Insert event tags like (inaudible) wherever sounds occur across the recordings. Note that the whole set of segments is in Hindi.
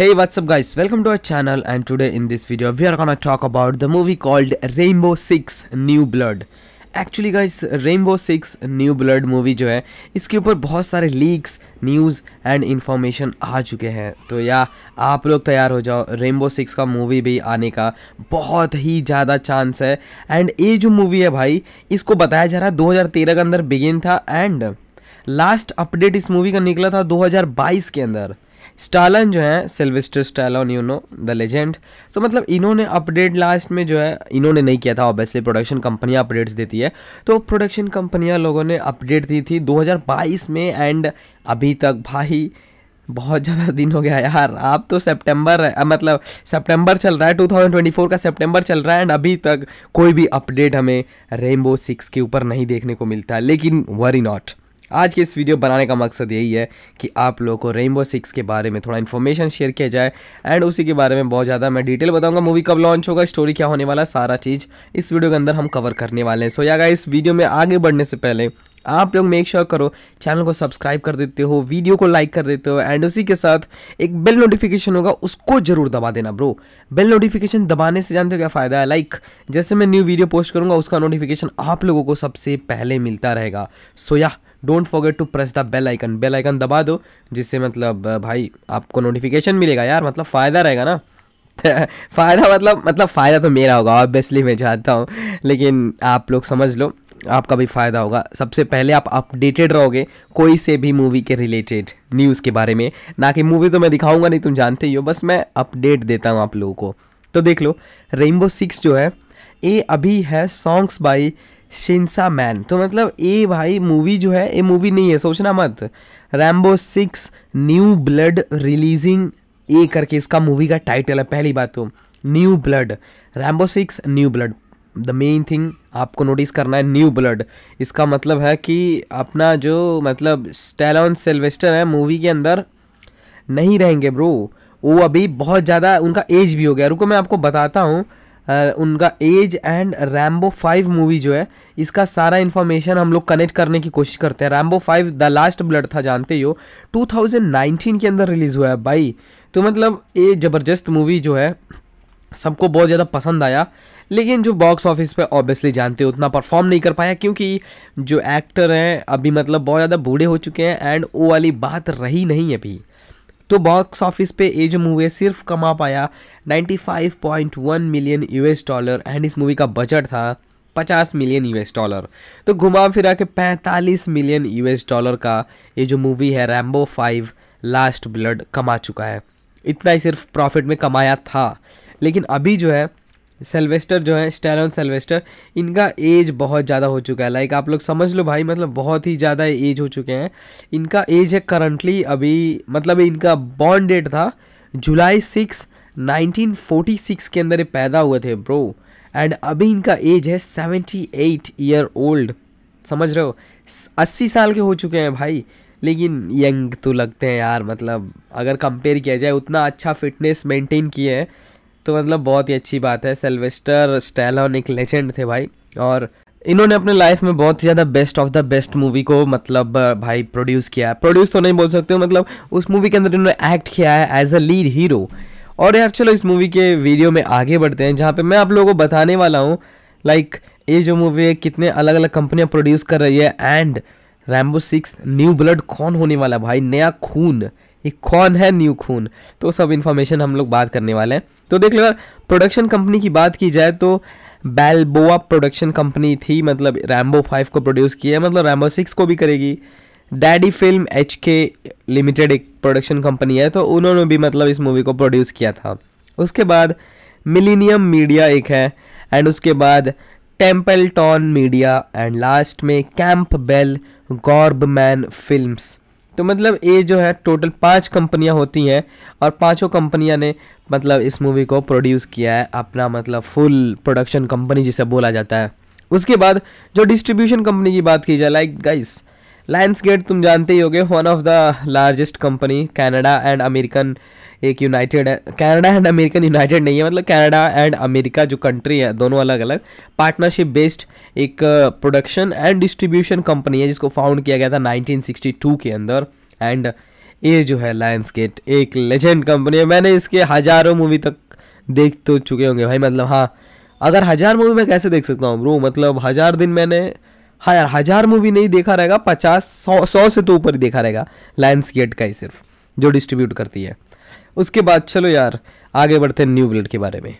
Hey what's up guys welcome to our channel and today in this video we are gonna talk about the movie called Rainbow Six New Blood actually guys rainbow six new blood movie जो है इसके ऊपर बहुत सारे लीक्स न्यूज़ एंड इन्फॉर्मेशन आ चुके हैं तो या आप लोग तैयार हो जाओ रेनबो सिक्स का मूवी भी आने का बहुत ही ज़्यादा चांस है एंड ये जो मूवी है भाई इसको बताया जा रहा है 2013 के अंदर बिगिन था एंड लास्ट अपडेट इस मूवी का निकला था 2022 के अंदर स्टालन जो है Sylvester Stallone you know the legend तो मतलब इन्होंने अपडेट लास्ट में जो है इन्होंने नहीं किया था ऑब्वियसली प्रोडक्शन कंपनियां अपडेट्स देती है तो प्रोडक्शन कंपनियां लोगों ने अपडेट दी थी 2022 में एंड अभी तक भाई बहुत ज़्यादा दिन हो गया यार आप तो सितंबर है मतलब सितंबर चल रहा है 2024 का सितंबर चल रहा है एंड अभी तक कोई भी अपडेट हमें रेनबो सिक्स के ऊपर नहीं देखने को मिलता लेकिन वरी नॉट आज की इस वीडियो बनाने का मकसद यही है कि आप लोगों को रेनबो सिक्स के बारे में थोड़ा इन्फॉर्मेशन शेयर किया जाए एंड उसी के बारे में बहुत ज़्यादा मैं डिटेल बताऊँगा मूवी कब लॉन्च होगा स्टोरी क्या होने वाला सारा चीज़ इस वीडियो के अंदर हम कवर करने वाले हैं सो यागा इस वीडियो में आगे बढ़ने से पहले आप लोग मेक श्योर करो चैनल को सब्सक्राइब कर देते हो वीडियो को लाइक कर देते हो एंड उसी के साथ एक बेल नोटिफिकेशन होगा उसको जरूर दबा देना ब्रो बेल नोटिफिकेशन दबाने से जानते हो क्या फ़ायदा है लाइक like, जैसे मैं न्यू वीडियो पोस्ट करूँगा उसका नोटिफिकेशन आप लोगों को सबसे पहले मिलता रहेगा सोया so, yeah, don't forget to press the bell icon bell icon दबा दो जिससे मतलब भाई आपको नोटिफिकेशन मिलेगा यार मतलब फ़ायदा रहेगा ना (laughs) फ़ायदा मतलब मतलब फ़ायदा तो मेरा होगा ऑब्वियसली मैं चाहता हूँ लेकिन आप लोग समझ लो आपका भी फ़ायदा होगा सबसे पहले आप अपडेटेड रहोगे कोई से भी मूवी के रिलेटेड न्यूज़ के बारे में ना कि मूवी तो मैं दिखाऊंगा नहीं तुम जानते ही हो बस मैं अपडेट देता हूँ आप लोगों को तो देख लो रेनबो सिक्स जो है ये अभी है सॉन्ग्स बाई शिंसा मैन तो मतलब ए भाई मूवी जो है ये मूवी नहीं है सोचना मत Rambo six new blood releasing ए करके इसका मूवी का टाइटल है पहली बात तो new blood Rambo six new blood the main thing आपको नोटिस करना है न्यू ब्लड इसका मतलब है कि अपना जो मतलब स्टेलॉन सेल्वेस्टर है मूवी के अंदर नहीं रहेंगे ब्रो वो अभी बहुत ज़्यादा उनका एज भी हो गया रुको मैं आपको बताता हूँ उनका age and Rambo five movie जो है इसका सारा इन्फॉर्मेशन हम लोग कनेक्ट करने की कोशिश करते हैं Rambo five the last blood था जानते हो 2019 के अंदर रिलीज़ हुआ है भाई तो मतलब ये ज़बरदस्त मूवी जो है सबको बहुत ज़्यादा पसंद आया लेकिन जो बॉक्स ऑफिस पे ऑब्वियसली जानते हो उतना परफॉर्म नहीं कर पाया क्योंकि जो एक्टर हैं अभी मतलब बहुत ज़्यादा बूढ़े हो चुके हैं एंड वो वाली बात रही नहीं अभी तो बॉक्स ऑफिस पे ये जो मूवी है सिर्फ कमा पाया 95.1 मिलियन यूएस डॉलर एंड इस मूवी का बजट था 50 मिलियन यूएस डॉलर तो घुमा फिरा के 45 मिलियन यूएस डॉलर का ये जो मूवी है रैम्बो फाइव लास्ट ब्लड कमा चुका है इतना ही सिर्फ प्रॉफिट में कमाया था लेकिन अभी जो है सेल्वेस्टर जो है स्टेलॉन सेल्वेस्टर इनका एज बहुत ज़्यादा हो चुका है लाइक आप लोग समझ लो भाई मतलब बहुत ही ज़्यादा एज हो चुके हैं इनका एज है करंटली अभी मतलब इनका बॉर्न डेट था जुलाई सिक्स 1946 के अंदर पैदा हुए थे ब्रो एंड अभी इनका एज है 78 ईयर ओल्ड समझ रहे हो 80 साल के हो चुके हैं भाई लेकिन यंग तो लगते हैं यार मतलब अगर कंपेयर किया जाए उतना अच्छा फिटनेस मेंटेन किए हैं तो मतलब बहुत ही अच्छी बात है सेल्वेस्टर स्टैलॉन एक लेजेंड थे भाई और इन्होंने अपने लाइफ में बहुत ही ज़्यादा best of the best movie को मतलब भाई प्रोड्यूस किया है प्रोड्यूस तो नहीं बोल सकते हो मतलब उस मूवी के अंदर इन्होंने एक्ट किया है एज अ लीड हीरो और यार चलो इस मूवी के वीडियो में आगे बढ़ते हैं जहाँ पे मैं आप लोगों को बताने वाला हूँ लाइक ये जो मूवी है कितने अलग अलग कंपनियाँ प्रोड्यूस कर रही है and Rambo six new blood कौन होने वाला भाई नया खून ये कौन है न्यू खून तो सब इन्फॉर्मेशन हम लोग बात करने वाले हैं तो देख लो यार प्रोडक्शन कंपनी की बात की जाए तो बेलबोआ प्रोडक्शन कंपनी थी मतलब रैम्बो फाइव को प्रोड्यूस किया है मतलब रैम्बो सिक्स को भी करेगी daddy film H K limited एक प्रोडक्शन कंपनी है तो उन्होंने भी मतलब इस मूवी को प्रोड्यूस किया था उसके बाद मिलीनियम मीडिया एक है एंड उसके बाद Templeton media and last में कैंप बेल गॉर्बमैन फिल्म्स तो मतलब ये जो है टोटल पांच कंपनियां होती हैं और पांचों कंपनियां ने मतलब इस मूवी को प्रोड्यूस किया है अपना मतलब फुल प्रोडक्शन कंपनी जिसे बोला जाता है उसके बाद जो डिस्ट्रीब्यूशन कंपनी की बात की जाए लाइक गाइस लायंस गेट तुम जानते ही होगे one of the largest company Canada and American एक यूनाइटेड है कनाडा एंड अमेरिकन यूनाइटेड नहीं है मतलब कनाडा एंड अमेरिका जो कंट्री है दोनों अलग अलग पार्टनरशिप बेस्ड एक प्रोडक्शन एंड डिस्ट्रीब्यूशन कंपनी है जिसको फाउंड किया गया था 1962 के अंदर एंड ये जो है लायंस गेट एक लेजेंड कंपनी है मैंने इसके हज़ारों मूवी तक देख तो चुके होंगे भाई मतलब हाँ अगर हज़ार मूवी मैं कैसे देख सकता हूँ ब्रो मतलब हज़ार दिन मैंने हाँ यार हज़ार मूवी नहीं देखा रहेगा पचास सौ सौ से तो ऊपर ही देखा रहेगा लायंस गेट का ही सिर्फ जो डिस्ट्रीब्यूट करती है उसके बाद चलो यार आगे बढ़ते हैं न्यू ब्लड के बारे में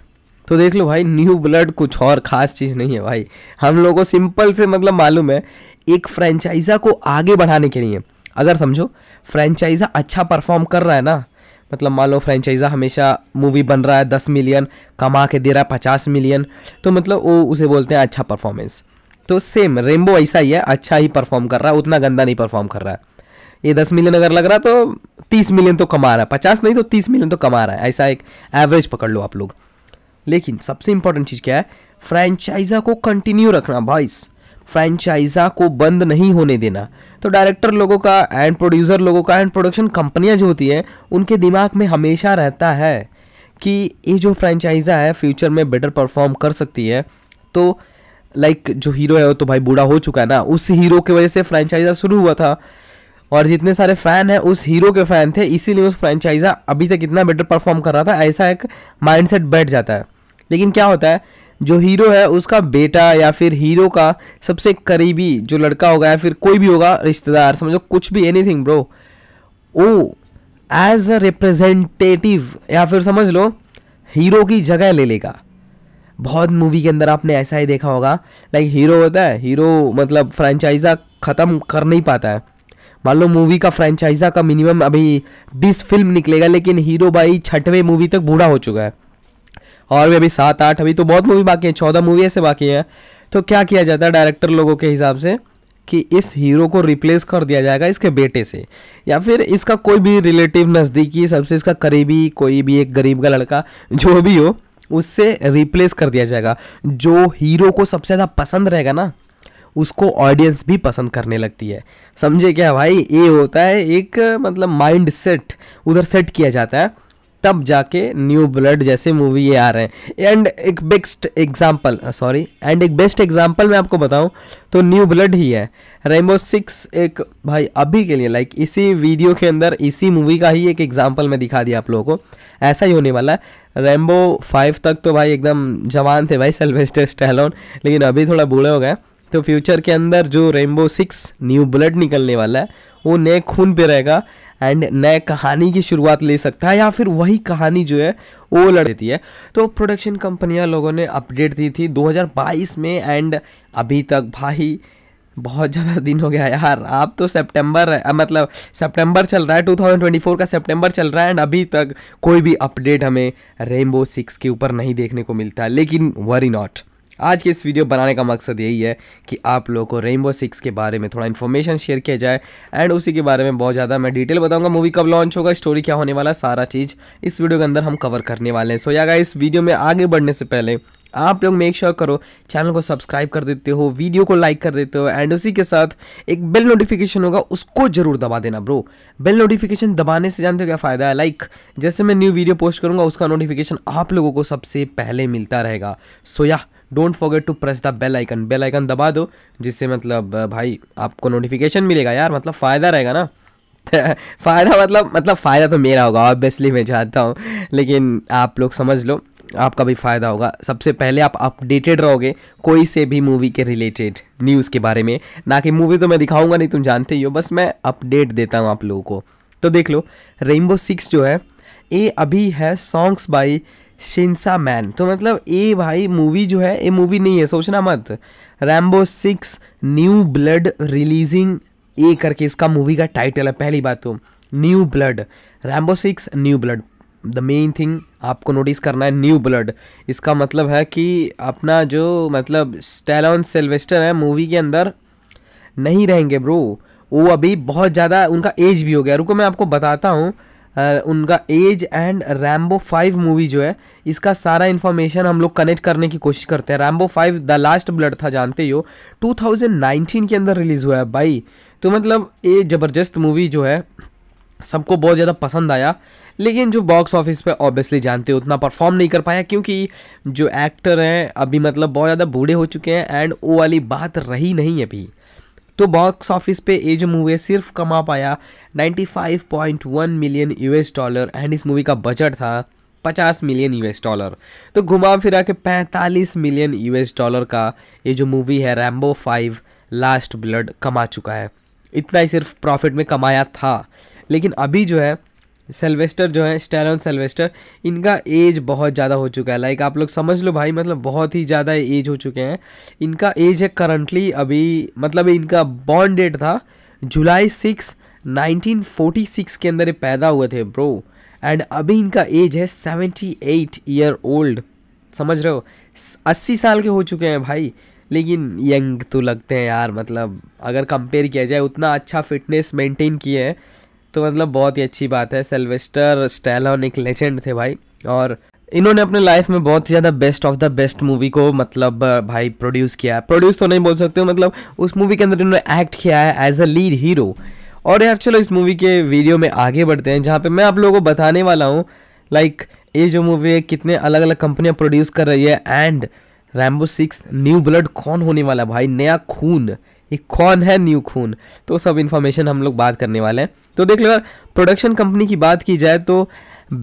तो देख लो भाई न्यू ब्लड कुछ और ख़ास चीज़ नहीं है भाई हम लोगों को सिंपल से मतलब मालूम है एक फ्रेंचाइजा को आगे बढ़ाने के लिए अगर समझो फ्रेंचाइजा अच्छा परफॉर्म कर रहा है ना मतलब मान लो फ्रेंचाइजा हमेशा मूवी बन रहा है दस मिलियन कमा के दे रहा है पचास मिलियन तो मतलब वो उसे बोलते हैं अच्छा परफॉर्मेंस तो सेम रेमबो ऐसा ही है अच्छा ही परफॉर्म कर रहा है उतना गंदा नहीं परफॉर्म कर रहा है ये दस मिलियन अगर लग रहा तो तीस मिलियन तो कमा रहा है पचास नहीं तो तीस मिलियन तो कमा रहा है ऐसा एक एवरेज पकड़ लो आप लोग लेकिन सबसे इंपॉर्टेंट चीज़ क्या है फ्रेंचाइजा को कंटिन्यू रखना भाईस फ्रेंचाइजा को बंद नहीं होने देना तो डायरेक्टर लोगों का एंड प्रोड्यूसर लोगों का एंड प्रोडक्शन कंपनियां जो होती हैं उनके दिमाग में हमेशा रहता है कि ये जो फ्रेंचाइजा है फ्यूचर में बेटर परफॉर्म कर सकती है तो लाइक जो हीरो है वो तो भाई बूढ़ा हो चुका है ना उस हीरो की वजह से फ्रेंचाइजा शुरू हुआ था और जितने सारे फैन हैं उस हीरो के फैन थे इसीलिए उस फ्रेंचाइजा अभी तक इतना बेटर परफॉर्म कर रहा था ऐसा एक माइंडसेट बैठ जाता है लेकिन क्या होता है जो हीरो है उसका बेटा या फिर हीरो का सबसे करीबी जो लड़का होगा या फिर कोई भी होगा रिश्तेदार समझो कुछ भी थिंग ब्रो ओ एज अ रिप्रेजेंटेटिव या फिर समझ लो हीरो की जगह ले लेगा बहुत मूवी के अंदर आपने ऐसा ही देखा होगा लाइक हीरो होता है हीरो मतलब फ्रेंचाइजा ख़त्म कर नहीं पाता है मान लो मूवी का फ्रेंचाइजा का मिनिमम अभी बीस फिल्म निकलेगा लेकिन हीरो भाई छठवें मूवी तक बूढ़ा हो चुका है और भी अभी सात आठ अभी तो बहुत मूवी बाकी हैं चौदह मूवी ऐसे बाकी हैं तो क्या किया जाता है डायरेक्टर लोगों के हिसाब से कि इस हीरो को रिप्लेस कर दिया जाएगा इसके बेटे से या फिर इसका कोई भी रिलेटिव नज़दीकी सबसे इसका करीबी कोई भी एक गरीब का लड़का जो भी हो उससे रिप्लेस कर दिया जाएगा जो हीरो को सबसे ज़्यादा पसंद रहेगा ना उसको ऑडियंस भी पसंद करने लगती है समझे क्या भाई ये होता है एक मतलब माइंड सेट उधर सेट किया जाता है तब जाके न्यू ब्लड जैसे मूवी ये आ रहे हैं एंड एक बेस्ट एग्जाम्पल सॉरी एंड एक बेस्ट एग्जाम्पल मैं आपको बताऊँ तो न्यू ब्लड ही है रेमो सिक्स एक भाई अभी के लिए लाइक इसी वीडियो के अंदर इसी मूवी का ही एक एग्जाम्पल मैं दिखा दिया आप लोगों को ऐसा ही होने वाला है रेमबो फाइव तक तो भाई एकदम जवान थे भाई सेल्वेस्टर स्टैलोन लेकिन अभी थोड़ा बूढ़े हो गए तो फ्यूचर के अंदर जो रेनबो सिक्स न्यू ब्लड निकलने वाला है वो नए खून पे रहेगा एंड नए कहानी की शुरुआत ले सकता है या फिर वही कहानी जो है वो लड़ देती है तो प्रोडक्शन कंपनियां लोगों ने अपडेट दी थी 2022 में एंड अभी तक भाई बहुत ज़्यादा दिन हो गया यार आप तो सितंबर है मतलब सितंबर चल रहा है 2024 का सितंबर चल रहा है एंड अभी तक कोई भी अपडेट हमें रेनबो सिक्स के ऊपर नहीं देखने को मिलता लेकिन वरी नॉट आज की इस वीडियो बनाने का मकसद यही है कि आप लोगों को रेनबो सिक्स के बारे में थोड़ा इन्फॉर्मेशन शेयर किया जाए एंड उसी के बारे में बहुत ज़्यादा मैं डिटेल बताऊंगा मूवी कब लॉन्च होगा स्टोरी क्या होने वाला सारा चीज़ इस वीडियो के अंदर हम कवर करने वाले हैं सो या इस वीडियो में आगे बढ़ने से पहले आप लोग मेक श्योर करो चैनल को सब्सक्राइब कर देते हो वीडियो को लाइक कर देते हो एंड उसी के साथ एक बेल नोटिफिकेशन होगा उसको जरूर दबा देना ब्रो बेल नोटिफिकेशन दबाने से जानते हो क्या फ़ायदा है लाइक like, जैसे मैं न्यू वीडियो पोस्ट करूँगा उसका नोटिफिकेशन आप लोगों को सबसे पहले मिलता रहेगा सोया so, yeah, don't forget to press the bell icon bell icon दबा दो जिससे मतलब भाई आपको नोटिफिकेशन मिलेगा यार मतलब फ़ायदा रहेगा ना (laughs) फ़ायदा मतलब मतलब फ़ायदा तो मेरा होगा ऑब्वियसली मैं चाहता हूँ लेकिन आप लोग समझ लो आपका भी फ़ायदा होगा सबसे पहले आप अपडेटेड रहोगे कोई से भी मूवी के रिलेटेड न्यूज़ के बारे में ना कि मूवी तो मैं दिखाऊंगा नहीं तुम जानते ही हो बस मैं अपडेट देता हूँ आप लोगों को तो देख लो रेनबो सिक्स जो है ये अभी है सॉन्ग्स बाई शिंसा मैन तो मतलब ए भाई मूवी जो है ये मूवी नहीं है सोचना मत Rambo six new blood releasing ए करके इसका मूवी का टाइटल है पहली बात तो new blood Rambo six new blood the main thing आपको नोटिस करना है न्यू ब्लड इसका मतलब है कि अपना जो मतलब स्टेलॉन सेल्वेस्टर है मूवी के अंदर नहीं रहेंगे ब्रो वो अभी बहुत ज़्यादा उनका एज भी हो गया रुको मैं आपको बताता हूँ उनका age and Rambo five movie जो है इसका सारा इन्फॉर्मेशन हम लोग कनेक्ट करने की कोशिश करते हैं Rambo five the last blood था जानते हो 2019 के अंदर रिलीज़ हुआ है भाई तो मतलब ये ज़बरदस्त मूवी जो है सबको बहुत ज़्यादा पसंद आया लेकिन जो बॉक्स ऑफिस पे ऑब्वियसली जानते हो उतना परफॉर्म नहीं कर पाया क्योंकि जो एक्टर हैं अभी मतलब बहुत ज़्यादा बूढ़े हो चुके हैं एंड वो वाली बात रही नहीं अभी तो बॉक्स ऑफिस पे ये जो मूवी है सिर्फ कमा पाया 95.1 मिलियन यूएस डॉलर एंड इस मूवी का बजट था 50 मिलियन यूएस डॉलर तो घुमा फिरा के 45 मिलियन यूएस डॉलर का ये जो मूवी है रैम्बो फाइव लास्ट ब्लड कमा चुका है इतना ही सिर्फ प्रॉफिट में कमाया था लेकिन अभी जो है सेल्वेस्टर जो है स्टेलोन सेल्वेस्टर इनका एज बहुत ज़्यादा हो चुका है लाइक आप लोग समझ लो भाई मतलब बहुत ही ज़्यादा एज हो चुके हैं इनका एज है करंटली अभी मतलब इनका बॉर्न डेट था जुलाई सिक्स 1946 के अंदर पैदा हुए थे ब्रो एंड अभी इनका एज है 78 ईयर ओल्ड समझ रहे हो 80 साल के हो चुके हैं भाई लेकिन यंग तो लगते हैं यार मतलब अगर कंपेयर किया जाए उतना अच्छा फिटनेस मेंटेन किए हैं तो मतलब बहुत ही अच्छी बात है सेल्वेस्टर स्टैलोन एक लेजेंड थे भाई और इन्होंने अपने लाइफ में बहुत ही ज़्यादा best of the best movie को मतलब भाई प्रोड्यूस किया है प्रोड्यूस तो नहीं बोल सकते हो मतलब उस मूवी के अंदर इन्होंने एक्ट किया है एज अ लीड हीरो और यार चलो इस मूवी के वीडियो में आगे बढ़ते हैं जहाँ पे मैं आप लोगों को बताने वाला हूँ लाइक ये जो मूवी है कितने अलग अलग कंपनियाँ प्रोड्यूस कर रही है and Rambo six new blood कौन होने वाला भाई नया खून ये कौन है न्यू खून तो सब इन्फॉर्मेशन हम लोग बात करने वाले हैं तो देख लो यार प्रोडक्शन कंपनी की बात की जाए तो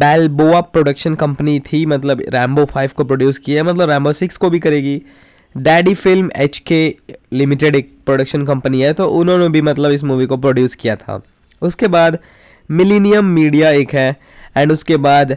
बैलबोआ प्रोडक्शन कंपनी थी मतलब रैम्बो फाइव को प्रोड्यूस किया मतलब रैम्बो सिक्स को भी करेगी daddy film H K limited एक प्रोडक्शन कंपनी है तो उन्होंने भी मतलब इस मूवी को प्रोड्यूस किया था उसके बाद मिलीनियम मीडिया एक है एंड उसके बाद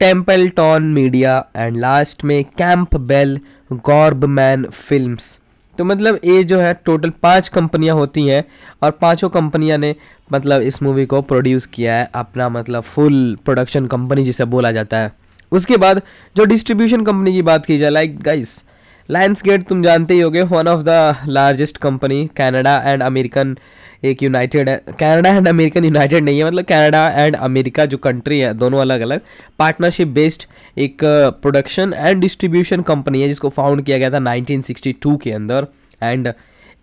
Templeton media and last में कैंप बेल गॉर्बमैन फिल्म्स तो मतलब ये जो है टोटल पांच कंपनियां होती हैं और पांचों कंपनियां ने मतलब इस मूवी को प्रोड्यूस किया है अपना मतलब फुल प्रोडक्शन कंपनी जिसे बोला जाता है उसके बाद जो डिस्ट्रीब्यूशन कंपनी की बात की जाए लाइक गाइस लायंस गेट तुम जानते ही होगे one of the largest company Canada and American एक यूनाइटेड है कैनेडा एंड अमेरिकन यूनाइटेड नहीं है मतलब कैनेडा एंड अमेरिका जो कंट्री है दोनों अलग अलग पार्टनरशिप बेस्ड एक प्रोडक्शन एंड डिस्ट्रीब्यूशन कंपनी है जिसको फाउंड किया गया था 1962 के अंदर एंड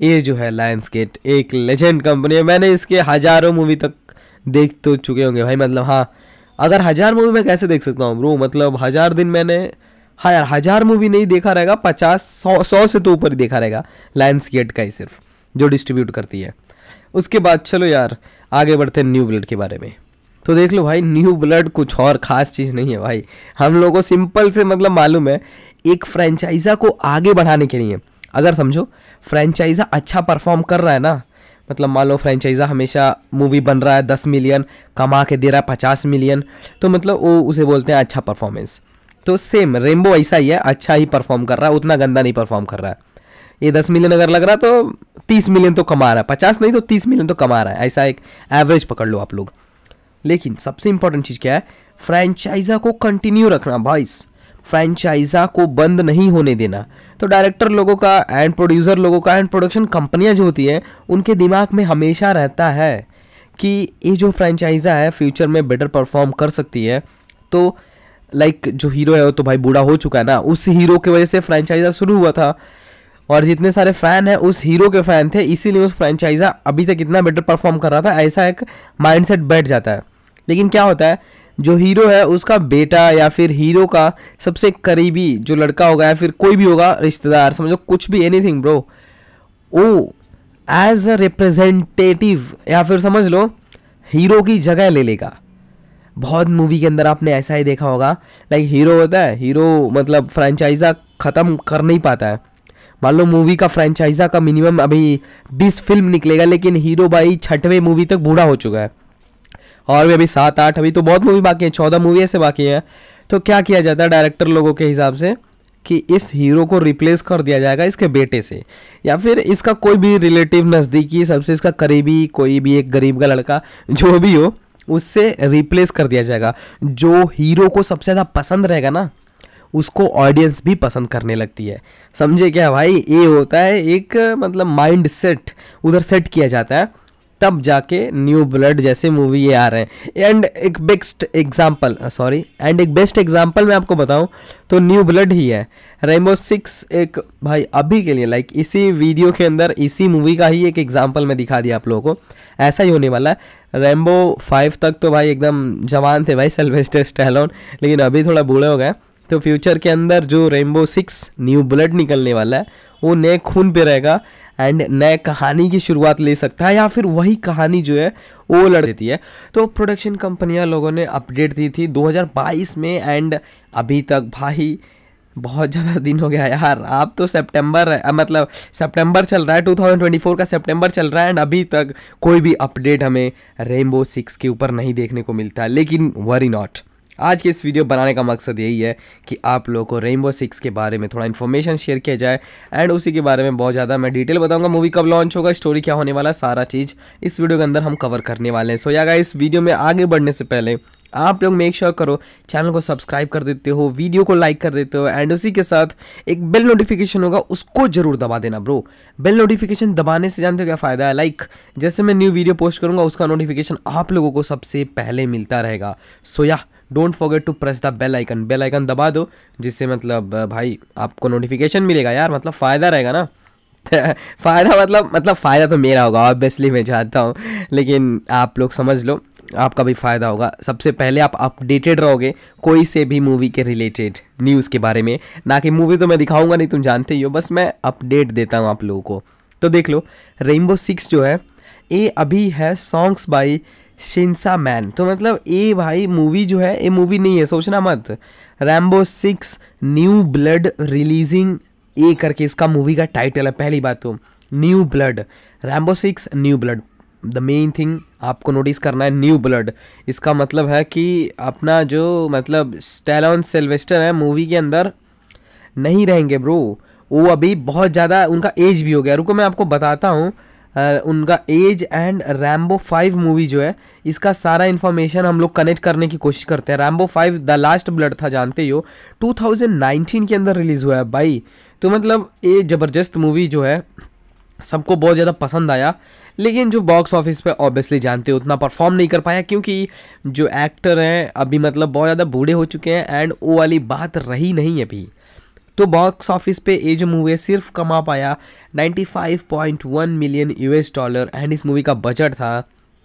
ये जो है लायंस गेट एक लेजेंड कंपनी है मैंने इसके हज़ारों मूवी तक देख तो चुके होंगे भाई मतलब हाँ अगर हज़ार मूवी मैं कैसे देख सकता हूँ ब्रो मतलब हज़ार दिन मैंने हाँ यार हज़ार मूवी नहीं देखा रहेगा पचास सौ सौ से तो ऊपर ही देखा रहेगा लायंस गेट का ही सिर्फ जो डिस्ट्रीब्यूट करती है उसके बाद चलो यार आगे बढ़ते हैं न्यू ब्लड के बारे में तो देख लो भाई न्यू ब्लड कुछ और ख़ास चीज़ नहीं है भाई हम लोगों को सिंपल से मतलब मालूम है एक फ्रेंचाइजा को आगे बढ़ाने के लिए अगर समझो फ्रेंचाइजा अच्छा परफॉर्म कर रहा है ना मतलब मान लो फ्रेंचाइजा हमेशा मूवी बन रहा है दस मिलियन कमा के दे रहा है पचास मिलियन तो मतलब वो उसे बोलते हैं अच्छा परफॉर्मेंस तो सेम रेनबो ऐसा ही है अच्छा ही परफॉर्म कर रहा है उतना गंदा नहीं परफॉर्म कर रहा है ये दस मिलियन अगर लग रहा तो तीस मिलियन तो कमा रहा है पचास नहीं तो तीस मिलियन तो कमा रहा है ऐसा एक एवरेज पकड़ लो आप लोग लेकिन सबसे इंपॉर्टेंट चीज़ क्या है फ्रेंचाइजा को कंटिन्यू रखना भाईस फ्रेंचाइजा को बंद नहीं होने देना तो डायरेक्टर लोगों का एंड प्रोड्यूसर लोगों का एंड प्रोडक्शन कंपनियां जो होती हैं उनके दिमाग में हमेशा रहता है कि ये जो फ्रेंचाइजा है फ्यूचर में बेटर परफॉर्म कर सकती है तो लाइक जो हीरो है वो तो भाई बूढ़ा हो चुका है ना उस हीरो की वजह से फ्रेंचाइजा शुरू हुआ था और जितने सारे फैन हैं उस हीरो के फैन थे इसीलिए उस फ्रेंचाइजा अभी तक इतना बेटर परफॉर्म कर रहा था ऐसा एक माइंडसेट बैठ जाता है लेकिन क्या होता है जो हीरो है उसका बेटा या फिर हीरो का सबसे करीबी जो लड़का होगा या फिर कोई भी होगा रिश्तेदार समझो कुछ भी थिंग ब्रो ओ एज अ रिप्रेजेंटेटिव या फिर समझ लो हीरो की जगह ले लेगा बहुत मूवी के अंदर आपने ऐसा ही देखा होगा लाइक हीरो होता है हीरो मतलब फ्रेंचाइजा ख़त्म कर नहीं पाता है मान लो मूवी का फ्रेंचाइजा का मिनिमम अभी बीस फिल्म निकलेगा लेकिन हीरो भाई छठवें मूवी तक बूढ़ा हो चुका है और भी अभी सात आठ अभी तो बहुत मूवी बाकी हैं चौदह मूवी ऐसे बाकी हैं तो क्या किया जाता है डायरेक्टर लोगों के हिसाब से कि इस हीरो को रिप्लेस कर दिया जाएगा इसके बेटे से या फिर इसका कोई भी रिलेटिव नज़दीकी सबसे इसका करीबी कोई भी एक गरीब का लड़का जो भी हो उससे रिप्लेस कर दिया जाएगा जो हीरो को सबसे ज़्यादा पसंद रहेगा ना उसको ऑडियंस भी पसंद करने लगती है समझे क्या भाई ये होता है एक मतलब माइंड सेट उधर सेट किया जाता है तब जाके न्यू ब्लड जैसे मूवी ये आ रहे हैं एंड एक बेस्ट एग्जाम्पल सॉरी एंड एक बेस्ट एग्जाम्पल मैं आपको बताऊँ तो न्यू ब्लड ही है रेमो सिक्स एक भाई अभी के लिए लाइक इसी वीडियो के अंदर इसी मूवी का ही एक एग्जाम्पल मैं दिखा दिया आप लोगों को ऐसा ही होने वाला है रेमबो फाइव तक तो भाई एकदम जवान थे भाई सेल्वेस्टर स्टैलोन लेकिन अभी थोड़ा बूढ़े हो गए तो फ्यूचर के अंदर जो रेमबो सिक्स न्यू बुलेट निकलने वाला है वो नए खून पे रहेगा एंड नए कहानी की शुरुआत ले सकता है या फिर वही कहानी जो है वो लड़ देती है तो प्रोडक्शन कंपनियां लोगों ने अपडेट दी थी 2022 में एंड अभी तक भाई बहुत ज़्यादा दिन हो गया यार आप तो सितंबर है मतलब सितंबर चल रहा है 2024 का सितंबर चल रहा है एंड अभी तक कोई भी अपडेट हमें रेमबो सिक्स के ऊपर नहीं देखने को मिलता लेकिन वरी नॉट आज के इस वीडियो बनाने का मकसद यही है कि आप लोगों को रेनबो सिक्स के बारे में थोड़ा इन्फॉर्मेशन शेयर किया जाए एंड उसी के बारे में बहुत ज़्यादा मैं डिटेल बताऊंगा मूवी कब लॉन्च होगा स्टोरी क्या होने वाला सारा चीज़ इस वीडियो के अंदर हम कवर करने वाले हैं सो या इस वीडियो में आगे बढ़ने से पहले आप लोग मेक श्योर करो चैनल को सब्सक्राइब कर देते हो वीडियो को लाइक कर देते हो एंड उसी के साथ एक बेल नोटिफिकेशन होगा उसको जरूर दबा देना ब्रो बेल नोटिफिकेशन दबाने से जानते हो क्या फ़ायदा है लाइक जैसे मैं न्यू वीडियो पोस्ट करूँगा उसका नोटिफिकेशन आप लोगों को सबसे पहले मिलता रहेगा सोया so, yeah, don't forget to press the bell icon bell icon दबा दो जिससे मतलब भाई आपको नोटिफिकेशन मिलेगा यार मतलब फ़ायदा रहेगा ना (laughs) फ़ायदा मतलब मतलब फ़ायदा तो मेरा होगा ऑब्वियसली मैं चाहता हूँ लेकिन आप लोग समझ लो आपका भी फ़ायदा होगा सबसे पहले आप अपडेटेड रहोगे कोई से भी मूवी के रिलेटेड न्यूज़ के बारे में ना कि मूवी तो मैं दिखाऊंगा नहीं तुम जानते ही हो बस मैं अपडेट देता हूँ आप लोगों को तो देख लो रेनबो सिक्स जो है ये अभी है सॉन्ग्स बाई शिंसा मैन तो मतलब ए भाई मूवी जो है ये मूवी नहीं है सोचना मत Rambo six new blood releasing ए करके इसका मूवी का टाइटल है पहली बात तो new blood Rambo six new blood the main thing आपको नोटिस करना है न्यू ब्लड इसका मतलब है कि अपना जो मतलब स्टेलॉन सेल्वेस्टर है मूवी के अंदर नहीं रहेंगे ब्रो वो अभी बहुत ज़्यादा उनका एज भी हो गया रुको मैं आपको बताता हूँ उनका age and Rambo five movie जो है इसका सारा इन्फॉर्मेशन हम लोग कनेक्ट करने की कोशिश करते हैं Rambo five the last blood था जानते ही हो 2019 के अंदर रिलीज़ हुआ है भाई तो मतलब ये ज़बरदस्त मूवी जो है सबको बहुत ज़्यादा पसंद आया लेकिन जो बॉक्स ऑफिस पे ऑब्वियसली जानते हो उतना परफॉर्म नहीं कर पाया क्योंकि जो एक्टर हैं अभी मतलब बहुत ज़्यादा बूढ़े हो चुके हैं एंड वो वाली बात रही नहीं अभी तो बॉक्स ऑफिस पे ये जो मूवी है सिर्फ कमा पाया 95.1 मिलियन यूएस डॉलर एंड इस मूवी का बजट था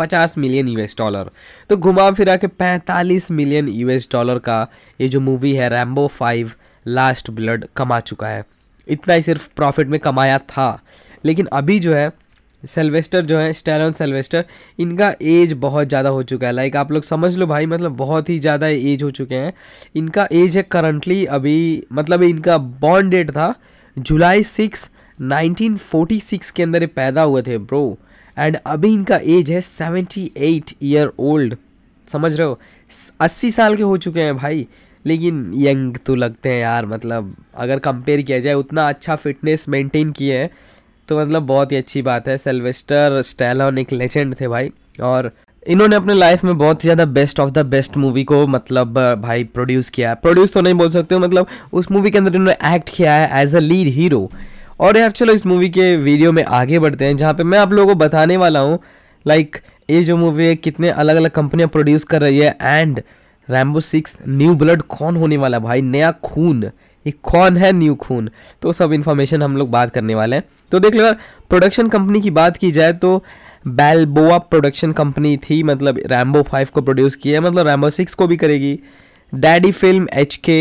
50 मिलियन यूएस डॉलर तो घुमा फिरा के 45 मिलियन यूएस डॉलर का ये जो मूवी है रैम्बो फाइव लास्ट ब्लड कमा चुका है इतना ही सिर्फ प्रॉफिट में कमाया था लेकिन अभी जो है सेल्वेस्टर जो है स्टैलोन सेल्वेस्टर इनका एज बहुत ज़्यादा हो चुका है लाइक आप लोग समझ लो भाई मतलब बहुत ही ज़्यादा एज हो चुके हैं इनका एज है करंटली अभी मतलब इनका बॉर्न डेट था जुलाई सिक्स 1946 के अंदर पैदा हुए थे ब्रो एंड अभी इनका एज है 78 ईयर ओल्ड समझ रहे हो 80 साल के हो चुके हैं भाई लेकिन यंग तो लगते हैं यार मतलब अगर कंपेयर किया जाए उतना अच्छा फिटनेस मेंटेन किए हैं तो मतलब बहुत ही अच्छी बात है सेल्वेस्टर स्टैलॉन एक लेजेंड थे भाई और इन्होंने अपने लाइफ में बहुत ही ज़्यादा best of the best movie को मतलब भाई प्रोड्यूस किया है प्रोड्यूस तो नहीं बोल सकते हो मतलब उस मूवी के अंदर इन्होंने एक्ट किया है एज अ लीड हीरो और यार चलो इस मूवी के वीडियो में आगे बढ़ते हैं जहाँ पे मैं आप लोगों को बताने वाला हूँ लाइक ये जो मूवी है कितने अलग अलग कंपनियाँ प्रोड्यूस कर रही है and Rambo six new blood कौन होने वाला भाई नया खून ये कौन है न्यू खून तो सब इन्फॉर्मेशन हम लोग बात करने वाले हैं तो देख लो यार प्रोडक्शन कंपनी की बात की जाए तो बैलबोआ प्रोडक्शन कंपनी थी मतलब रैम्बो फाइव को प्रोड्यूस किया मतलब रैम्बो सिक्स को भी करेगी daddy film H K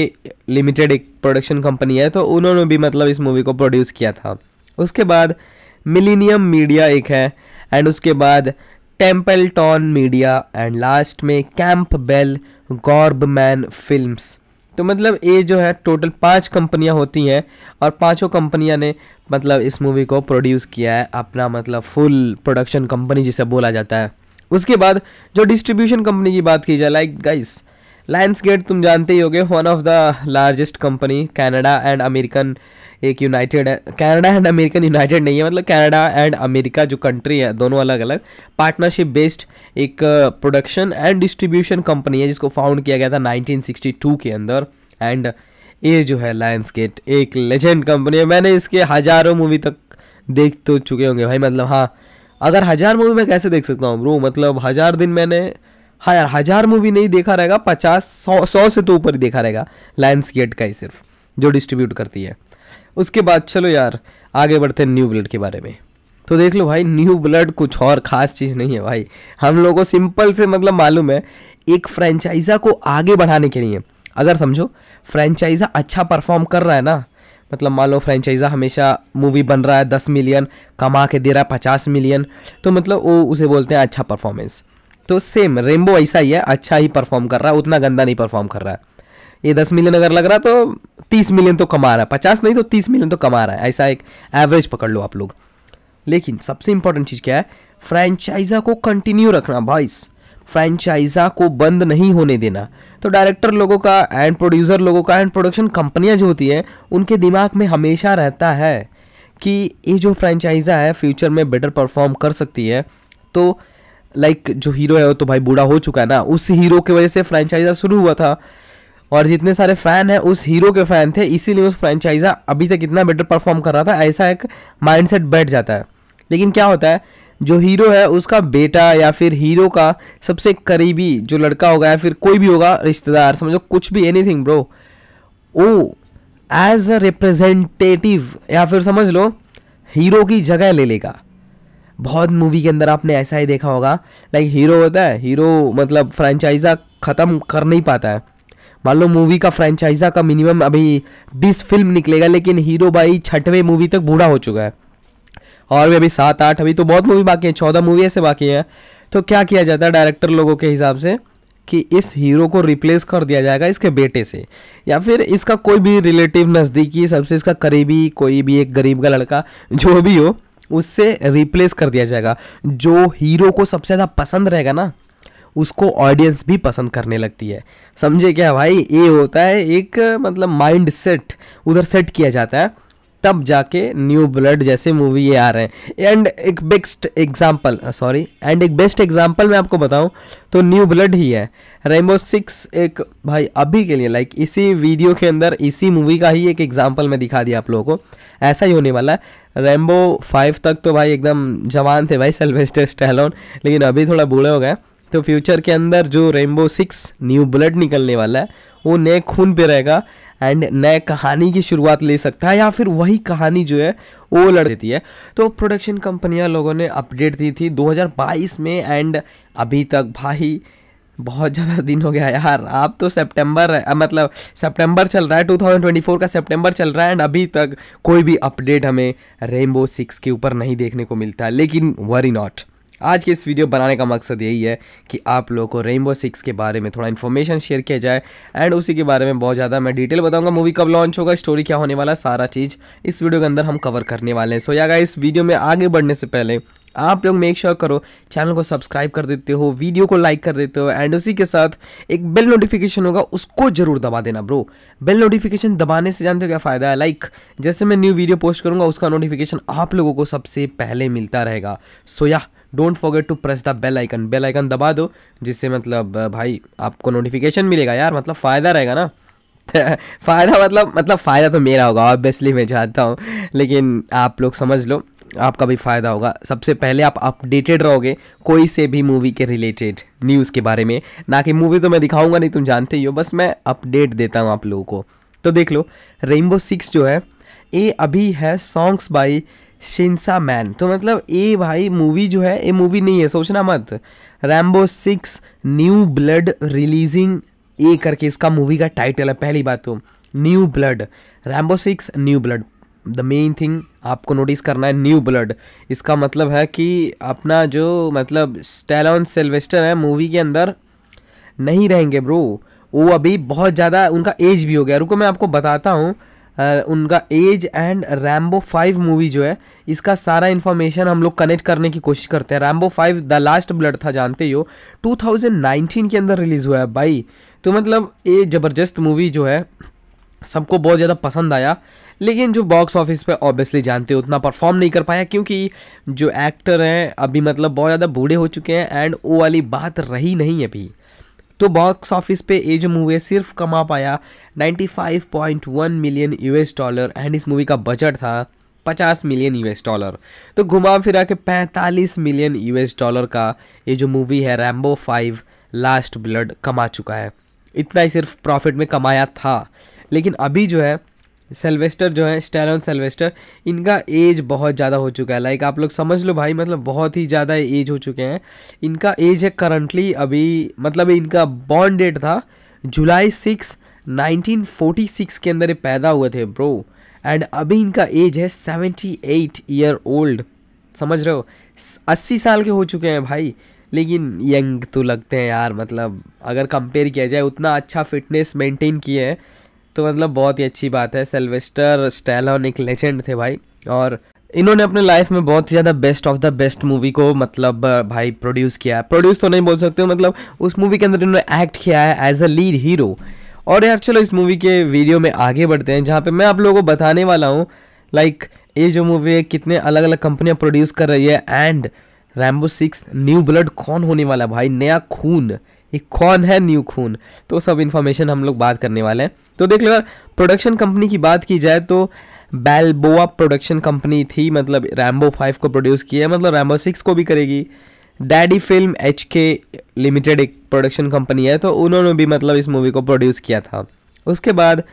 limited एक प्रोडक्शन कंपनी है तो उन्होंने भी मतलब इस मूवी को प्रोड्यूस किया था उसके बाद मिलीनियम मीडिया एक है एंड उसके बाद Templeton media and last में कैंप बेल गॉर्बमैन फिल्म्स तो मतलब ये जो है टोटल पांच कंपनियां होती हैं और पांचों कंपनियां ने मतलब इस मूवी को प्रोड्यूस किया है अपना मतलब फुल प्रोडक्शन कंपनी जिसे बोला जाता है उसके बाद जो डिस्ट्रीब्यूशन कंपनी की बात की जाए लाइक गाइस लायंस गेट तुम जानते ही होगे one of the largest company Canada and American एक यूनाइटेड है कनाडा एंड अमेरिकन यूनाइटेड नहीं है मतलब कनाडा एंड अमेरिका जो कंट्री है दोनों अलग अलग पार्टनरशिप बेस्ड एक प्रोडक्शन एंड डिस्ट्रीब्यूशन कंपनी है जिसको फाउंड किया गया था 1962 के अंदर एंड ये जो है लायंस गेट एक लेजेंड कंपनी है मैंने इसके हज़ारों मूवी तक देख तो चुके होंगे भाई मतलब हाँ अगर हज़ार मूवी मैं कैसे देख सकता हूँ ब्रो मतलब हज़ार दिन मैंने हाँ यार हज़ार मूवी नहीं देखा रहेगा पचास सौ सौ से तो ऊपर ही देखा रहेगा लायंस गेट का ही सिर्फ जो डिस्ट्रीब्यूट करती है उसके बाद चलो यार आगे बढ़ते हैं न्यू ब्लड के बारे में तो देख लो भाई न्यू ब्लड कुछ और ख़ास चीज़ नहीं है भाई हम लोगों को सिंपल से मतलब मालूम है एक फ्रेंचाइजा को आगे बढ़ाने के लिए अगर समझो फ्रेंचाइजा अच्छा परफॉर्म कर रहा है ना मतलब मान लो फ्रेंचाइजा हमेशा मूवी बन रहा है दस मिलियन कमा के दे रहा है पचास मिलियन तो मतलब वो उसे बोलते हैं अच्छा परफॉर्मेंस तो सेम रेमबो ऐसा ही है अच्छा ही परफॉर्म कर रहा है उतना गंदा नहीं परफॉर्म कर रहा है ये दस मिलियन अगर लग रहा तो तीस मिलियन तो कमा रहा है पचास नहीं तो तीस मिलियन तो कमा रहा है ऐसा एक एवरेज पकड़ लो आप लोग लेकिन सबसे इंपॉर्टेंट चीज़ क्या है फ्रेंचाइजा को कंटिन्यू रखना भाई फ्रेंचाइजा को बंद नहीं होने देना तो डायरेक्टर लोगों का एंड प्रोड्यूसर लोगों का एंड प्रोडक्शन कंपनियां जो होती हैं उनके दिमाग में हमेशा रहता है कि ये जो फ्रेंचाइजा है फ्यूचर में बेटर परफॉर्म कर सकती है तो लाइक like, जो हीरो है वो तो भाई बूढ़ा हो चुका है ना उस हीरो की वजह से फ्रेंचाइजा शुरू हुआ था और जितने सारे फैन हैं उस हीरो के फैन थे इसीलिए उस फ्रेंचाइजा अभी तक इतना बेटर परफॉर्म कर रहा था ऐसा एक माइंडसेट बैठ जाता है लेकिन क्या होता है जो हीरो है उसका बेटा या फिर हीरो का सबसे करीबी जो लड़का होगा या फिर कोई भी होगा रिश्तेदार समझो कुछ भी एनीथिंग ब्रो वो एज अ रिप्रेजेंटेटिव या फिर समझ लो हीरो की जगह ले लेगा बहुत मूवी के अंदर आपने ऐसा ही देखा होगा लाइक हीरो होता है हीरो मतलब फ्रेंचाइजा ख़त्म कर नहीं पाता है मान लो मूवी का फ्रेंचाइजा का मिनिमम अभी बीस फिल्म निकलेगा लेकिन हीरो भाई छठवें मूवी तक बूढ़ा हो चुका है और भी अभी सात आठ अभी तो बहुत मूवी बाकी हैं चौदह मूवी ऐसे बाकी हैं तो क्या किया जाता है डायरेक्टर लोगों के हिसाब से कि इस हीरो को रिप्लेस कर दिया जाएगा इसके बेटे से या फिर इसका कोई भी रिलेटिव नज़दीकी सबसे इसका करीबी कोई भी एक गरीब का लड़का जो भी हो उससे रिप्लेस कर दिया जाएगा जो हीरो को सबसे ज़्यादा पसंद रहेगा ना उसको ऑडियंस भी पसंद करने लगती है समझे क्या भाई ये होता है एक मतलब माइंड सेट उधर सेट किया जाता है तब जाके न्यू ब्लड जैसे मूवी ये आ रहे हैं एंड एक बेस्ट एग्जाम्पल सॉरी एंड एक बेस्ट एग्जाम्पल मैं आपको बताऊँ तो न्यू ब्लड ही है रेमबो सिक्स एक भाई अभी के लिए लाइक इसी वीडियो के अंदर इसी मूवी का ही एक एग्जाम्पल मैं दिखा दिया आप लोगों को ऐसा ही होने वाला है रेमबो फाइव तक तो भाई एकदम जवान थे भाई सेल्वेस्टर स्टेलोन लेकिन अभी थोड़ा बूढ़े हो गए तो फ्यूचर के अंदर जो रेमबो सिक्स न्यू बुलेट निकलने वाला है वो नए खून पे रहेगा एंड नए कहानी की शुरुआत ले सकता है या फिर वही कहानी जो है वो लड़ देती है तो प्रोडक्शन कंपनियां लोगों ने अपडेट दी थी 2022 में एंड अभी तक भाई बहुत ज़्यादा दिन हो गया यार आप तो सितंबर मतलब सितंबर चल रहा है 2024 का सितंबर चल रहा है एंड अभी तक कोई भी अपडेट हमें रेमबो सिक्स के ऊपर नहीं देखने को मिलता है लेकिन वरी नॉट आज की इस वीडियो बनाने का मकसद यही है कि आप लोगों को रेनबो सिक्स के बारे में थोड़ा इन्फॉर्मेशन शेयर किया जाए एंड उसी के बारे में बहुत ज़्यादा मैं डिटेल बताऊंगा मूवी कब लॉन्च होगा स्टोरी क्या होने वाला सारा चीज़ इस वीडियो के अंदर हम कवर करने वाले हैं सो या इस वीडियो में आगे बढ़ने से पहले आप लोग मेक श्योर करो चैनल को सब्सक्राइब कर देते हो वीडियो को लाइक कर देते हो एंड उसी के साथ एक बेल नोटिफिकेशन होगा उसको जरूर दबा देना ब्रो बेल नोटिफिकेशन दबाने से जानते हो क्या फ़ायदा है लाइक जैसे मैं न्यू वीडियो पोस्ट करूँगा उसका नोटिफिकेशन आप लोगों को सबसे पहले मिलता रहेगा so so, yeah, don't forget to press the bell icon bell icon दबा दो जिससे मतलब भाई आपको नोटिफिकेशन मिलेगा यार मतलब फ़ायदा रहेगा ना (laughs) फ़ायदा मतलब मतलब फ़ायदा तो मेरा होगा ऑब्वियसली मैं चाहता हूँ लेकिन आप लोग समझ लो आपका भी फ़ायदा होगा सबसे पहले आप अपडेटेड रहोगे कोई से भी मूवी के रिलेटेड न्यूज़ के बारे में ना कि मूवी तो मैं दिखाऊंगा नहीं तुम जानते ही हो बस मैं अपडेट देता हूँ आप लोगों को तो देख लो रेनबो सिक्स जो है ये अभी है सॉन्ग्स बाई शिंसा मैन तो मतलब ए भाई मूवी जो है ये मूवी नहीं है सोचना मत Rambo six new blood releasing ए करके इसका मूवी का टाइटल है पहली बात तो new blood Rambo six new blood the main thing आपको नोटिस करना है न्यू ब्लड इसका मतलब है कि अपना जो मतलब स्टेलॉन सेल्वेस्टर है मूवी के अंदर नहीं रहेंगे ब्रो वो अभी बहुत ज़्यादा उनका एज भी हो गया रुको मैं आपको बताता हूँ उनका age and Rambo five movie जो है इसका सारा इन्फॉर्मेशन हम लोग कनेक्ट करने की कोशिश करते हैं Rambo five the last blood था जानते ही हो 2019 के अंदर रिलीज़ हुआ है भाई तो मतलब ये ज़बरदस्त मूवी जो है सबको बहुत ज़्यादा पसंद आया लेकिन जो बॉक्स ऑफिस पे ऑब्वियसली जानते हो उतना परफॉर्म नहीं कर पाया क्योंकि जो एक्टर हैं अभी मतलब बहुत ज़्यादा बूढ़े हो चुके हैं एंड वो वाली बात रही नहीं अभी तो बॉक्स ऑफिस पे ये जो मूवी सिर्फ कमा पाया 95.1 मिलियन यूएस डॉलर एंड इस मूवी का बजट था 50 मिलियन यूएस डॉलर तो घुमा फिरा के 45 मिलियन यूएस डॉलर का ये जो मूवी है रैम्बो फाइव लास्ट ब्लड कमा चुका है इतना ही सिर्फ प्रॉफिट में कमाया था लेकिन अभी जो है सेल्वेस्टर जो है स्टेलोन सेल्वेस्टर इनका एज बहुत ज़्यादा हो चुका है लाइक आप लोग समझ लो भाई मतलब बहुत ही ज़्यादा एज हो चुके हैं इनका एज है करंटली अभी मतलब इनका बॉर्न डेट था जुलाई सिक्स 1946 के अंदर पैदा हुए थे ब्रो एंड अभी इनका एज है 78 ईयर ओल्ड समझ रहे हो 80 साल के हो चुके हैं भाई लेकिन यंग तो लगते हैं यार मतलब अगर कंपेयर किया जाए उतना अच्छा फिटनेस मेंटेन किए हैं तो मतलब बहुत ही अच्छी बात है सेल्वेस्टर स्टैलॉन एक लेजेंड थे भाई और इन्होंने अपने लाइफ में बहुत ही ज़्यादा best of the best movie को मतलब भाई प्रोड्यूस किया है प्रोड्यूस तो नहीं बोल सकते मतलब उस मूवी के अंदर इन्होंने एक्ट किया है एज अ लीड हीरो और यार चलो इस मूवी के वीडियो में आगे बढ़ते हैं जहाँ पे मैं आप लोगों को बताने वाला हूँ लाइक ये जो मूवी है कितने अलग अलग कंपनियाँ प्रोड्यूस कर रही है and Rambo six new blood कौन होने वाला भाई नया खून ये कौन है न्यू खून तो सब इन्फॉर्मेशन हम लोग बात करने वाले हैं तो देख लो यार प्रोडक्शन कंपनी की बात की जाए तो बैलबोआ प्रोडक्शन कंपनी थी मतलब रैम्बो फाइव को प्रोड्यूस किया है मतलब रैम्बो सिक्स को भी करेगी daddy film H K limited एक प्रोडक्शन कंपनी है तो उन्होंने भी मतलब इस मूवी को प्रोड्यूस किया था उसके बाद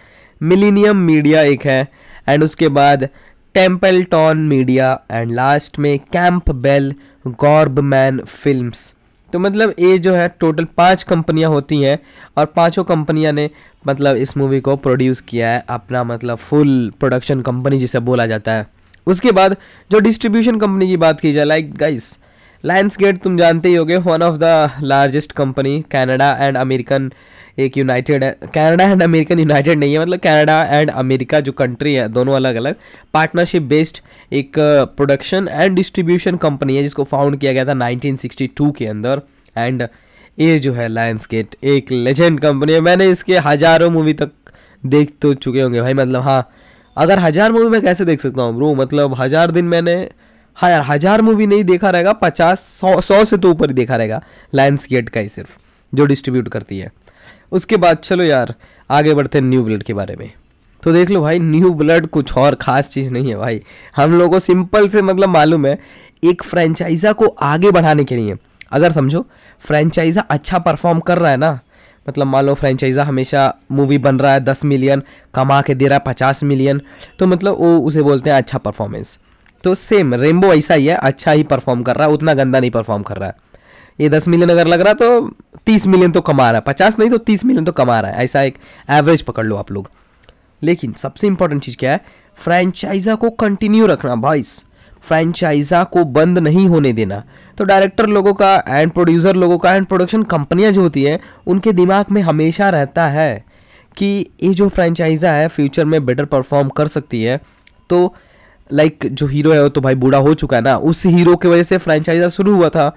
मिलीनियम मीडिया एक है एंड उसके बाद Templeton media and last में कैंप बेल गॉर्बमैन फिल्म्स तो मतलब ये जो है टोटल पांच कंपनियां होती हैं और पांचों कंपनियां ने मतलब इस मूवी को प्रोड्यूस किया है अपना मतलब फुल प्रोडक्शन कंपनी जिसे बोला जाता है उसके बाद जो डिस्ट्रीब्यूशन कंपनी की बात की जाए लाइक गाइस लायंस गेट तुम जानते ही होगे one of the largest company Canada and American एक यूनाइटेड है कैनेडा एंड अमेरिकन यूनाइटेड नहीं है मतलब कैनेडा एंड अमेरिका जो कंट्री है दोनों अलग अलग पार्टनरशिप बेस्ड एक प्रोडक्शन एंड डिस्ट्रीब्यूशन कंपनी है जिसको फाउंड किया गया था 1962 के अंदर एंड ये जो है लायंस गेट एक लेजेंड कंपनी है मैंने इसके हज़ारों मूवी तक देख तो चुके होंगे भाई मतलब हाँ अगर हज़ार मूवी मैं कैसे देख सकता हूँ ब्रो मतलब हज़ार दिन मैंने हाँ यार हज़ार मूवी नहीं देखा रहेगा पचास सौ सौ से तो ऊपर ही देखा रहेगा लायंस गेट का ही सिर्फ जो डिस्ट्रीब्यूट करती है उसके बाद चलो यार आगे बढ़ते हैं न्यू ब्लड के बारे में तो देख लो भाई न्यू ब्लड कुछ और ख़ास चीज़ नहीं है भाई हम लोगों को सिंपल से मतलब मालूम है एक फ्रेंचाइजा को आगे बढ़ाने के लिए अगर समझो फ्रेंचाइजा अच्छा परफॉर्म कर रहा है ना मतलब मान लो फ्रेंचाइजा हमेशा मूवी बन रहा है दस मिलियन कमा के दे रहा है पचास मिलियन तो मतलब वो उसे बोलते हैं अच्छा परफॉर्मेंस तो सेम रेमबो ऐसा ही है अच्छा ही परफॉर्म कर रहा है उतना गंदा नहीं परफॉर्म कर रहा है ये दस मिलियन अगर लग रहा तो तीस मिलियन तो कमा रहा है पचास नहीं तो तीस मिलियन तो कमा रहा है ऐसा एक एवरेज पकड़ लो आप लोग लेकिन सबसे इंपॉर्टेंट चीज़ क्या है फ्रेंचाइजा को कंटिन्यू रखना भाई फ्रेंचाइजा को बंद नहीं होने देना तो डायरेक्टर लोगों का एंड प्रोड्यूसर लोगों का एंड प्रोडक्शन कंपनियां जो होती हैं उनके दिमाग में हमेशा रहता है कि ये जो फ्रेंचाइजा है फ्यूचर में बेटर परफॉर्म कर सकती है तो लाइक like, जो हीरो है वो तो भाई बूढ़ा हो चुका है ना उस हीरो की वजह से फ्रेंचाइजा शुरू हुआ था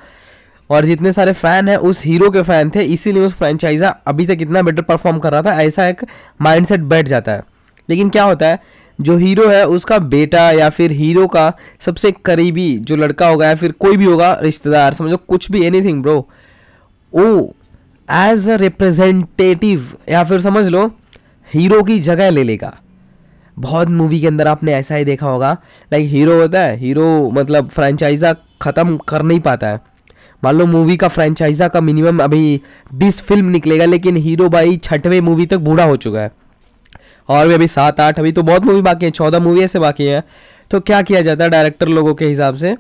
और जितने सारे फैन हैं उस हीरो के फैन थे इसीलिए उस फ्रेंचाइजा अभी तक इतना बेटर परफॉर्म कर रहा था ऐसा एक माइंडसेट बैठ जाता है लेकिन क्या होता है जो हीरो है उसका बेटा या फिर हीरो का सबसे करीबी जो लड़का होगा या फिर कोई भी होगा रिश्तेदार समझो कुछ भी एनी ब्रो वो एज अ रिप्रेजेंटेटिव या फिर समझ लो हीरो की जगह ले लेगा बहुत मूवी के अंदर आपने ऐसा ही देखा होगा लाइक हीरो होता है हीरो मतलब फ्रेंचाइजा ख़त्म कर नहीं पाता है मान लो मूवी का फ्रेंचाइजा का मिनिमम अभी बीस फिल्म निकलेगा लेकिन हीरो भाई छठवें मूवी तक बूढ़ा हो चुका है और भी अभी सात आठ अभी तो बहुत मूवी बाकी है चौदह मूवी ऐसे बाकी हैं तो क्या किया जाता है डायरेक्टर लोगों के हिसाब से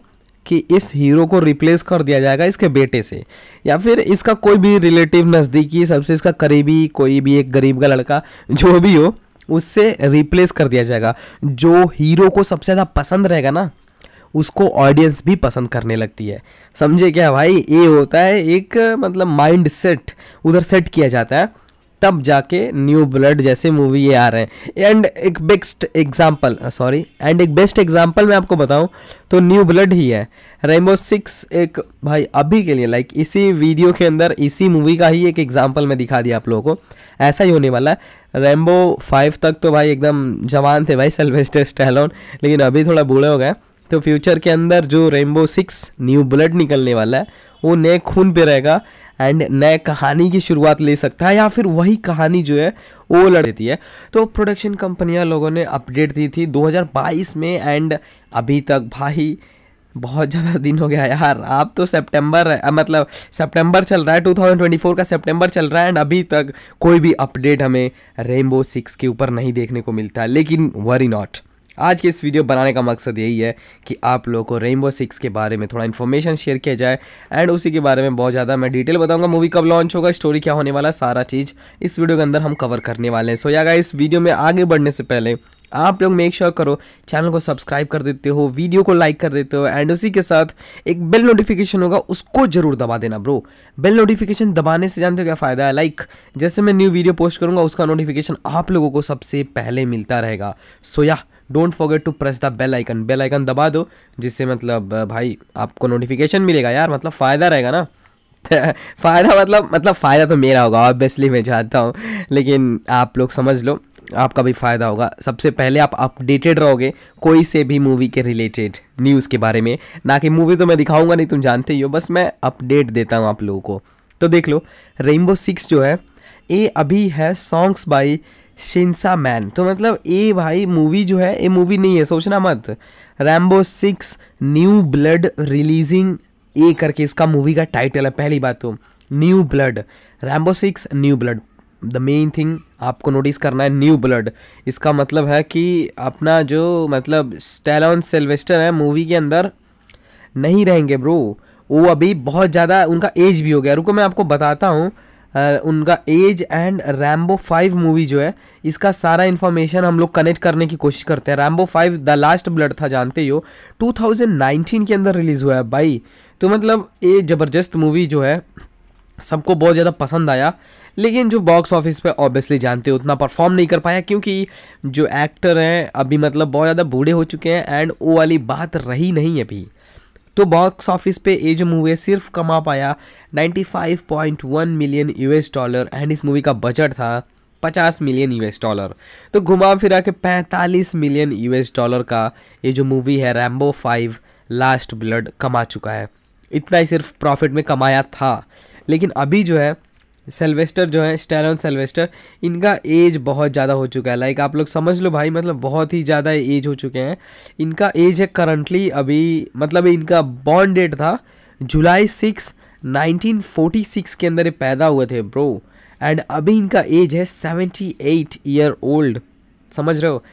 कि इस हीरो को रिप्लेस कर दिया जाएगा इसके बेटे से या फिर इसका कोई भी रिलेटिव नज़दीकी सबसे इसका करीबी कोई भी एक गरीब का लड़का जो भी हो उससे रिप्लेस कर दिया जाएगा जो हीरो को सबसे ज़्यादा पसंद रहेगा ना उसको ऑडियंस भी पसंद करने लगती है समझे क्या भाई ये होता है एक मतलब माइंड सेट उधर सेट किया जाता है तब जाके न्यू ब्लड जैसे मूवी ये आ रहे हैं एंड एक बेस्ट एग्जाम्पल सॉरी एंड एक बेस्ट एग्जाम्पल मैं आपको बताऊं तो न्यू ब्लड ही है रेमबो सिक्स एक भाई अभी के लिए लाइक इसी वीडियो के अंदर इसी मूवी का ही एक एग्जाम्पल मैं दिखा दिया आप लोगों को ऐसा ही होने वाला है रेमबो फाइव तक तो भाई एकदम जवान थे भाई सेल्वेस्टर स्टैलोन लेकिन अभी थोड़ा बूढ़े हो गए तो फ्यूचर के अंदर जो रेमबो सिक्स न्यू बुलेट निकलने वाला है वो नए खून पे रहेगा एंड नए कहानी की शुरुआत ले सकता है या फिर वही कहानी जो है वो लड़ देती है तो प्रोडक्शन कंपनियां लोगों ने अपडेट दी थी 2022 में एंड अभी तक भाई बहुत ज़्यादा दिन हो गया यार आप तो सितंबर है मतलब सितंबर चल रहा है 2024 का सितंबर चल रहा है एंड अभी तक कोई भी अपडेट हमें रेनबो सिक्स के ऊपर नहीं देखने को मिलता लेकिन वरी नॉट आज की इस वीडियो बनाने का मकसद यही है कि आप लोगों को रेनबो सिक्स के बारे में थोड़ा इन्फॉर्मेशन शेयर किया जाए एंड उसी के बारे में बहुत ज़्यादा मैं डिटेल बताऊँगा मूवी कब लॉन्च होगा स्टोरी क्या होने वाला सारा चीज़ इस वीडियो के अंदर हम कवर करने वाले हैं सो या इस वीडियो में आगे बढ़ने से पहले आप लोग मेक श्योर करो चैनल को सब्सक्राइब कर देते हो वीडियो को लाइक कर देते हो एंड उसी के साथ एक बेल नोटिफिकेशन होगा उसको जरूर दबा देना ब्रो बेल नोटिफिकेशन दबाने से जानते हो क्या फ़ायदा है लाइक like, जैसे मैं न्यू वीडियो पोस्ट करूँगा उसका नोटिफिकेशन आप लोगों को सबसे पहले मिलता रहेगा सोया don't forget to press the bell icon bell icon दबा दो जिससे मतलब भाई आपको नोटिफिकेशन मिलेगा यार मतलब फ़ायदा रहेगा ना (laughs) फ़ायदा मतलब मतलब फ़ायदा तो मेरा होगा ऑब्वियसली मैं चाहता हूँ लेकिन आप लोग समझ लो आपका भी फ़ायदा होगा सबसे पहले आप अपडेटेड रहोगे कोई से भी मूवी के रिलेटेड न्यूज़ के बारे में ना कि मूवी तो मैं दिखाऊंगा नहीं तुम जानते ही हो बस मैं अपडेट देता हूँ आप लोगों को तो देख लो रेनबो सिक्स जो है ये अभी है सॉन्ग्स बाई शिंसा मैन तो मतलब ए भाई मूवी जो है ये मूवी नहीं है सोचना मत Rambo six new blood releasing ए करके इसका मूवी का टाइटल है पहली बात तो new blood Rambo six new blood the main thing आपको नोटिस करना है न्यू ब्लड इसका मतलब है कि अपना जो मतलब स्टेलॉन सेल्वेस्टर है मूवी के अंदर नहीं रहेंगे ब्रो वो अभी बहुत ज़्यादा उनका एज भी हो गया रुको मैं आपको बताता हूँ उनका age and Rambo five movie जो है इसका सारा इन्फॉर्मेशन हम लोग कनेक्ट करने की कोशिश करते हैं Rambo five the last blood था जानते ही हो 2019 के अंदर रिलीज़ हुआ है भाई तो मतलब ये ज़बरदस्त मूवी जो है सबको बहुत ज़्यादा पसंद आया लेकिन जो बॉक्स ऑफिस पे ऑब्वियसली जानते हो उतना परफॉर्म नहीं कर पाया क्योंकि जो एक्टर हैं अभी मतलब बहुत ज़्यादा बूढ़े हो चुके हैं एंड वो वाली बात रही नहीं अभी तो बॉक्स ऑफिस पे ये जो मूवी है सिर्फ कमा पाया 95.1 मिलियन यूएस डॉलर एंड इस मूवी का बजट था 50 मिलियन यूएस डॉलर तो घुमा फिरा के 45 मिलियन यूएस डॉलर का ये जो मूवी है रैम्बो फाइव लास्ट ब्लड कमा चुका है इतना ही सिर्फ प्रॉफिट में कमाया था लेकिन अभी जो है सेल्वेस्टर जो है स्टेलॉन सेल्वेस्टर इनका एज बहुत ज़्यादा हो चुका है लाइक आप लोग समझ लो भाई मतलब बहुत ही ज़्यादा एज हो चुके हैं इनका एज है करंटली अभी मतलब इनका बॉर्न डेट था जुलाई सिक्स 1946 के अंदर पैदा हुए थे ब्रो एंड अभी इनका एज है 78 ईयर ओल्ड समझ रहे हो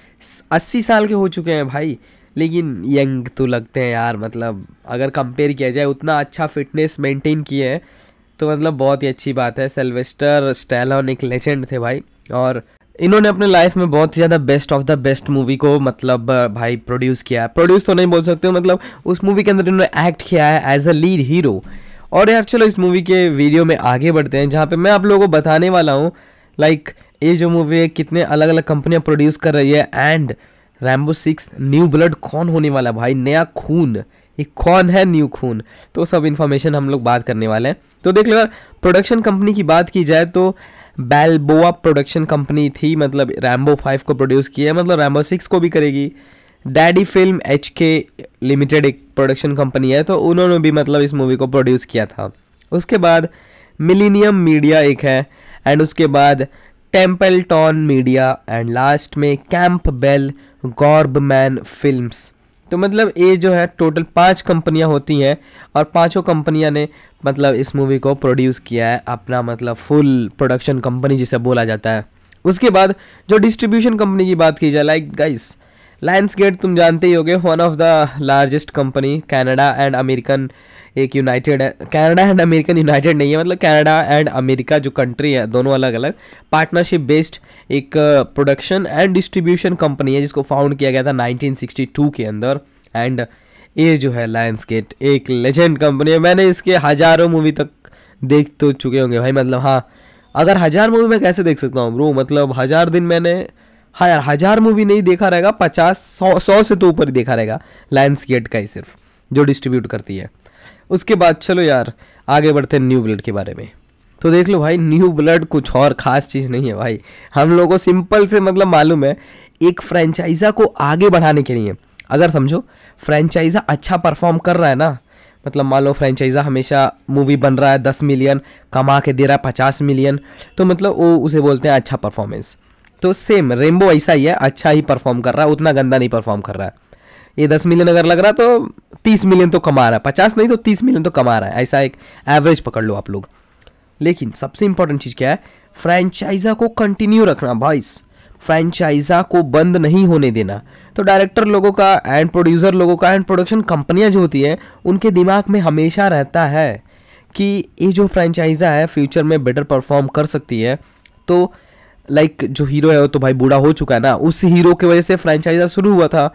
80 साल के हो चुके हैं भाई लेकिन यंग तो लगते हैं यार मतलब अगर कंपेयर किया जाए उतना अच्छा फिटनेस मेंटेन किए हैं तो मतलब बहुत ही अच्छी बात है सेल्वेस्टर स्टैलोन एक लेजेंड थे भाई और इन्होंने अपने लाइफ में बहुत ही ज़्यादा best of the best movie को मतलब भाई प्रोड्यूस किया है प्रोड्यूस तो नहीं बोल सकते मतलब उस मूवी के अंदर इन्होंने एक्ट किया है एज अ लीड हीरो और यार चलो इस मूवी के वीडियो में आगे बढ़ते हैं जहाँ पे मैं आप लोगों को बताने वाला हूँ लाइक ये जो मूवी है कितने अलग अलग कंपनियाँ प्रोड्यूस कर रही है and Rambo six new blood कौन होने वाला भाई नया खून ये कौन है न्यू खून तो सब इन्फॉर्मेशन हम लोग बात करने वाले हैं तो देख लो प्रोडक्शन कंपनी की बात की जाए तो बैलबोआ प्रोडक्शन कंपनी थी मतलब रैम्बो फाइव को प्रोड्यूस किया है मतलब रैम्बो सिक्स को भी करेगी daddy film H K limited एक प्रोडक्शन कंपनी है तो उन्होंने भी मतलब इस मूवी को प्रोड्यूस किया था उसके बाद मिलीनियम मीडिया एक है एंड उसके बाद Templeton media and last में कैंप बेल गॉर्बमैन फिल्म्स तो मतलब ये जो है टोटल पांच कंपनियां होती हैं और पांचों कंपनियां ने मतलब इस मूवी को प्रोड्यूस किया है अपना मतलब फुल प्रोडक्शन कंपनी जिसे बोला जाता है उसके बाद जो डिस्ट्रीब्यूशन कंपनी की बात की जाए लाइक गाइस लायंस गेट तुम जानते ही होगे one of the largest company Canada and American एक यूनाइटेड है कनाडा एंड अमेरिकन यूनाइटेड नहीं है मतलब कनाडा एंड अमेरिका जो कंट्री है दोनों अलग अलग पार्टनरशिप बेस्ड एक प्रोडक्शन एंड डिस्ट्रीब्यूशन कंपनी है जिसको फाउंड किया गया था 1962 के अंदर एंड ये जो है लायंस गेट एक लेजेंड कंपनी है मैंने इसके हज़ारों मूवी तक देख तो चुके होंगे भाई मतलब हाँ अगर हज़ार मूवी मैं कैसे देख सकता हूँ ब्रो मतलब हज़ार दिन मैंने हाँ यार हज़ार मूवी नहीं देखा रहेगा पचास सौ सौ से तो ऊपर ही देखा रहेगा लायंस गेट का ही सिर्फ जो डिस्ट्रीब्यूट करती है उसके बाद चलो यार आगे बढ़ते न्यू ब्लड के बारे में तो देख लो भाई न्यू ब्लड कुछ और ख़ास चीज़ नहीं है भाई हम लोगों को सिंपल से मतलब मालूम है एक फ्रेंचाइजा को आगे बढ़ाने के लिए अगर समझो फ्रेंचाइजा अच्छा परफॉर्म कर रहा है ना मतलब मान लो फ्रेंचाइजा हमेशा मूवी बन रहा है दस मिलियन कमा के दे रहा है पचास मिलियन तो मतलब वो उसे बोलते हैं अच्छा परफॉर्मेंस तो सेम रेमबो ऐसा ही है अच्छा ही परफॉर्म कर रहा है उतना गंदा नहीं परफॉर्म कर रहा है ये दस मिलियन अगर लग रहा तो तीस मिलियन तो कमा रहा है पचास नहीं तो तीस मिलियन तो कमा रहा है ऐसा एक एवरेज पकड़ लो आप लोग लेकिन सबसे इंपॉर्टेंट चीज़ क्या है फ्रेंचाइजा को कंटिन्यू रखना भाई फ्रेंचाइजा को बंद नहीं होने देना तो डायरेक्टर लोगों का एंड प्रोड्यूसर लोगों का एंड प्रोडक्शन कंपनियां जो होती हैं उनके दिमाग में हमेशा रहता है कि ये जो फ्रेंचाइजा है फ्यूचर में बेटर परफॉर्म कर सकती है तो लाइक जो हीरो है वो तो भाई बूढ़ा हो चुका है ना उस हीरो की वजह से फ्रेंचाइजा शुरू हुआ था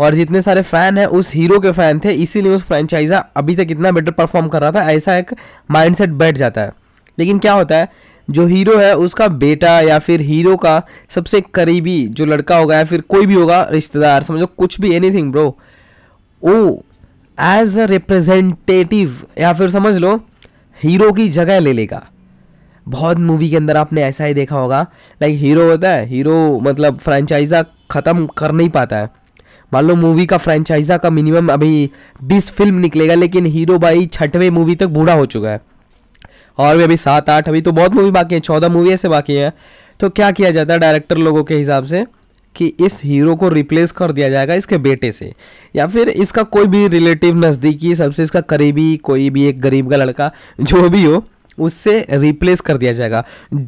और जितने सारे फैन हैं उस हीरो के फैन थे इसीलिए उस फ्रेंचाइजा अभी तक इतना बेटर परफॉर्म कर रहा था ऐसा एक माइंडसेट बैठ जाता है लेकिन क्या होता है जो हीरो है उसका बेटा या फिर हीरो का सबसे करीबी जो लड़का होगा या फिर कोई भी होगा रिश्तेदार समझो कुछ भी एनीथिंग ब्रो वो एज अ रिप्रेजेंटेटिव या फिर समझ लो हीरो की जगह ले लेगा बहुत मूवी के अंदर आपने ऐसा ही देखा होगा लाइक हीरो होता है हीरो मतलब फ्रेंचाइजा ख़त्म कर नहीं पाता है मान लो मूवी का फ्रेंचाइजा का मिनिमम अभी बीस फिल्म निकलेगा लेकिन हीरो भाई छठवें मूवी तक बूढ़ा हो चुका है और भी अभी सात आठ अभी तो बहुत मूवी बाकी हैं चौदह मूवी ऐसे बाकी हैं तो क्या किया जाता है डायरेक्टर लोगों के हिसाब से कि इस हीरो को रिप्लेस कर दिया जाएगा इसके बेटे से या फिर इसका कोई भी रिलेटिव नज़दीकी सबसे इसका करीबी कोई भी एक गरीब का लड़का जो भी हो उससे रिप्लेस कर दिया जाएगा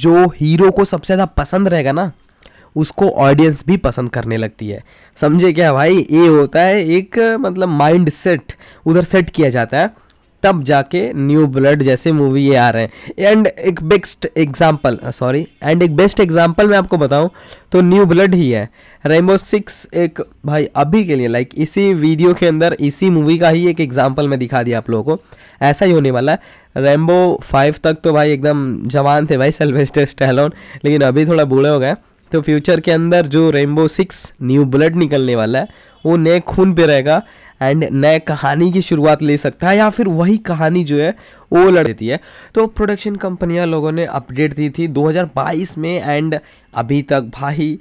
जो हीरो को सबसे ज़्यादा पसंद रहेगा ना उसको ऑडियंस भी पसंद करने लगती है समझे क्या भाई ये होता है एक मतलब माइंड सेट उधर सेट किया जाता है तब जाके न्यू ब्लड जैसे मूवी ये आ रहे हैं एंड एक बेस्ट एग्जाम्पल सॉरी एंड एक बेस्ट एग्जाम्पल मैं आपको बताऊँ तो न्यू ब्लड ही है रेमो सिक्स एक भाई अभी के लिए लाइक इसी वीडियो के अंदर इसी मूवी का ही एक एग्जाम्पल मैं दिखा दिया आप लोगों को ऐसा ही होने वाला है रेमबो फाइव तक तो भाई एकदम जवान थे भाई सेल्वेस्टर स्टैलोन लेकिन अभी थोड़ा बूढ़े हो गए तो फ्यूचर के अंदर जो रेनबो सिक्स न्यू ब्लड निकलने वाला है वो नए खून पे रहेगा एंड नए कहानी की शुरुआत ले सकता है या फिर वही कहानी जो है वो लड़ देती है तो प्रोडक्शन कंपनियां लोगों ने अपडेट दी थी 2022 में एंड अभी तक भाई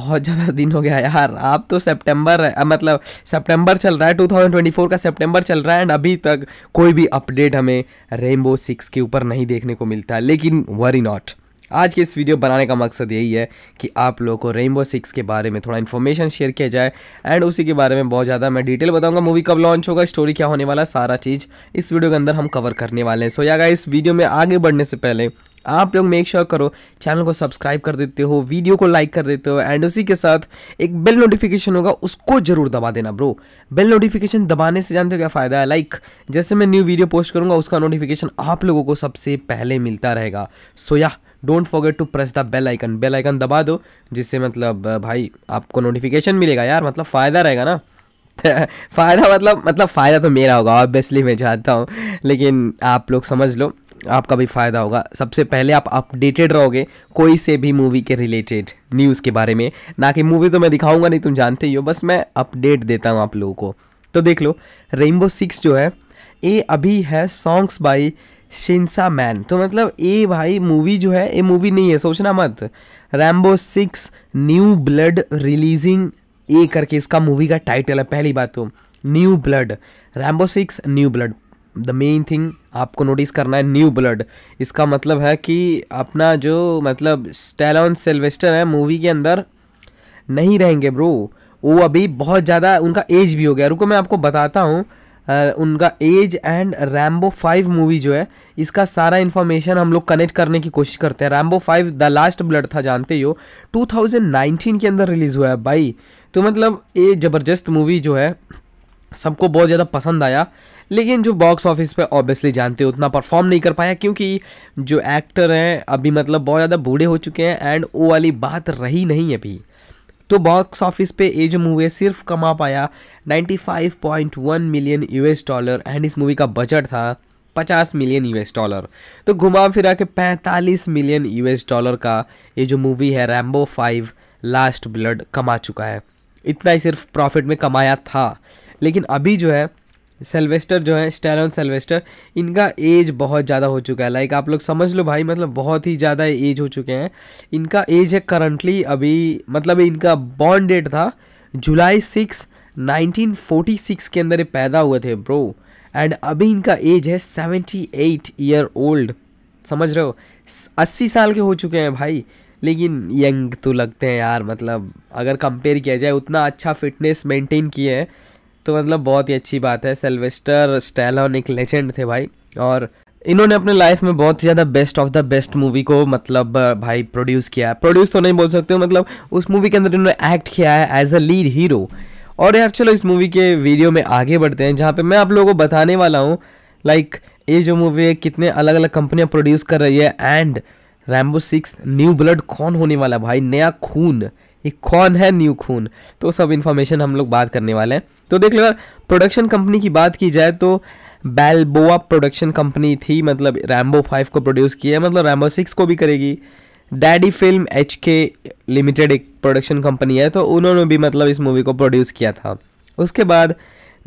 बहुत ज़्यादा दिन हो गया यार आप तो सितंबर है मतलब सितंबर चल रहा है 2024 का सितंबर चल रहा है एंड अभी तक कोई भी अपडेट हमें रेनबो सिक्स के ऊपर नहीं देखने को मिलता लेकिन वरी नॉट आज की इस वीडियो बनाने का मकसद यही है कि आप लोगों को रेनबो सिक्स के बारे में थोड़ा इन्फॉर्मेशन शेयर किया जाए एंड उसी के बारे में बहुत ज़्यादा मैं डिटेल बताऊंगा मूवी कब लॉन्च होगा स्टोरी क्या होने वाला सारा चीज़ इस वीडियो के अंदर हम कवर करने वाले हैं सो यागा इस वीडियो में आगे बढ़ने से पहले आप लोग मेक श्योर करो चैनल को सब्सक्राइब कर देते हो वीडियो को लाइक कर देते हो एंड उसी के साथ एक बेल नोटिफिकेशन होगा उसको जरूर दबा देना ब्रो बेल नोटिफिकेशन दबाने से जानते हो क्या फ़ायदा है लाइक like, जैसे मैं न्यू वीडियो पोस्ट करूँगा उसका नोटिफिकेशन आप लोगों को सबसे पहले मिलता रहेगा सोया so, yeah, don't forget to press the bell icon bell icon दबा दो जिससे मतलब भाई आपको नोटिफिकेशन मिलेगा यार मतलब फ़ायदा रहेगा ना (laughs) फ़ायदा मतलब मतलब फ़ायदा तो मेरा होगा ऑब्वियसली मैं चाहता हूँ लेकिन आप लोग समझ लो आपका भी फ़ायदा होगा सबसे पहले आप अपडेटेड रहोगे कोई से भी मूवी के रिलेटेड न्यूज़ के बारे में ना कि मूवी तो मैं दिखाऊंगा नहीं तुम जानते ही हो बस मैं अपडेट देता हूँ आप लोगों को तो देख लो रेनबो सिक्स जो है ये अभी है सॉन्ग्स बाई शिंसा मैन तो मतलब ए भाई मूवी जो है ये मूवी नहीं है सोचना मत Rambo six new blood releasing ए करके इसका मूवी का टाइटल है पहली बात तो new blood Rambo six new blood the main thing आपको नोटिस करना है न्यू ब्लड इसका मतलब है कि अपना जो मतलब स्टेलॉन सेल्वेस्टर है मूवी के अंदर नहीं रहेंगे ब्रो वो अभी बहुत ज़्यादा उनका एज भी हो गया रुको मैं आपको बताता हूँ उनका age and Rambo five movie जो है इसका सारा इन्फॉर्मेशन हम लोग कनेक्ट करने की कोशिश करते हैं Rambo five the last blood था जानते हो 2019 के अंदर रिलीज़ हुआ है भाई तो मतलब ये ज़बरदस्त मूवी जो है सबको बहुत ज़्यादा पसंद आया लेकिन जो बॉक्स ऑफिस पे ऑब्वियसली जानते हो उतना परफॉर्म नहीं कर पाया क्योंकि जो एक्टर हैं अभी मतलब बहुत ज़्यादा बूढ़े हो चुके हैं एंड वो वाली बात रही नहीं अभी तो बॉक्स ऑफिस पे ये जो मूवी है सिर्फ कमा पाया 95.1 मिलियन यूएस डॉलर एंड इस मूवी का बजट था 50 मिलियन यूएस डॉलर तो घुमा फिरा के 45 मिलियन यूएस डॉलर का ये जो मूवी है रैम्बो फाइव लास्ट ब्लड कमा चुका है इतना ही सिर्फ प्रॉफिट में कमाया था लेकिन अभी जो है सेल्वेस्टर जो है स्टेलोन सेल्वेस्टर इनका एज बहुत ज़्यादा हो चुका है लाइक आप लोग समझ लो भाई मतलब बहुत ही ज़्यादा एज हो चुके हैं इनका एज है करंटली अभी मतलब इनका बॉर्न डेट था जुलाई सिक्स 1946 के अंदर पैदा हुए थे ब्रो एंड अभी इनका एज है 78 ईयर ओल्ड समझ रहे हो 80 साल के हो चुके हैं भाई लेकिन यंग तो लगते हैं यार मतलब अगर कंपेयर किया जाए उतना अच्छा फिटनेस मेंटेन किए हैं तो मतलब बहुत ही अच्छी बात है सेल्वेस्टर स्टैलोन एक लेजेंड थे भाई और इन्होंने अपने लाइफ में बहुत ही ज़्यादा best of the best movie को मतलब भाई प्रोड्यूस किया है प्रोड्यूस तो नहीं बोल सकते हो मतलब उस मूवी के अंदर इन्होंने एक्ट किया है एज अ लीड हीरो और यार चलो इस मूवी के वीडियो में आगे बढ़ते हैं जहाँ पे मैं आप लोगों को बताने वाला हूँ लाइक ये जो मूवी है कितने अलग अलग कंपनियाँ प्रोड्यूस कर रही है and Rambo six new blood कौन होने वाला भाई नया खून ये कौन है न्यू खून तो सब इन्फॉर्मेशन हम लोग बात करने वाले हैं तो देख लो यार प्रोडक्शन कंपनी की बात की जाए तो बेलबोआ प्रोडक्शन कंपनी थी मतलब रैम्बो फाइव को प्रोड्यूस किया है मतलब रैम्बो सिक्स को भी करेगी daddy film H K limited एक प्रोडक्शन कंपनी है तो उन्होंने भी मतलब इस मूवी को प्रोड्यूस किया था उसके बाद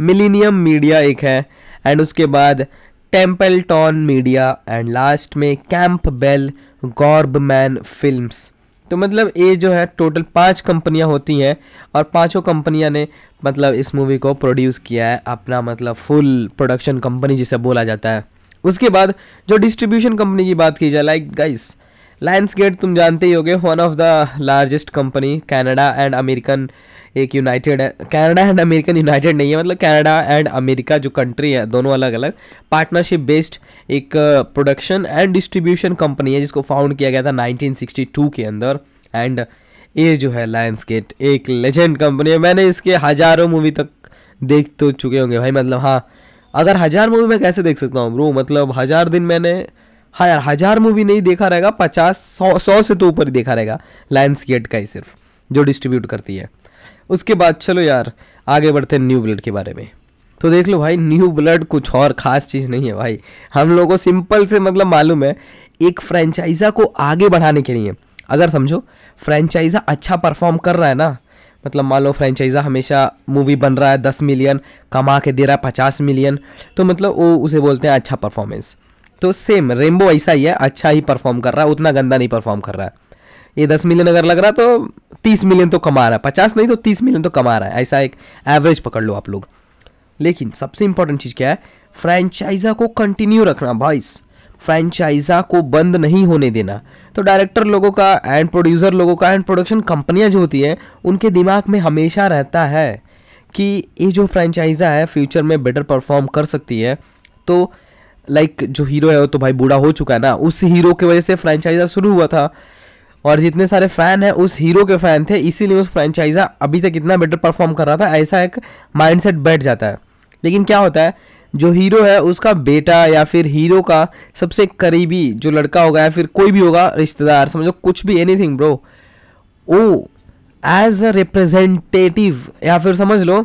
मिलीनियम मीडिया एक है एंड उसके बाद Templeton media and last में कैंप बेल गॉर्बमैन फिल्म्स तो मतलब ये जो है टोटल पांच कंपनियां होती हैं और पांचों कंपनियां ने मतलब इस मूवी को प्रोड्यूस किया है अपना मतलब फुल प्रोडक्शन कंपनी जिसे बोला जाता है उसके बाद जो डिस्ट्रीब्यूशन कंपनी की बात की जाए लाइक गाइस लायंस गेट तुम जानते ही होगे one of the largest company Canada and American एक यूनाइटेड है कनाडा एंड अमेरिकन यूनाइटेड नहीं है मतलब कनाडा एंड अमेरिका जो कंट्री है दोनों अलग अलग पार्टनरशिप बेस्ड एक प्रोडक्शन एंड डिस्ट्रीब्यूशन कंपनी है जिसको फाउंड किया गया था 1962 के अंदर एंड ये जो है लायंस गेट एक लेजेंड कंपनी है मैंने इसके हज़ारों मूवी तक देख तो चुके होंगे भाई मतलब हाँ अगर हज़ार मूवी मैं कैसे देख सकता हूँ ब्रो मतलब हज़ार दिन मैंने हाँ यार हज़ार मूवी नहीं देखा रहेगा पचास सौ सौ से तो ऊपर ही देखा रहेगा लायंस गेट का ही सिर्फ जो डिस्ट्रीब्यूट करती है उसके बाद चलो यार आगे बढ़ते हैं न्यू ब्लड के बारे में तो देख लो भाई न्यू ब्लड कुछ और ख़ास चीज़ नहीं है भाई हम लोगों को सिंपल से मतलब मालूम है एक फ्रेंचाइजा को आगे बढ़ाने के लिए अगर समझो फ्रेंचाइजा अच्छा परफॉर्म कर रहा है ना मतलब मान लो फ्रेंचाइजा हमेशा मूवी बन रहा है दस मिलियन कमा के दे रहा है पचास मिलियन तो मतलब वो उसे बोलते हैं अच्छा परफॉर्मेंस तो सेम रेमबो ऐसा ही है अच्छा ही परफॉर्म कर रहा है उतना गंदा नहीं परफॉर्म कर रहा है ये दस मिलियन अगर लग रहा तो तीस मिलियन तो कमा रहा है पचास नहीं तो तीस मिलियन तो कमा रहा है ऐसा एक एवरेज पकड़ लो आप लोग लेकिन सबसे इंपॉर्टेंट चीज़ क्या है फ्रेंचाइजा को कंटिन्यू रखना भाइस फ्रेंचाइजा को बंद नहीं होने देना तो डायरेक्टर लोगों का एंड प्रोड्यूसर लोगों का एंड प्रोडक्शन कंपनियां जो होती हैं उनके दिमाग में हमेशा रहता है कि ये जो फ्रेंचाइजा है फ्यूचर में बेटर परफॉर्म कर सकती है तो लाइक जो हीरो है वो तो भाई बूढ़ा हो चुका है ना उस हीरो की वजह से फ्रेंचाइजा शुरू हुआ था और जितने सारे फैन हैं उस हीरो के फैन थे इसीलिए उस फ्रेंचाइजा अभी तक इतना बेटर परफॉर्म कर रहा था ऐसा एक माइंडसेट बैठ जाता है लेकिन क्या होता है जो हीरो है उसका बेटा या फिर हीरो का सबसे करीबी जो लड़का होगा या फिर कोई भी होगा रिश्तेदार समझो कुछ भी थिंग ब्रो वो एज अ रिप्रेजेंटेटिव या फिर समझ लो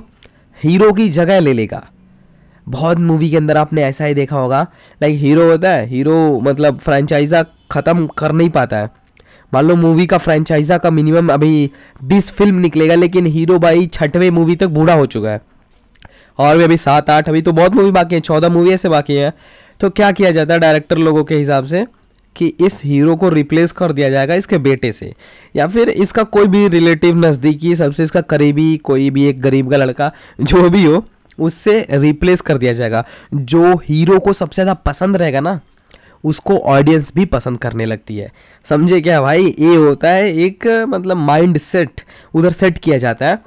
हीरो की जगह ले लेगा बहुत मूवी के अंदर आपने ऐसा ही देखा होगा लाइक हीरो होता है हीरो मतलब फ्रेंचाइजा ख़त्म कर नहीं पाता है मान लो मूवी का फ्रेंचाइजा का मिनिमम अभी बीस फिल्म निकलेगा लेकिन हीरो भाई छठवें मूवी तक बूढ़ा हो चुका है और भी अभी सात आठ अभी तो बहुत मूवी बाकी हैं चौदह मूवी ऐसे बाकी हैं तो क्या किया जाता है डायरेक्टर लोगों के हिसाब से कि इस हीरो को रिप्लेस कर दिया जाएगा इसके बेटे से या फिर इसका कोई भी रिलेटिव नज़दीकी सबसे इसका करीबी कोई भी एक गरीब का लड़का जो भी हो उससे रिप्लेस कर दिया जाएगा जो हीरो को सबसे ज़्यादा पसंद रहेगा ना उसको ऑडियंस भी पसंद करने लगती है समझे क्या भाई ये होता है एक मतलब माइंड सेट उधर सेट किया जाता है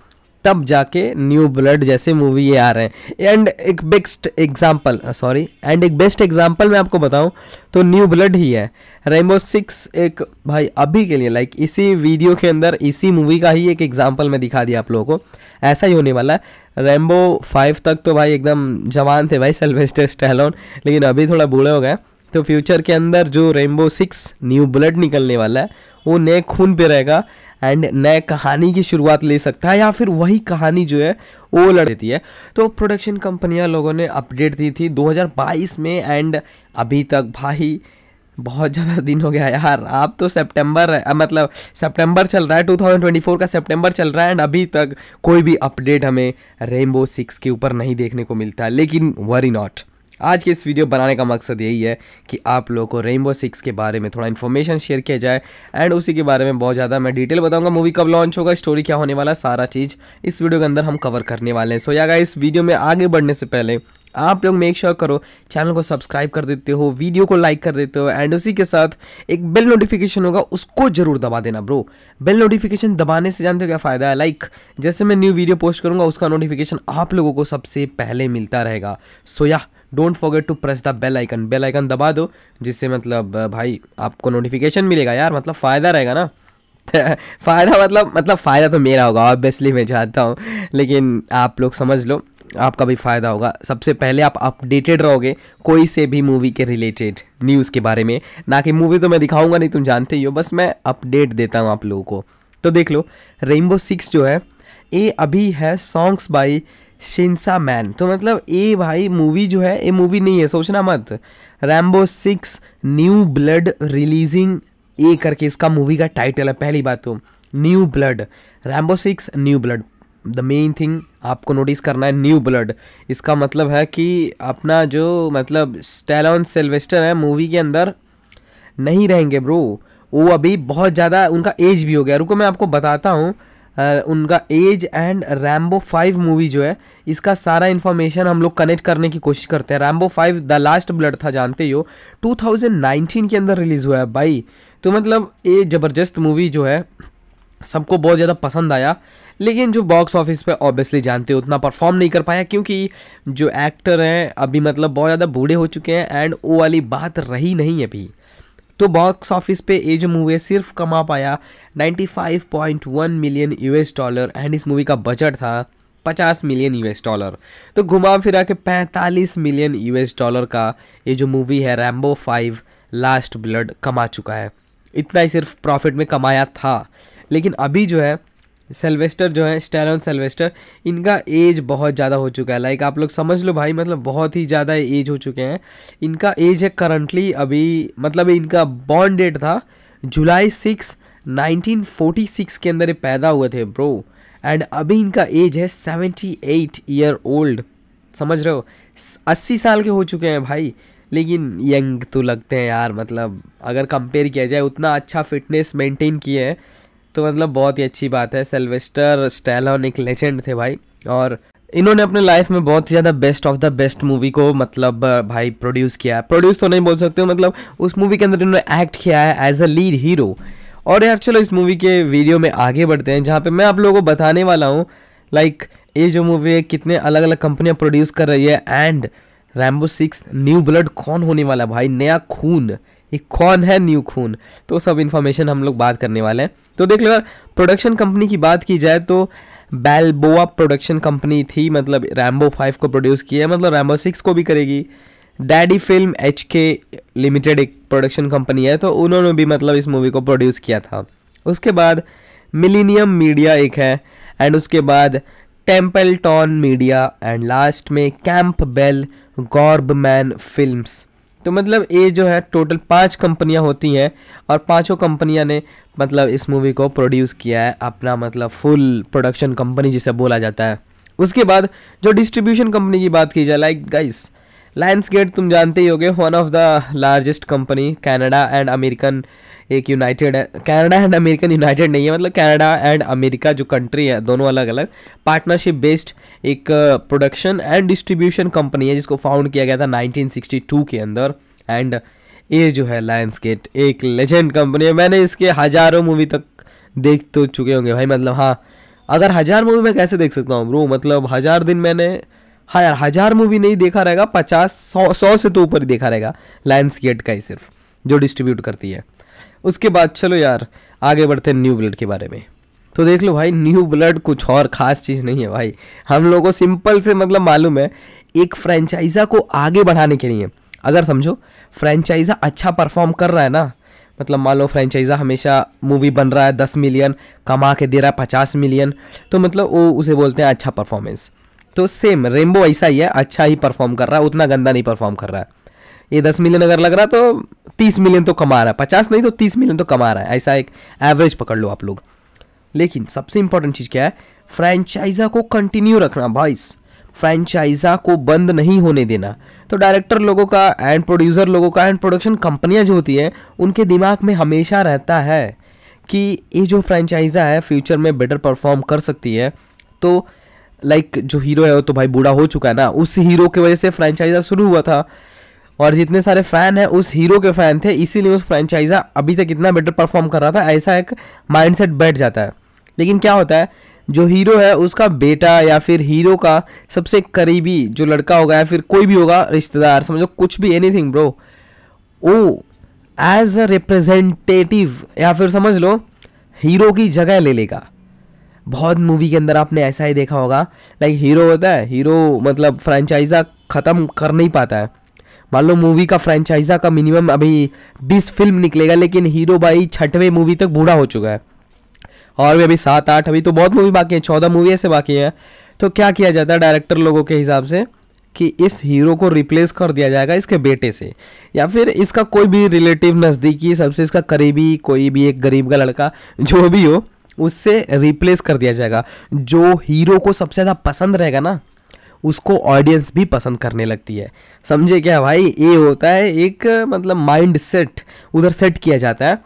तब जाके न्यू ब्लड जैसे मूवी ये आ रहे हैं एंड एक बेस्ट एग्जाम्पल सॉरी एंड एक बेस्ट एग्जाम्पल मैं आपको बताऊँ तो न्यू ब्लड ही है रेमो सिक्स एक भाई अभी के लिए लाइक इसी वीडियो के अंदर इसी मूवी का ही एक एग्जाम्पल मैं दिखा दिया आप लोगों को ऐसा ही होने वाला है रेमबो फाइव तक तो भाई एकदम जवान थे भाई सेल्वेस्टर स्टैलोन लेकिन अभी थोड़ा बूढ़े हो गए तो फ्यूचर के अंदर जो रेमबो सिक्स न्यू ब्लड निकलने वाला है वो नए खून पे रहेगा एंड नए कहानी की शुरुआत ले सकता है या फिर वही कहानी जो है वो लड़ देती है तो प्रोडक्शन कंपनियां लोगों ने अपडेट दी थी 2022 में एंड अभी तक भाई बहुत ज़्यादा दिन हो गया यार आप तो सितंबर है मतलब सितंबर चल रहा है 2024 का सितंबर चल रहा है एंड अभी तक कोई भी अपडेट हमें रेमबो सिक्स के ऊपर नहीं देखने को मिलता लेकिन वरी नॉट आज की इस वीडियो बनाने का मकसद यही है कि आप लोगों को रेनबो सिक्स के बारे में थोड़ा इन्फॉर्मेशन शेयर किया जाए एंड उसी के बारे में बहुत ज़्यादा मैं डिटेल बताऊंगा मूवी कब लॉन्च होगा स्टोरी क्या होने वाला सारा चीज़ इस वीडियो के अंदर हम कवर करने वाले हैं सो या इस वीडियो में आगे बढ़ने से पहले आप लोग मेक श्योर करो चैनल को सब्सक्राइब कर देते हो वीडियो को लाइक कर देते हो एंड उसी के साथ एक बेल नोटिफिकेशन होगा उसको जरूर दबा देना ब्रो बेल नोटिफिकेशन दबाने से जानते हो क्या फ़ायदा है लाइक like, जैसे मैं न्यू वीडियो पोस्ट करूँगा उसका नोटिफिकेशन आप लोगों को सबसे पहले मिलता रहेगा सोया so, yeah, don't forget to press the bell icon bell icon दबा दो जिससे मतलब भाई आपको नोटिफिकेशन मिलेगा यार मतलब फ़ायदा रहेगा ना (laughs) फ़ायदा मतलब मतलब फ़ायदा तो मेरा होगा ऑब्वियसली मैं चाहता हूँ लेकिन आप लोग समझ लो आपका भी फ़ायदा होगा सबसे पहले आप अपडेटेड रहोगे कोई से भी मूवी के रिलेटेड न्यूज़ के बारे में ना कि मूवी तो मैं दिखाऊंगा नहीं तुम जानते ही हो बस मैं अपडेट देता हूँ आप लोगों को तो देख लो रेनबो सिक्स जो है ये अभी है सॉन्ग्स बाई शिंसा मैन तो मतलब ए भाई मूवी जो है ये मूवी नहीं है सोचना मत Rambo six new blood releasing ए करके इसका मूवी का टाइटल है पहली बात तो new blood Rambo six new blood the main thing आपको नोटिस करना है न्यू ब्लड इसका मतलब है कि अपना जो मतलब स्टेलॉन सेल्वेस्टर है मूवी के अंदर नहीं रहेंगे ब्रो वो अभी बहुत ज़्यादा उनका एज भी हो गया रुको मैं आपको बताता हूँ उनका age and Rambo five movie जो है इसका सारा इन्फॉर्मेशन हम लोग कनेक्ट करने की कोशिश करते हैं Rambo five the last blood था जानते हो 2019 के अंदर रिलीज़ हुआ है भाई तो मतलब ये ज़बरदस्त मूवी जो है सबको बहुत ज़्यादा पसंद आया लेकिन जो बॉक्स ऑफिस पे ऑब्वियसली जानते हो उतना परफॉर्म नहीं कर पाया क्योंकि जो एक्टर हैं अभी मतलब बहुत ज़्यादा बूढ़े हो चुके हैं एंड वो वाली बात रही नहीं अभी तो बॉक्स ऑफिस पे ये जो मूवी है सिर्फ कमा पाया 95.1 मिलियन यूएस डॉलर एंड इस मूवी का बजट था 50 मिलियन यूएस डॉलर तो घुमा फिरा के 45 मिलियन यूएस डॉलर का ये जो मूवी है रैम्बो फाइव लास्ट ब्लड कमा चुका है इतना ही सिर्फ प्रॉफिट में कमाया था लेकिन अभी जो है सेल्वेस्टर जो है स्टेलोन सेल्वेस्टर इनका एज बहुत ज़्यादा हो चुका है लाइक आप लोग समझ लो भाई मतलब बहुत ही ज़्यादा एज हो चुके हैं इनका एज है करंटली अभी मतलब इनका बॉर्न डेट था जुलाई सिक्स 1946 के अंदर पैदा हुए थे ब्रो एंड अभी इनका एज है 78 ईयर ओल्ड समझ रहे हो 80 साल के हो चुके हैं भाई लेकिन यंग तो लगते हैं यार मतलब अगर कंपेयर किया जाए उतना अच्छा फिटनेस मेंटेन किए हैं तो मतलब बहुत ही अच्छी बात है सेल्वेस्टर स्टैलोन एक लेजेंड थे भाई और इन्होंने अपने लाइफ में बहुत ही ज़्यादा best of the best movie को मतलब भाई प्रोड्यूस किया है प्रोड्यूस तो नहीं बोल सकते हो मतलब उस मूवी के अंदर इन्होंने एक्ट किया है एज अ लीड हीरो और यार चलो इस मूवी के वीडियो में आगे बढ़ते हैं जहाँ पे मैं आप लोगों को बताने वाला हूँ लाइक ये जो मूवी है कितने अलग अलग कंपनियाँ प्रोड्यूस कर रही है and Rambo six new blood कौन होने वाला भाई नया खून ये कौन है न्यू खून तो सब इन्फॉर्मेशन हम लोग बात करने वाले हैं तो देख लो यार प्रोडक्शन कंपनी की बात की जाए तो बैलबोआ प्रोडक्शन कंपनी थी मतलब रैम्बो फाइव को प्रोड्यूस किया मतलब रैम्बो सिक्स को भी करेगी daddy film H K limited एक प्रोडक्शन कंपनी है तो उन्होंने भी मतलब इस मूवी को प्रोड्यूस किया था उसके बाद मिलीनियम मीडिया एक है एंड उसके बाद Templeton media and last में कैंप बेल गॉर्बमैन फिल्म्स तो मतलब ये जो है टोटल पांच कंपनियां होती हैं और पांचों कंपनियां ने मतलब इस मूवी को प्रोड्यूस किया है अपना मतलब फुल प्रोडक्शन कंपनी जिसे बोला जाता है उसके बाद जो डिस्ट्रीब्यूशन कंपनी की बात की जाए लाइक गाइस लायंस गेट तुम जानते ही होगे one of the largest company Canada and American एक यूनाइटेड है कैनेडा एंड अमेरिकन यूनाइटेड नहीं है मतलब कैनेडा एंड अमेरिका जो कंट्री है दोनों अलग अलग पार्टनरशिप बेस्ड एक प्रोडक्शन एंड डिस्ट्रीब्यूशन कंपनी है जिसको फाउंड किया गया था 1962 के अंदर एंड ये जो है लायंस गेट एक लेजेंड कंपनी है मैंने इसके हज़ारों मूवी तक देख तो चुके होंगे भाई मतलब हाँ अगर हज़ार मूवी मैं कैसे देख सकता हूँ ब्रो मतलब हज़ार दिन मैंने हाँ यार हज़ार मूवी नहीं देखा रहेगा पचास सौ सौ से तो ऊपर ही देखा रहेगा लायंस गेट का ही सिर्फ जो डिस्ट्रीब्यूट करती है उसके बाद चलो यार आगे बढ़ते हैं न्यू ब्लड के बारे में तो देख लो भाई न्यू ब्लड कुछ और ख़ास चीज़ नहीं है भाई हम लोगों को सिंपल से मतलब मालूम है एक फ्रेंचाइजा को आगे बढ़ाने के लिए अगर समझो फ्रेंचाइजा अच्छा परफॉर्म कर रहा है ना मतलब मान लो फ्रेंचाइजा हमेशा मूवी बन रहा है दस मिलियन कमा के दे रहा है पचास मिलियन तो मतलब वो उसे बोलते हैं अच्छा परफॉर्मेंस तो सेम रेमबो ऐसा ही है अच्छा ही परफॉर्म कर रहा है उतना गंदा नहीं परफॉर्म कर रहा है ये दस मिलियन अगर लग रहा तो तीस मिलियन तो कमा रहा है पचास नहीं तो तीस मिलियन तो कमा रहा है ऐसा एक एवरेज पकड़ लो आप लोग लेकिन सबसे इंपॉर्टेंट चीज़ क्या है फ्रेंचाइजा को कंटिन्यू रखना भाईस फ्रेंचाइजा को बंद नहीं होने देना तो डायरेक्टर लोगों का एंड प्रोड्यूसर लोगों का एंड प्रोडक्शन कंपनियां जो होती हैं उनके दिमाग में हमेशा रहता है कि ये जो फ्रेंचाइजा है फ्यूचर में बेटर परफॉर्म कर सकती है तो लाइक जो हीरो है वो तो भाई बूढ़ा हो चुका है ना उस हीरो की वजह से फ्रेंचाइजा शुरू हुआ था और जितने सारे फैन हैं उस हीरो के फैन थे इसीलिए उस फ्रेंचाइजा अभी तक इतना बेटर परफॉर्म कर रहा था ऐसा एक माइंडसेट बैठ जाता है लेकिन क्या होता है जो हीरो है उसका बेटा या फिर हीरो का सबसे करीबी जो लड़का होगा या फिर कोई भी होगा रिश्तेदार समझो कुछ भी थिंग ब्रो वो एज अ रिप्रेजेंटेटिव या फिर समझ लो हीरो की जगह ले लेगा बहुत मूवी के अंदर आपने ऐसा ही देखा होगा लाइक हीरो होता है हीरो मतलब फ्रेंचाइजा ख़त्म कर नहीं पाता है मान लो मूवी का फ्रेंचाइजा का मिनिमम अभी बीस फिल्म निकलेगा लेकिन हीरो भाई छठवें मूवी तक बूढ़ा हो चुका है और भी अभी सात आठ अभी तो बहुत मूवी बाकी हैं चौदह मूवी ऐसे बाकी हैं तो क्या किया जाता है डायरेक्टर लोगों के हिसाब से कि इस हीरो को रिप्लेस कर दिया जाएगा इसके बेटे से या फिर इसका कोई भी रिलेटिव नज़दीकी सबसे इसका करीबी कोई भी एक गरीब का लड़का जो भी हो उससे रिप्लेस कर दिया जाएगा जो हीरो को सबसे ज़्यादा पसंद रहेगा ना उसको ऑडियंस भी पसंद करने लगती है समझे क्या भाई ये होता है एक मतलब माइंड सेट उधर सेट किया जाता है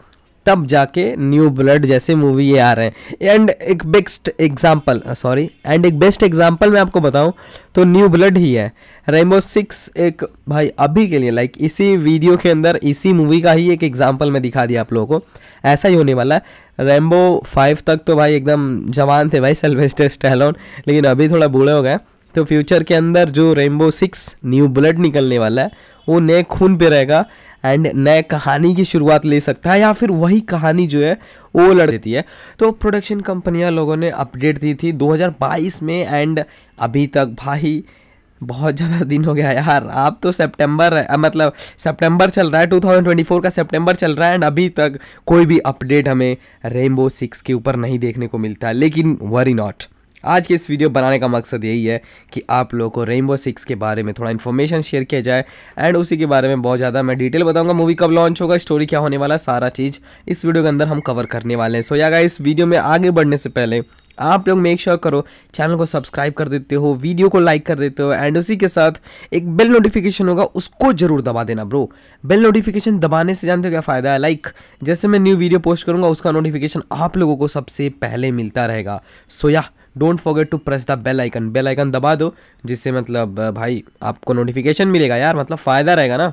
तब जाके न्यू ब्लड जैसे मूवी ये आ रहे हैं एंड एक बेस्ट एग्जाम्पल सॉरी एंड एक बेस्ट एग्जाम्पल मैं आपको बताऊँ तो न्यू ब्लड ही है रेमो सिक्स एक भाई अभी के लिए लाइक इसी वीडियो के अंदर इसी मूवी का ही एक एग्जाम्पल मैं दिखा दिया आप लोगों को ऐसा ही होने वाला है रेमबो फाइव तक तो भाई एकदम जवान थे भाई सेल्वेस्टर स्टैलोन लेकिन अभी थोड़ा बूढ़े हो गए तो फ्यूचर के अंदर जो रेमबो सिक्स न्यू बुलेट निकलने वाला है वो नए खून पे रहेगा एंड नए कहानी की शुरुआत ले सकता है या फिर वही कहानी जो है वो लड़ देती है तो प्रोडक्शन कंपनियां लोगों ने अपडेट दी थी 2022 में एंड अभी तक भाई बहुत ज़्यादा दिन हो गया यार आप तो सितंबर है मतलब सितंबर चल रहा है 2024 का सितंबर चल रहा है एंड अभी तक कोई भी अपडेट हमें रेमबो सिक्स के ऊपर नहीं देखने को मिलता है लेकिन वरी नॉट आज के इस वीडियो बनाने का मकसद यही है कि आप लोगों को रेनबो सिक्स के बारे में थोड़ा इन्फॉर्मेशन शेयर किया जाए एंड उसी के बारे में बहुत ज़्यादा मैं डिटेल बताऊंगा मूवी कब लॉन्च होगा स्टोरी क्या होने वाला सारा चीज़ इस वीडियो के अंदर हम कवर करने वाले हैं सो या इस वीडियो में आगे बढ़ने से पहले आप लोग मेक श्योर करो चैनल को सब्सक्राइब कर देते हो वीडियो को लाइक कर देते हो एंड उसी के साथ एक बेल नोटिफिकेशन होगा उसको जरूर दबा देना ब्रो बेल नोटिफिकेशन दबाने से जानते हो क्या फ़ायदा है लाइक जैसे मैं न्यू वीडियो पोस्ट करूँगा उसका नोटिफिकेशन आप लोगों को सबसे पहले मिलता रहेगा सोया so, yeah, don't forget to press the bell icon bell icon दबा दो जिससे मतलब भाई आपको नोटिफिकेशन मिलेगा यार मतलब फ़ायदा रहेगा ना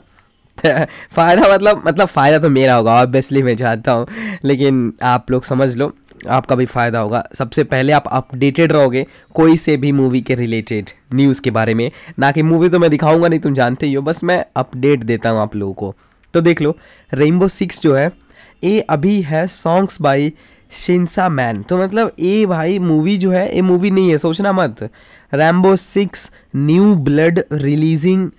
(laughs) फ़ायदा मतलब मतलब फ़ायदा तो मेरा होगा ऑब्वियसली मैं चाहता हूँ लेकिन आप लोग समझ लो आपका भी फ़ायदा होगा सबसे पहले आप अपडेटेड रहोगे कोई से भी मूवी के रिलेटेड न्यूज़ के बारे में ना कि मूवी तो मैं दिखाऊंगा नहीं तुम जानते ही हो बस मैं अपडेट देता हूँ आप लोगों को तो देख लो रेनबो सिक्स जो है ये अभी है सॉन्ग्स बाई शिंसा मैन तो मतलब ए भाई मूवी जो है ये मूवी नहीं है सोचना मत Rambo six new blood releasing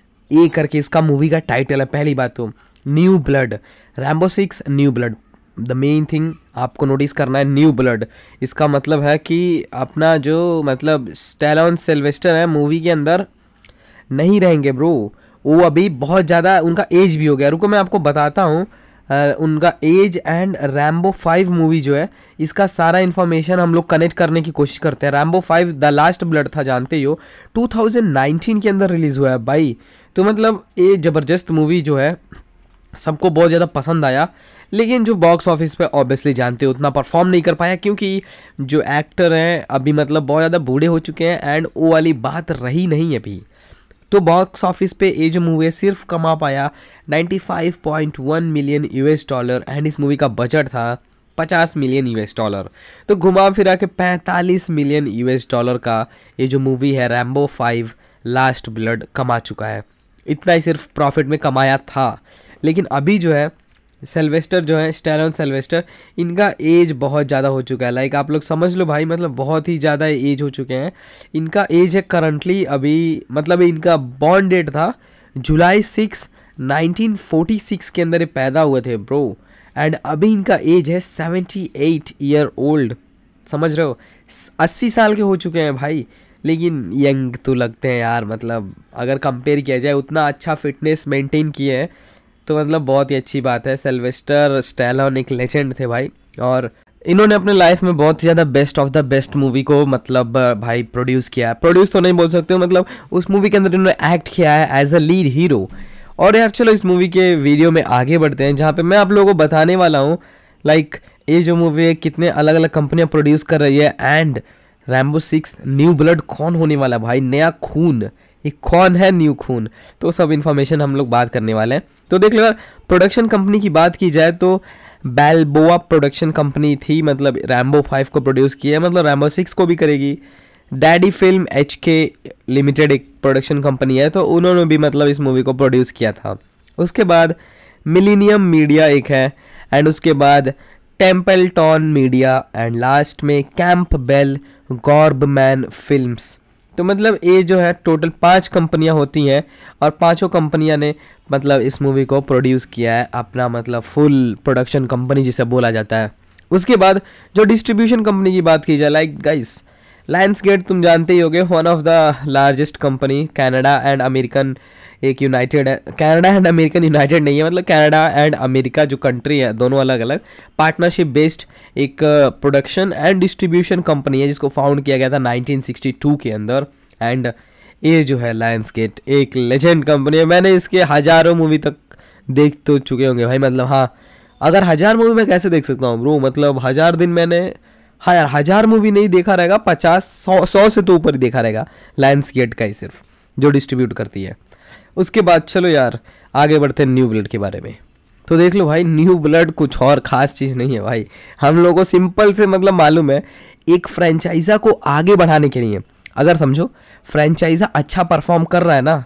ए करके इसका मूवी का टाइटल है पहली बात तो new blood Rambo six new blood the main thing आपको नोटिस करना है न्यू ब्लड इसका मतलब है कि अपना जो मतलब स्टेलॉन सेल्वेस्टर है मूवी के अंदर नहीं रहेंगे ब्रो वो अभी बहुत ज़्यादा उनका एज भी हो गया रुको मैं आपको बताता हूँ उनका age and Rambo five movie जो है इसका सारा इन्फॉर्मेशन हम लोग कनेक्ट करने की कोशिश करते हैं Rambo five the last blood था जानते ही हो 2019 के अंदर रिलीज़ हुआ है भाई तो मतलब ये ज़बरदस्त मूवी जो है सबको बहुत ज़्यादा पसंद आया लेकिन जो बॉक्स ऑफिस पे ऑब्वियसली जानते हो उतना परफॉर्म नहीं कर पाया क्योंकि जो एक्टर हैं अभी मतलब बहुत ज़्यादा बूढ़े हो चुके हैं एंड वो वाली बात रही नहीं अभी तो बॉक्स ऑफिस पे ये जो मूवी है सिर्फ कमा पाया 95.1 मिलियन यूएस डॉलर एंड इस मूवी का बजट था 50 मिलियन यूएस डॉलर तो घुमा फिरा के 45 मिलियन यूएस डॉलर का ये जो मूवी है रैम्बो फाइव लास्ट ब्लड कमा चुका है इतना ही सिर्फ प्रॉफिट में कमाया था लेकिन अभी जो है सेल्वेस्टर जो है स्टैलन सेल्वेस्टर इनका एज बहुत ज़्यादा हो चुका है लाइक आप लोग समझ लो भाई मतलब बहुत ही ज़्यादा एज हो चुके हैं इनका एज है करंटली अभी मतलब इनका बॉर्न डेट था जुलाई सिक्स 1946 के अंदर पैदा हुए थे ब्रो एंड अभी इनका एज है 78 ईयर ओल्ड समझ रहे हो 80 साल के हो चुके हैं भाई लेकिन यंग तो लगते हैं यार मतलब अगर कंपेयर किया जाए उतना अच्छा फिटनेस मेंटेन किए हैं तो मतलब बहुत ही अच्छी बात है सेल्वेस्टर स्टैलॉन एक लेजेंड थे भाई और इन्होंने अपने लाइफ में बहुत ही ज़्यादा best of the best movie को मतलब भाई प्रोड्यूस किया है प्रोड्यूस तो नहीं बोल सकते हो मतलब उस मूवी के अंदर इन्होंने एक्ट किया है एज अ लीड हीरो और यार चलो इस मूवी के वीडियो में आगे बढ़ते हैं जहाँ पे मैं आप लोगों को बताने वाला हूँ लाइक ये जो मूवी है कितने अलग अलग कंपनियाँ प्रोड्यूस कर रही है and Rambo six new blood कौन होने वाला भाई नया खून ये कौन है न्यू खून तो सब इन्फॉर्मेशन हम लोग बात करने वाले हैं तो देख लो यार प्रोडक्शन कंपनी की बात की जाए तो बैलबोआ प्रोडक्शन कंपनी थी मतलब रैम्बो फाइव को प्रोड्यूस किया मतलब रैम्बो सिक्स को भी करेगी daddy film H K limited एक प्रोडक्शन कंपनी है तो उन्होंने भी मतलब इस मूवी को प्रोड्यूस किया था उसके बाद मिलीनियम मीडिया एक है एंड उसके बाद Templeton media and last में कैंप बेल गॉर्बमैन फिल्म्स तो मतलब ये जो है टोटल पांच कंपनियां होती हैं और पांचों कंपनियां ने मतलब इस मूवी को प्रोड्यूस किया है अपना मतलब फुल प्रोडक्शन कंपनी जिसे बोला जाता है उसके बाद जो डिस्ट्रीब्यूशन कंपनी की बात की जाए लाइक गाइस लायंस गेट तुम जानते ही होगे one of the largest company Canada and American एक यूनाइटेड है कनाडा एंड अमेरिकन यूनाइटेड नहीं है मतलब कनाडा एंड अमेरिका जो कंट्री है दोनों अलग अलग पार्टनरशिप बेस्ड एक प्रोडक्शन एंड डिस्ट्रीब्यूशन कंपनी है जिसको फाउंड किया गया था 1962 के अंदर एंड ये जो है लायंस गेट एक लेजेंड कंपनी है मैंने इसके हज़ारों मूवी तक देख तो चुके होंगे भाई मतलब हाँ अगर हज़ार मूवी मैं कैसे देख सकता हूँ ब्रो मतलब हज़ार दिन मैंने हाँ यार हज़ार मूवी नहीं देखा रहेगा पचास सौ सौ से तो ऊपर ही देखा रहेगा लायंस गेट का ही सिर्फ जो डिस्ट्रीब्यूट करती है उसके बाद चलो यार आगे बढ़ते हैं न्यू ब्लड के बारे में तो देख लो भाई न्यू ब्लड कुछ और ख़ास चीज़ नहीं है भाई हम लोगों को सिंपल से मतलब मालूम है एक फ्रेंचाइजा को आगे बढ़ाने के लिए अगर समझो फ्रेंचाइजा अच्छा परफॉर्म कर रहा है ना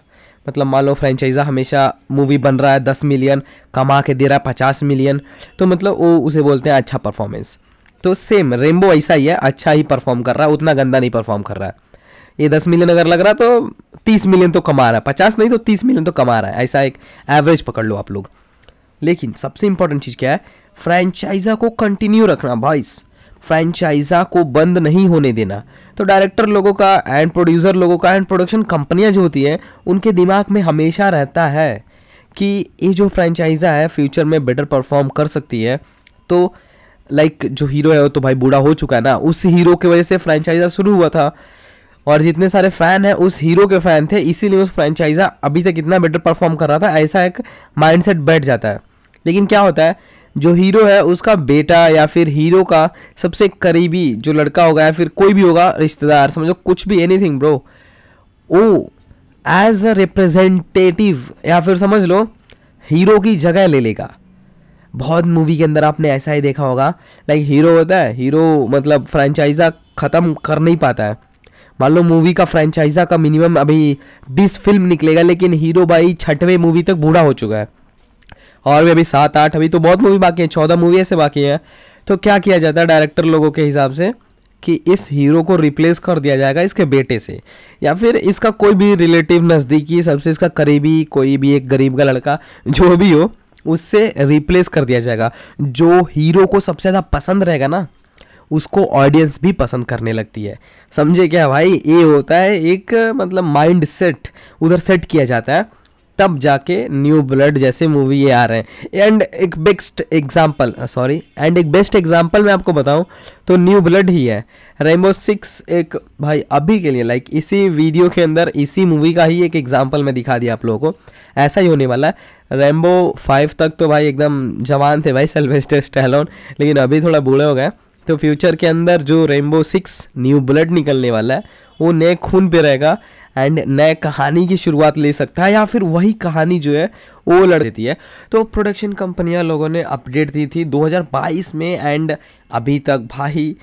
मतलब मान लो फ्रेंचाइजा हमेशा मूवी बन रहा है दस मिलियन कमा के दे रहा है पचास मिलियन तो मतलब वो उसे बोलते हैं अच्छा परफॉर्मेंस तो सेम रेमबो ऐसा ही है अच्छा ही परफॉर्म कर रहा है उतना गंदा नहीं परफॉर्म कर रहा है ये दस मिलियन अगर लग रहा तो तीस मिलियन तो कमा रहा है पचास नहीं तो तीस मिलियन तो कमा रहा है ऐसा एक एवरेज पकड़ लो आप लोग लेकिन सबसे इंपॉर्टेंट चीज़ क्या है फ्रेंचाइजा को कंटिन्यू रखना भाइस फ्रेंचाइजा को बंद नहीं होने देना तो डायरेक्टर लोगों का एंड प्रोड्यूसर लोगों का एंड प्रोडक्शन कंपनियां जो होती हैं उनके दिमाग में हमेशा रहता है कि ये जो फ्रेंचाइजा है फ्यूचर में बेटर परफॉर्म कर सकती है तो लाइक like, जो हीरो है वो तो भाई बूढ़ा हो चुका है ना उस हीरो की वजह से फ्रेंचाइजा शुरू हुआ था और जितने सारे फैन हैं उस हीरो के फैन थे इसीलिए उस फ्रेंचाइजा अभी तक इतना बेटर परफॉर्म कर रहा था ऐसा एक माइंडसेट बैठ जाता है लेकिन क्या होता है जो हीरो है उसका बेटा या फिर हीरो का सबसे करीबी जो लड़का होगा या फिर कोई भी होगा रिश्तेदार समझो कुछ भी एनी ब्रो वो एज अ रिप्रेजेंटेटिव या फिर समझ लो हीरो की जगह ले लेगा बहुत मूवी के अंदर आपने ऐसा ही देखा होगा लाइक हीरो होता है हीरो मतलब फ्रेंचाइजा ख़त्म कर नहीं पाता है मान लो मूवी का फ्रेंचाइजा का मिनिमम अभी बीस फिल्म निकलेगा लेकिन हीरो भाई छठवें मूवी तक बूढ़ा हो चुका है और भी अभी सात आठ अभी तो बहुत मूवी बाकी हैं चौदह मूवी ऐसे बाकी हैं तो क्या किया जाता है डायरेक्टर लोगों के हिसाब से कि इस हीरो को रिप्लेस कर दिया जाएगा इसके बेटे से या फिर इसका कोई भी रिलेटिव नज़दीकी सबसे इसका करीबी कोई भी एक गरीब का लड़का जो भी हो उससे रिप्लेस कर दिया जाएगा जो हीरो को सबसे ज़्यादा पसंद रहेगा ना उसको ऑडियंस भी पसंद करने लगती है समझे क्या भाई ये होता है एक मतलब माइंड सेट उधर सेट किया जाता है तब जाके न्यू ब्लड जैसे मूवी ये आ रहे हैं एंड एक बेस्ट एग्जाम्पल सॉरी एंड एक बेस्ट एग्जाम्पल मैं आपको बताऊँ तो न्यू ब्लड ही है रेमबो सिक्स एक भाई अभी के लिए लाइक इसी वीडियो के अंदर इसी मूवी का ही एक एग्जाम्पल मैं दिखा दिया आप लोगों को ऐसा ही होने वाला है रेमबो फाइव तक तो भाई एकदम जवान थे भाई सेल्वेस्टर स्टैलोन लेकिन अभी थोड़ा बूढ़े हो गए तो फ्यूचर के अंदर जो रेमबो सिक्स न्यू बुलेट निकलने वाला है वो नए खून पे रहेगा एंड नए कहानी की शुरुआत ले सकता है या फिर वही कहानी जो है वो लड़ देती है तो प्रोडक्शन कंपनियां लोगों ने अपडेट दी थी 2022 में एंड अभी तक भाई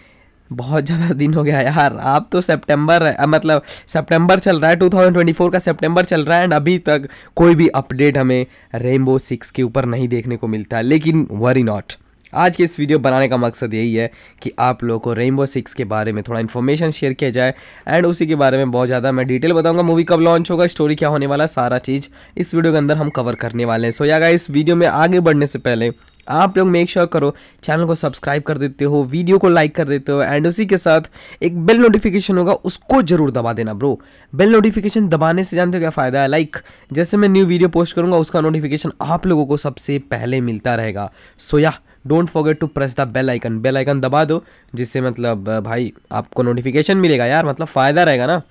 बहुत ज़्यादा दिन हो गया यार आप तो सितंबर मतलब सितंबर चल रहा है 2024 का सितंबर चल रहा है एंड अभी तक कोई भी अपडेट हमें रेमबो सिक्स के ऊपर नहीं देखने को मिलता है लेकिन वरी नॉट आज की इस वीडियो बनाने का मकसद यही है कि आप लोगों को रेनबो सिक्स के बारे में थोड़ा इन्फॉर्मेशन शेयर किया जाए एंड उसी के बारे में बहुत ज़्यादा मैं डिटेल बताऊंगा मूवी कब लॉन्च होगा स्टोरी क्या होने वाला सारा चीज़ इस वीडियो के अंदर हम कवर करने वाले हैं सो या इस वीडियो में आगे बढ़ने से पहले आप लोग मेक श्योर करो चैनल को सब्सक्राइब कर देते हो वीडियो को लाइक कर देते हो एंड उसी के साथ एक बेल नोटिफिकेशन होगा उसको जरूर दबा देना ब्रो बेल नोटिफिकेशन दबाने से जानते हो क्या फ़ायदा है लाइक जैसे मैं न्यू वीडियो पोस्ट करूँगा उसका नोटिफिकेशन आप लोगों को सबसे पहले मिलता रहेगा सोया so, yeah, don't forget to press the bell icon bell icon दबा दो जिससे मतलब भाई आपको नोटिफिकेशन मिलेगा यार मतलब फ़ायदा रहेगा ना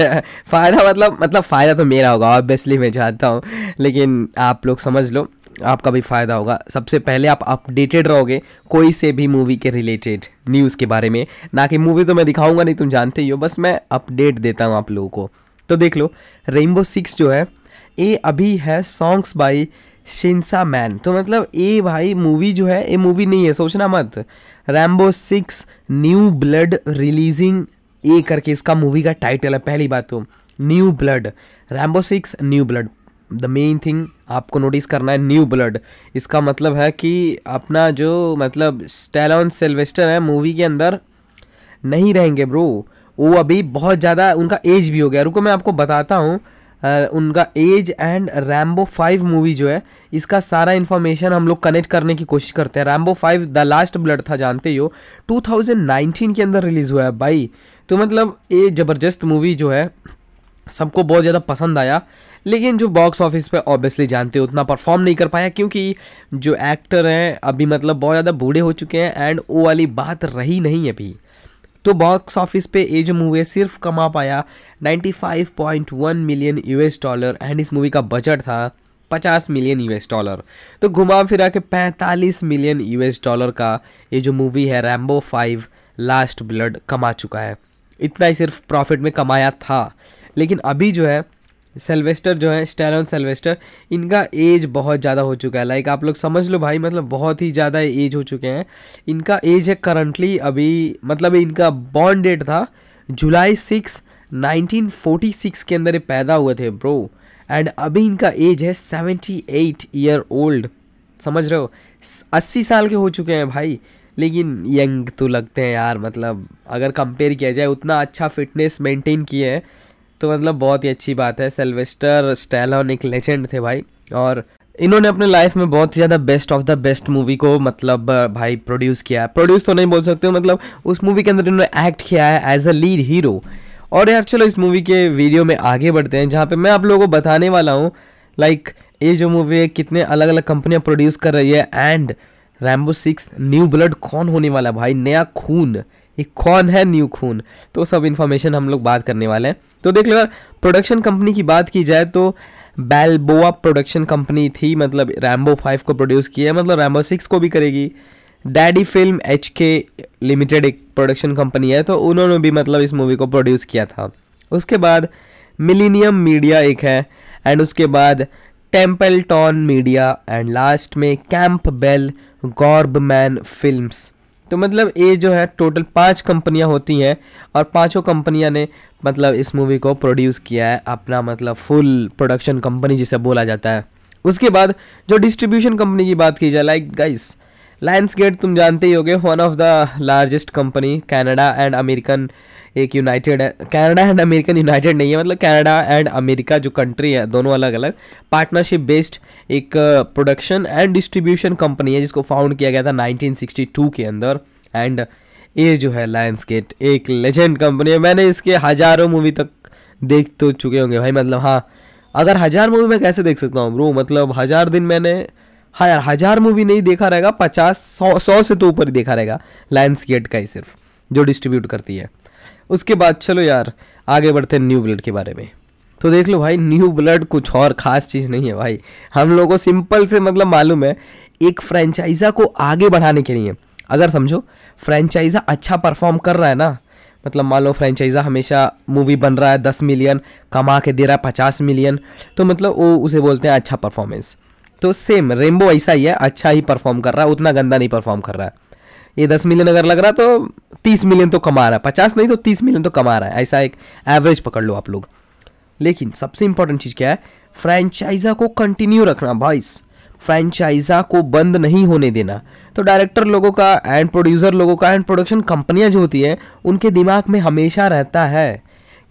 (laughs) फ़ायदा मतलब मतलब फ़ायदा तो मेरा होगा ऑब्वियसली मैं चाहता हूँ लेकिन आप लोग समझ लो आपका भी फ़ायदा होगा सबसे पहले आप अपडेटेड रहोगे कोई से भी मूवी के रिलेटेड न्यूज़ के बारे में ना कि मूवी तो मैं दिखाऊंगा नहीं तुम जानते ही हो बस मैं अपडेट देता हूँ आप लोगों को तो देख लो रेनबो सिक्स जो है ये अभी है सॉन्ग्स बाई शिंसा मैन तो मतलब ए भाई मूवी जो है ये मूवी नहीं है सोचना मत Rambo six new blood releasing ए करके इसका मूवी का टाइटल है पहली बात तो new blood Rambo six new blood the main thing आपको नोटिस करना है न्यू ब्लड इसका मतलब है कि अपना जो मतलब स्टेलॉन सेल्वेस्टर है मूवी के अंदर नहीं रहेंगे ब्रो वो अभी बहुत ज़्यादा उनका एज भी हो गया रुको मैं आपको बताता हूँ उनका age and Rambo five movie जो है इसका सारा इन्फॉर्मेशन हम लोग कनेक्ट करने की कोशिश करते हैं Rambo five the last blood था जानते ही हो 2019 के अंदर रिलीज़ हुआ है भाई तो मतलब ये ज़बरदस्त मूवी जो है सबको बहुत ज़्यादा पसंद आया लेकिन जो बॉक्स ऑफिस पे ऑब्वियसली जानते हो उतना परफॉर्म नहीं कर पाया क्योंकि जो एक्टर हैं अभी मतलब बहुत ज़्यादा बूढ़े हो चुके हैं एंड वो वाली बात रही नहीं अभी तो बॉक्स ऑफिस पे ये जो मूवी सिर्फ कमा पाया 95.1 मिलियन यूएस डॉलर एंड इस मूवी का बजट था 50 मिलियन यूएस डॉलर तो घुमा फिरा के 45 मिलियन यूएस डॉलर का ये जो मूवी है रैम्बो फाइव लास्ट ब्लड कमा चुका है इतना ही सिर्फ प्रॉफिट में कमाया था लेकिन अभी जो है सेल्वेस्टर जो है स्टेलोन सेल्वेस्टर इनका एज बहुत ज़्यादा हो चुका है लाइक आप लोग समझ लो भाई मतलब बहुत ही ज़्यादा एज हो चुके हैं इनका एज है करंटली अभी मतलब इनका बॉर्न डेट था जुलाई सिक्स 1946 के अंदर पैदा हुए थे ब्रो एंड अभी इनका एज है 78 ईयर ओल्ड समझ रहे हो 80 साल के हो चुके हैं भाई लेकिन यंग तो लगते हैं यार मतलब अगर कंपेयर किया जाए उतना अच्छा फिटनेस मेंटेन किए हैं तो मतलब बहुत ही अच्छी बात है सेल्वेस्टर स्टैलॉन एक लेजेंड थे भाई और इन्होंने अपने लाइफ में बहुत ही ज़्यादा best of the best movie को मतलब भाई प्रोड्यूस किया है प्रोड्यूस तो नहीं बोल सकते मतलब उस मूवी के अंदर इन्होंने एक्ट किया है एज अ लीड हीरो और यार चलो इस मूवी के वीडियो में आगे बढ़ते हैं जहाँ पे मैं आप लोगों को बताने वाला हूँ लाइक ये जो मूवी है कितने अलग अलग कंपनियाँ प्रोड्यूस कर रही है and Rambo six new blood कौन होने वाला भाई नया खून ये कौन है न्यू खून तो सब इन्फॉर्मेशन हम लोग बात करने वाले हैं तो देख लो यार प्रोडक्शन कंपनी की बात की जाए तो बैलबोआ प्रोडक्शन कंपनी थी मतलब रैम्बो फाइव को प्रोड्यूस किया है मतलब रैम्बो सिक्स को भी करेगी daddy film H K limited एक प्रोडक्शन कंपनी है तो उन्होंने भी मतलब इस मूवी को प्रोड्यूस किया था उसके बाद मिलीनियम मीडिया एक है एंड उसके बाद Templeton media and last में कैंप बेल गॉर्बमैन फिल्म्स तो मतलब ये जो है टोटल पांच कंपनियां होती हैं और पांचों कंपनियां ने मतलब इस मूवी को प्रोड्यूस किया है अपना मतलब फुल प्रोडक्शन कंपनी जिसे बोला जाता है उसके बाद जो डिस्ट्रीब्यूशन कंपनी की बात की जाए लाइक गाइस लायंस गेट तुम जानते ही होगे one of the largest company Canada and American एक यूनाइटेड है कैनेडा एंड अमेरिकन यूनाइटेड नहीं है मतलब कैनेडा एंड अमेरिका जो कंट्री है दोनों अलग अलग पार्टनरशिप बेस्ड एक प्रोडक्शन एंड डिस्ट्रीब्यूशन कंपनी है जिसको फाउंड किया गया था 1962 के अंदर एंड ये जो है लायंस गेट एक लेजेंड कंपनी है मैंने इसके हज़ारों मूवी तक देख तो चुके होंगे भाई मतलब हाँ अगर हज़ार मूवी मैं कैसे देख सकता हूँ ब्रो मतलब हज़ार दिन मैंने हाँ यार हज़ार मूवी नहीं देखा रहेगा पचास सौ सौ से तो ऊपर ही देखा रहेगा लायंस गेट का ही सिर्फ जो डिस्ट्रीब्यूट करती है उसके बाद चलो यार आगे बढ़ते हैं न्यू ब्लड के बारे में तो देख लो भाई न्यू ब्लड कुछ और ख़ास चीज़ नहीं है भाई हम लोगों को सिंपल से मतलब मालूम है एक फ्रेंचाइजा को आगे बढ़ाने के लिए अगर समझो फ्रेंचाइजा अच्छा परफॉर्म कर रहा है ना मतलब मान लो फ्रेंचाइजा हमेशा मूवी बन रहा है दस मिलियन कमा के दे रहा है पचास मिलियन तो मतलब वो उसे बोलते हैं अच्छा परफॉर्मेंस तो सेम रेमबो ऐसा ही है अच्छा ही परफॉर्म कर रहा है उतना गंदा नहीं परफॉर्म कर रहा है ये दस मिलियन अगर लग रहा तो तीस मिलियन तो कमा रहा है पचास नहीं तो तीस मिलियन तो कमा रहा है ऐसा एक एवरेज पकड़ लो आप लोग लेकिन सबसे इंपॉर्टेंट चीज़ क्या है फ्रेंचाइजा को कंटिन्यू रखना भाई फ्रेंचाइजा को बंद नहीं होने देना तो डायरेक्टर लोगों का एंड प्रोड्यूसर लोगों का एंड प्रोडक्शन कंपनियां जो होती हैं उनके दिमाग में हमेशा रहता है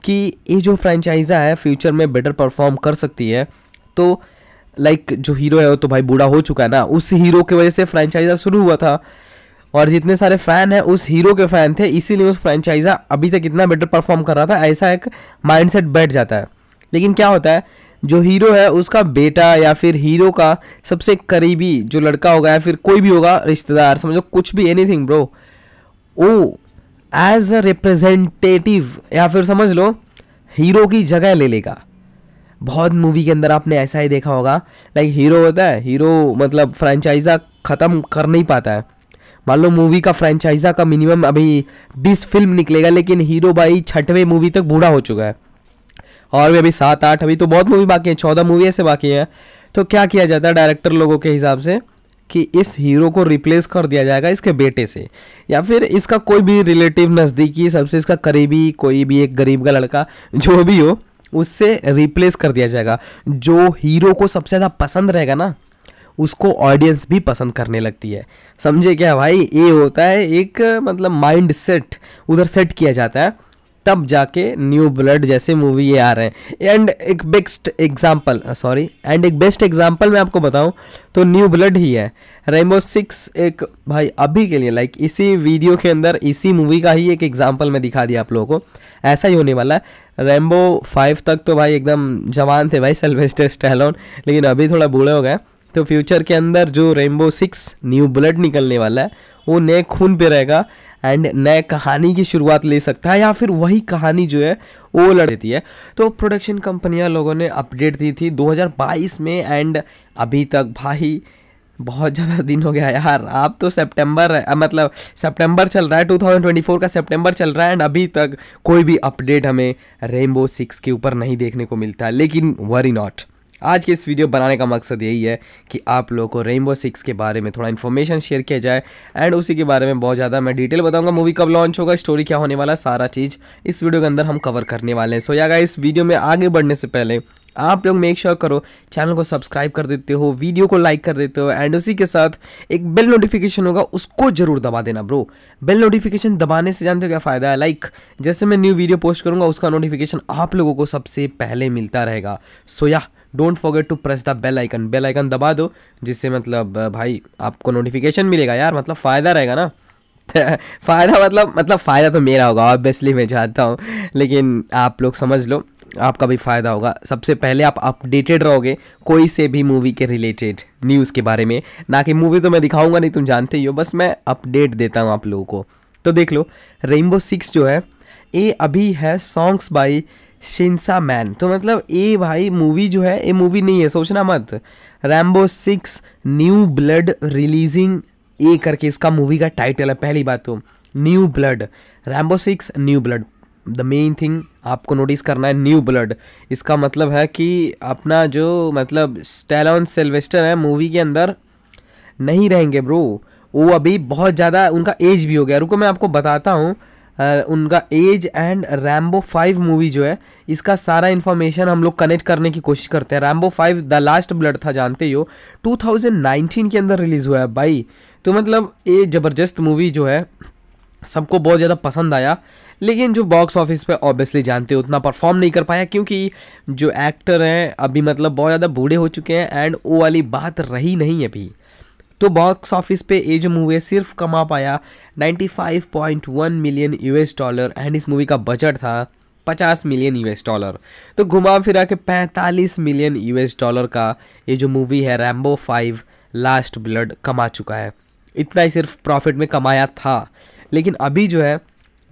कि ये जो फ्रेंचाइजा है फ्यूचर में बेटर परफॉर्म कर सकती है तो लाइक like, जो हीरो है वो तो भाई बूढ़ा हो चुका है ना उस हीरो की वजह से फ्रेंचाइजा शुरू हुआ था और जितने सारे फैन हैं उस हीरो के फैन थे इसीलिए उस फ्रेंचाइजा अभी तक इतना बेटर परफॉर्म कर रहा था ऐसा एक माइंडसेट बैठ जाता है लेकिन क्या होता है जो हीरो है उसका बेटा या फिर हीरो का सबसे करीबी जो लड़का होगा या फिर कोई भी होगा रिश्तेदार समझो कुछ भी एनीथिंग ब्रो वो एज अ रिप्रेजेंटेटिव या फिर समझ लो हीरो की जगह ले लेगा बहुत मूवी के अंदर आपने ऐसा ही देखा होगा लाइक हीरो होता है हीरो मतलब फ्रेंचाइजा ख़त्म कर नहीं पाता है मान लो मूवी का फ्रेंचाइजा का मिनिमम अभी बीस फिल्म निकलेगा लेकिन हीरो भाई छठवें मूवी तक बूढ़ा हो चुका है और भी अभी सात आठ अभी तो बहुत मूवी बाकी हैं चौदह मूवी ऐसे बाकी हैं तो क्या किया जाता है डायरेक्टर लोगों के हिसाब से कि इस हीरो को रिप्लेस कर दिया जाएगा इसके बेटे से या फिर इसका कोई भी रिलेटिव नज़दीकी सबसे इसका करीबी कोई भी एक गरीब का लड़का जो भी हो उससे रिप्लेस कर दिया जाएगा जो हीरो को सबसे ज़्यादा पसंद रहेगा ना उसको ऑडियंस भी पसंद करने लगती है समझे क्या भाई ये होता है एक मतलब माइंड सेट उधर सेट किया जाता है तब जाके न्यू ब्लड जैसे मूवी ये आ रहे हैं एंड एक बेस्ट एग्जाम्पल सॉरी एंड एक बेस्ट एग्जाम्पल मैं आपको बताऊं तो न्यू ब्लड ही है रेमबो सिक्स एक भाई अभी के लिए लाइक इसी वीडियो के अंदर इसी मूवी का ही एक एग्जाम्पल मैं दिखा दिया आप लोगों को ऐसा ही होने वाला है रेमबो फाइव तक तो भाई एकदम जवान थे भाई सेल्वेस्टर स्टैलोन लेकिन अभी थोड़ा बूढ़े हो गए तो फ्यूचर के अंदर जो रेमबो सिक्स न्यू ब्लड निकलने वाला है वो नए खून पे रहेगा एंड नए कहानी की शुरुआत ले सकता है या फिर वही कहानी जो है वो लड़ देती है तो प्रोडक्शन कंपनियां लोगों ने अपडेट दी थी 2022 में एंड अभी तक भाई बहुत ज़्यादा दिन हो गया यार आप तो सितंबर है मतलब सितंबर चल रहा है 2024 का सितंबर चल रहा है एंड अभी तक कोई भी अपडेट हमें रेनबो सिक्स के ऊपर नहीं देखने को मिलता लेकिन वरी नॉट आज की इस वीडियो बनाने का मकसद यही है कि आप लोगों को रेनबो सिक्स के बारे में थोड़ा इन्फॉर्मेशन शेयर किया जाए एंड उसी के बारे में बहुत ज़्यादा मैं डिटेल बताऊँगा मूवी कब लॉन्च होगा स्टोरी क्या होने वाला सारा चीज़ इस वीडियो के अंदर हम कवर करने वाले हैं सो या इस वीडियो में आगे बढ़ने से पहले आप लोग मेक श्योर करो चैनल को सब्सक्राइब कर देते हो वीडियो को लाइक कर देते हो एंड उसी के साथ एक बेल नोटिफिकेशन होगा उसको जरूर दबा देना ब्रो बेल नोटिफिकेशन दबाने से जानते हो क्या फ़ायदा है लाइक like, जैसे मैं न्यू वीडियो पोस्ट करूँगा उसका नोटिफिकेशन आप लोगों को सबसे पहले मिलता रहेगा सो so, या don't forget to press the bell icon bell icon दबा दो जिससे मतलब भाई आपको नोटिफिकेशन मिलेगा यार मतलब फ़ायदा रहेगा ना (laughs) फ़ायदा मतलब मतलब फ़ायदा तो मेरा होगा ऑब्वियसली मैं चाहता हूँ लेकिन आप लोग समझ लो आपका भी फ़ायदा होगा सबसे पहले आप अपडेटेड रहोगे कोई से भी मूवी के रिलेटेड न्यूज़ के बारे में ना कि मूवी तो मैं दिखाऊंगा नहीं तुम जानते ही हो बस मैं अपडेट देता हूँ आप लोगों को तो देख लो रेनबो सिक्स जो है ये अभी है सॉन्ग्स बाई शिंसा मैन तो मतलब ये भाई मूवी जो है ये मूवी नहीं है सोचना मत Rambo six new blood releasing ए करके इसका मूवी का टाइटल है पहली बात तो new blood Rambo six new blood the main thing आपको नोटिस करना है न्यू ब्लड इसका मतलब है कि अपना जो मतलब स्टेलॉन सेल्वेस्टर है मूवी के अंदर नहीं रहेंगे ब्रो वो अभी बहुत ज़्यादा उनका एज भी हो गया रुको मैं आपको बताता हूँ उनका age and Rambo five movie जो है इसका सारा इन्फॉर्मेशन हम लोग कनेक्ट करने की कोशिश करते हैं Rambo five the last blood था जानते ही हो 2019 के अंदर रिलीज़ हुआ है भाई तो मतलब ये ज़बरदस्त मूवी जो है सबको बहुत ज़्यादा पसंद आया लेकिन जो बॉक्स ऑफिस पे ऑब्वियसली जानते हो उतना परफॉर्म नहीं कर पाया क्योंकि जो एक्टर हैं अभी मतलब बहुत ज़्यादा बूढ़े हो चुके हैं एंड वो वाली बात रही नहीं अभी तो बॉक्स ऑफिस पे ये जो मूवी है सिर्फ कमा पाया 95.1 मिलियन यूएस डॉलर एंड इस मूवी का बजट था 50 मिलियन यूएस डॉलर तो घुमा फिरा के 45 मिलियन यूएस डॉलर का ये जो मूवी है रैम्बो फाइव लास्ट ब्लड कमा चुका है इतना ही सिर्फ प्रॉफिट में कमाया था लेकिन अभी जो है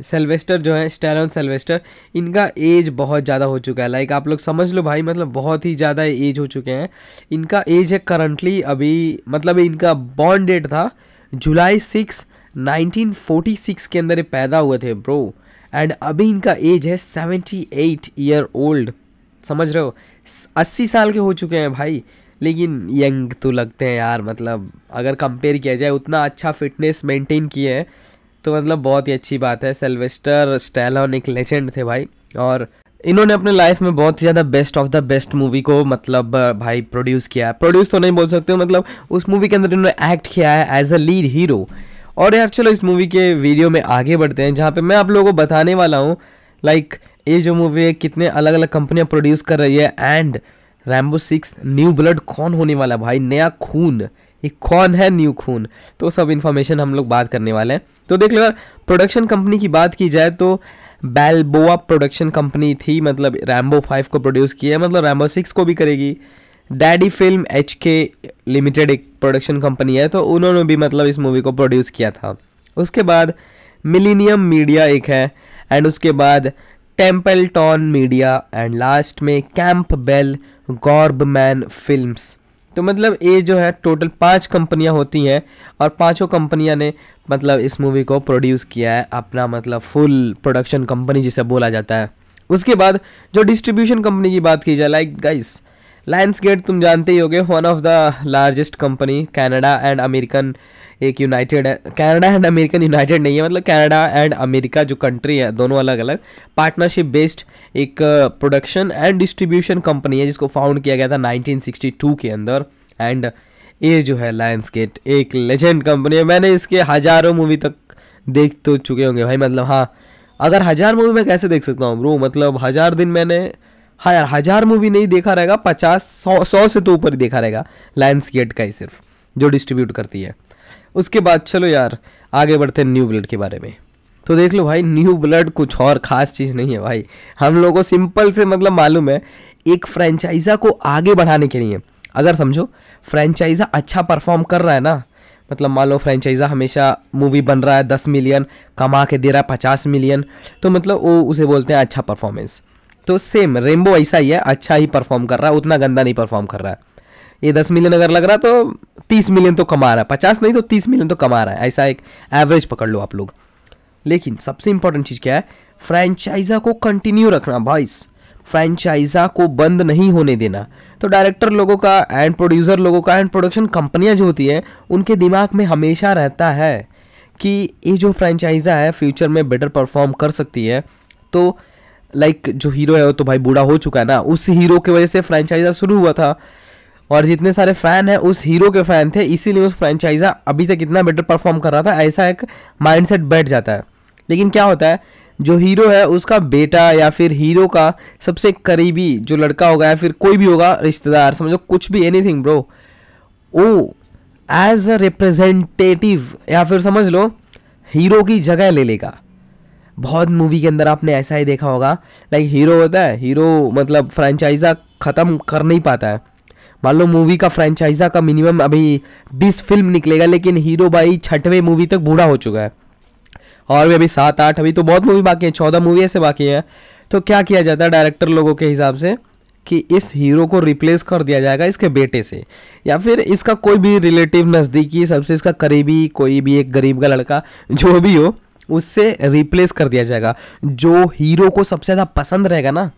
सेल्वेस्टर जो है स्टेलॉन सेल्वेस्टर इनका एज बहुत ज़्यादा हो चुका है लाइक आप लोग समझ लो भाई मतलब बहुत ही ज़्यादा एज हो चुके हैं इनका एज है करंटली अभी मतलब इनका बॉर्न डेट था जुलाई सिक्स 1946 के अंदर पैदा हुए थे ब्रो एंड अभी इनका एज है 78 ईयर ओल्ड समझ रहे हो 80 साल के हो चुके हैं भाई लेकिन यंग तो लगते हैं यार मतलब अगर कंपेयर किया जाए उतना अच्छा फिटनेस मेंटेन किए हैं तो मतलब बहुत ही अच्छी बात है सेल्वेस्टर स्टैलोन एक लेजेंड थे भाई और इन्होंने अपने लाइफ में बहुत ही ज़्यादा best of the best movie को मतलब भाई प्रोड्यूस किया है प्रोड्यूस तो नहीं बोल सकते मतलब उस मूवी के अंदर इन्होंने एक्ट किया है एज अ लीड हीरो और यार चलो इस मूवी के वीडियो में आगे बढ़ते हैं जहाँ पे मैं आप लोगों को बताने वाला हूँ लाइक ये जो मूवी है कितने अलग अलग कंपनियाँ प्रोड्यूस कर रही है and Rambo six new blood कौन होने वाला भाई नया खून ये कौन है न्यू खून तो सब इन्फॉर्मेशन हम लोग बात करने वाले हैं तो देख लो प्रोडक्शन कंपनी की बात की जाए तो बैलबोआ प्रोडक्शन कंपनी थी मतलब रैम्बो फाइव को प्रोड्यूस किया है मतलब रैम्बो सिक्स को भी करेगी daddy film H K limited एक प्रोडक्शन कंपनी है तो उन्होंने भी मतलब इस मूवी को प्रोड्यूस किया था उसके बाद मिलीनियम मीडिया एक है एंड उसके बाद Templeton media and last में कैंप बेल गॉर्बमैन फिल्म्स तो मतलब ये जो है टोटल पांच कंपनियां होती हैं और पांचों कंपनियां ने मतलब इस मूवी को प्रोड्यूस किया है अपना मतलब फुल प्रोडक्शन कंपनी जिसे बोला जाता है उसके बाद जो डिस्ट्रीब्यूशन कंपनी की बात की जाए लाइक गाइस लायंस गेट तुम जानते ही होगे one of the largest company Canada and American एक यूनाइटेड है कनाडा एंड अमेरिकन यूनाइटेड नहीं है मतलब कनाडा एंड अमेरिका जो कंट्री है दोनों अलग अलग पार्टनरशिप बेस्ड एक प्रोडक्शन एंड डिस्ट्रीब्यूशन कंपनी है जिसको फाउंड किया गया था 1962 के अंदर एंड ये जो है लायंस गेट एक लेजेंड कंपनी है मैंने इसके हज़ारों मूवी तक देख तो चुके होंगे भाई मतलब हाँ अगर हज़ार मूवी मैं कैसे देख सकता हूँ ब्रो मतलब हज़ार दिन मैंने हाँ यार हज़ार मूवी नहीं देखा रहेगा पचास सौ सौ से तो ऊपर ही देखा रहेगा लायंस गेट का ही सिर्फ जो डिस्ट्रीब्यूट करती है उसके बाद चलो यार आगे बढ़ते हैं न्यू ब्लड के बारे में तो देख लो भाई न्यू ब्लड कुछ और ख़ास चीज़ नहीं है भाई हम लोगों को सिंपल से मतलब मालूम है एक फ्रेंचाइजा को आगे बढ़ाने के लिए अगर समझो फ्रेंचाइजा अच्छा परफॉर्म कर रहा है ना मतलब मान लो फ्रेंचाइजा हमेशा मूवी बन रहा है दस मिलियन कमा के दे रहा है पचास मिलियन तो मतलब वो उसे बोलते हैं अच्छा परफॉर्मेंस तो सेम रेमबो ऐसा ही है अच्छा ही परफॉर्म कर रहा है उतना गंदा नहीं परफॉर्म कर रहा है ये दस मिलियन अगर लग रहा तो तीस मिलियन तो कमा रहा है पचास नहीं तो तीस मिलियन तो कमा रहा है ऐसा एक एवरेज पकड़ लो आप लोग लेकिन सबसे इंपॉर्टेंट चीज़ क्या है फ्रेंचाइजा को कंटिन्यू रखना भाई फ्रेंचाइजा को बंद नहीं होने देना तो डायरेक्टर लोगों का एंड प्रोड्यूसर लोगों का एंड प्रोडक्शन कंपनियां जो होती हैं उनके दिमाग में हमेशा रहता है कि ये जो फ्रेंचाइजा है फ्यूचर में बेटर परफॉर्म कर सकती है तो लाइक जो हीरो है वो तो भाई बूढ़ा हो चुका है ना उस हीरो की वजह से फ्रेंचाइजा शुरू हुआ था और जितने सारे फैन हैं उस हीरो के फैन थे इसीलिए उस फ्रेंचाइजा अभी तक इतना बेटर परफॉर्म कर रहा था ऐसा एक माइंडसेट बैठ जाता है लेकिन क्या होता है जो हीरो है उसका बेटा या फिर हीरो का सबसे करीबी जो लड़का होगा या फिर कोई भी होगा रिश्तेदार समझो कुछ भी एनीथिंग ब्रो वो एज अ रिप्रेजेंटेटिव या फिर समझ लो हीरो की जगह ले लेगा बहुत मूवी के अंदर आपने ऐसा ही देखा होगा लाइक हीरो होता है हीरो मतलब फ्रेंचाइजा ख़त्म कर नहीं पाता है मान लो मूवी का फ्रेंचाइजा का मिनिमम अभी बीस फिल्म निकलेगा लेकिन हीरो भाई छठवें मूवी तक बूढ़ा हो चुका है और भी अभी सात आठ अभी तो बहुत मूवी बाकी है चौदह मूवी ऐसे बाकी हैं तो क्या किया जाता है डायरेक्टर लोगों के हिसाब से कि इस हीरो को रिप्लेस कर दिया जाएगा इसके बेटे से या फिर इसका कोई भी रिलेटिव नज़दीकी सबसे इसका करीबी कोई भी एक गरीब का लड़का जो भी हो उससे रिप्लेस कर दिया जाएगा जो हीरो को सबसे ज़्यादा पसंद रहेगा ना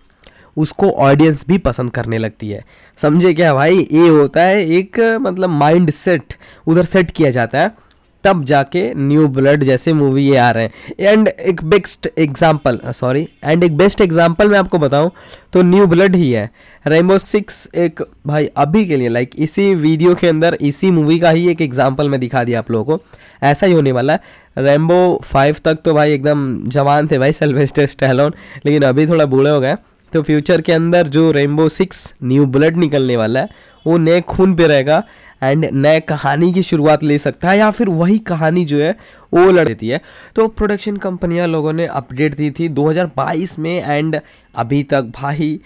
उसको ऑडियंस भी पसंद करने लगती है समझे क्या भाई ये होता है एक मतलब माइंड सेट उधर सेट किया जाता है तब जाके न्यू ब्लड जैसे मूवी ये आ रहे हैं एंड एक बेस्ट एग्जाम्पल सॉरी एंड एक बेस्ट एग्जाम्पल मैं आपको बताऊँ तो न्यू ब्लड ही है रेमो सिक्स एक भाई अभी के लिए लाइक इसी वीडियो के अंदर इसी मूवी का ही एक एग्जाम्पल मैं दिखा दिया आप लोगों को ऐसा ही होने वाला है रेमबो फाइव तक तो भाई एकदम जवान थे भाई सेल्वेस्टर स्टैलोन लेकिन अभी थोड़ा बूढ़े हो गए तो फ्यूचर के अंदर जो रेनबो सिक्स न्यू ब्लड निकलने वाला है वो नए खून पे रहेगा एंड नए कहानी की शुरुआत ले सकता है या फिर वही कहानी जो है वो लड़ देती है तो प्रोडक्शन कंपनियां लोगों ने अपडेट दी थी 2022 में एंड अभी तक भाई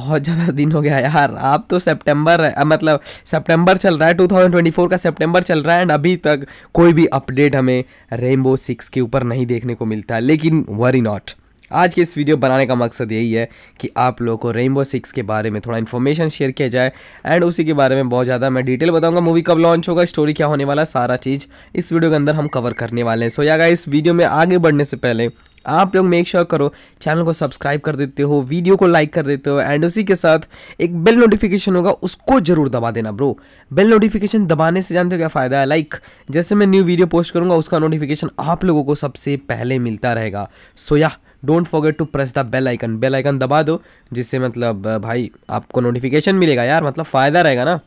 बहुत ज़्यादा दिन हो गया यार आप तो सितंबर है मतलब सितंबर चल रहा है 2024 का सितंबर चल रहा है एंड अभी तक कोई भी अपडेट हमें रेनबो सिक्स के ऊपर नहीं देखने को मिलता लेकिन वरी नॉट आज की इस वीडियो बनाने का मकसद यही है कि आप लोगों को रेनबो सिक्स के बारे में थोड़ा इन्फॉर्मेशन शेयर किया जाए एंड उसी के बारे में बहुत ज़्यादा मैं डिटेल बताऊंगा मूवी कब लॉन्च होगा स्टोरी क्या होने वाला सारा चीज़ इस वीडियो के अंदर हम कवर करने वाले हैं सो यागा इस वीडियो में आगे बढ़ने से पहले आप लोग मेक श्योर करो चैनल को सब्सक्राइब कर देते हो वीडियो को लाइक कर देते हो एंड उसी के साथ एक बेल नोटिफिकेशन होगा उसको जरूर दबा देना ब्रो बेल नोटिफिकेशन दबाने से जानते हो क्या फ़ायदा है लाइक like, जैसे मैं न्यू वीडियो पोस्ट करूँगा उसका नोटिफिकेशन आप लोगों को सबसे पहले मिलता रहेगा सोया so, yeah, don't forget to press the bell icon bell icon दबा दो जिससे मतलब भाई आपको नोटिफिकेशन मिलेगा यार मतलब फ़ायदा रहेगा ना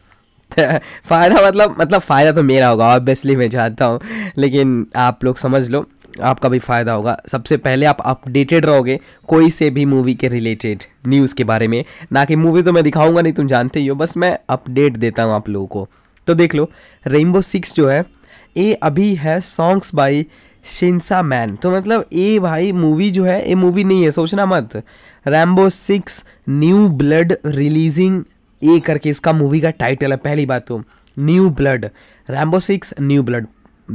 (laughs) फ़ायदा मतलब मतलब फ़ायदा तो मेरा होगा ऑब्वियसली मैं चाहता हूँ लेकिन आप लोग समझ लो आपका भी फ़ायदा होगा सबसे पहले आप अपडेटेड रहोगे कोई से भी मूवी के रिलेटेड न्यूज़ के बारे में ना कि मूवी तो मैं दिखाऊंगा नहीं तुम जानते ही हो बस मैं अपडेट देता हूँ आप लोगों को तो देख लो रेनबो सिक्स जो है ये अभी है सॉन्ग्स बाई शिंसा मैन तो मतलब ए भाई मूवी जो है ये मूवी नहीं है सोचना मत Rambo six new blood releasing ए करके इसका मूवी का टाइटल है पहली बात तो new blood Rambo six new blood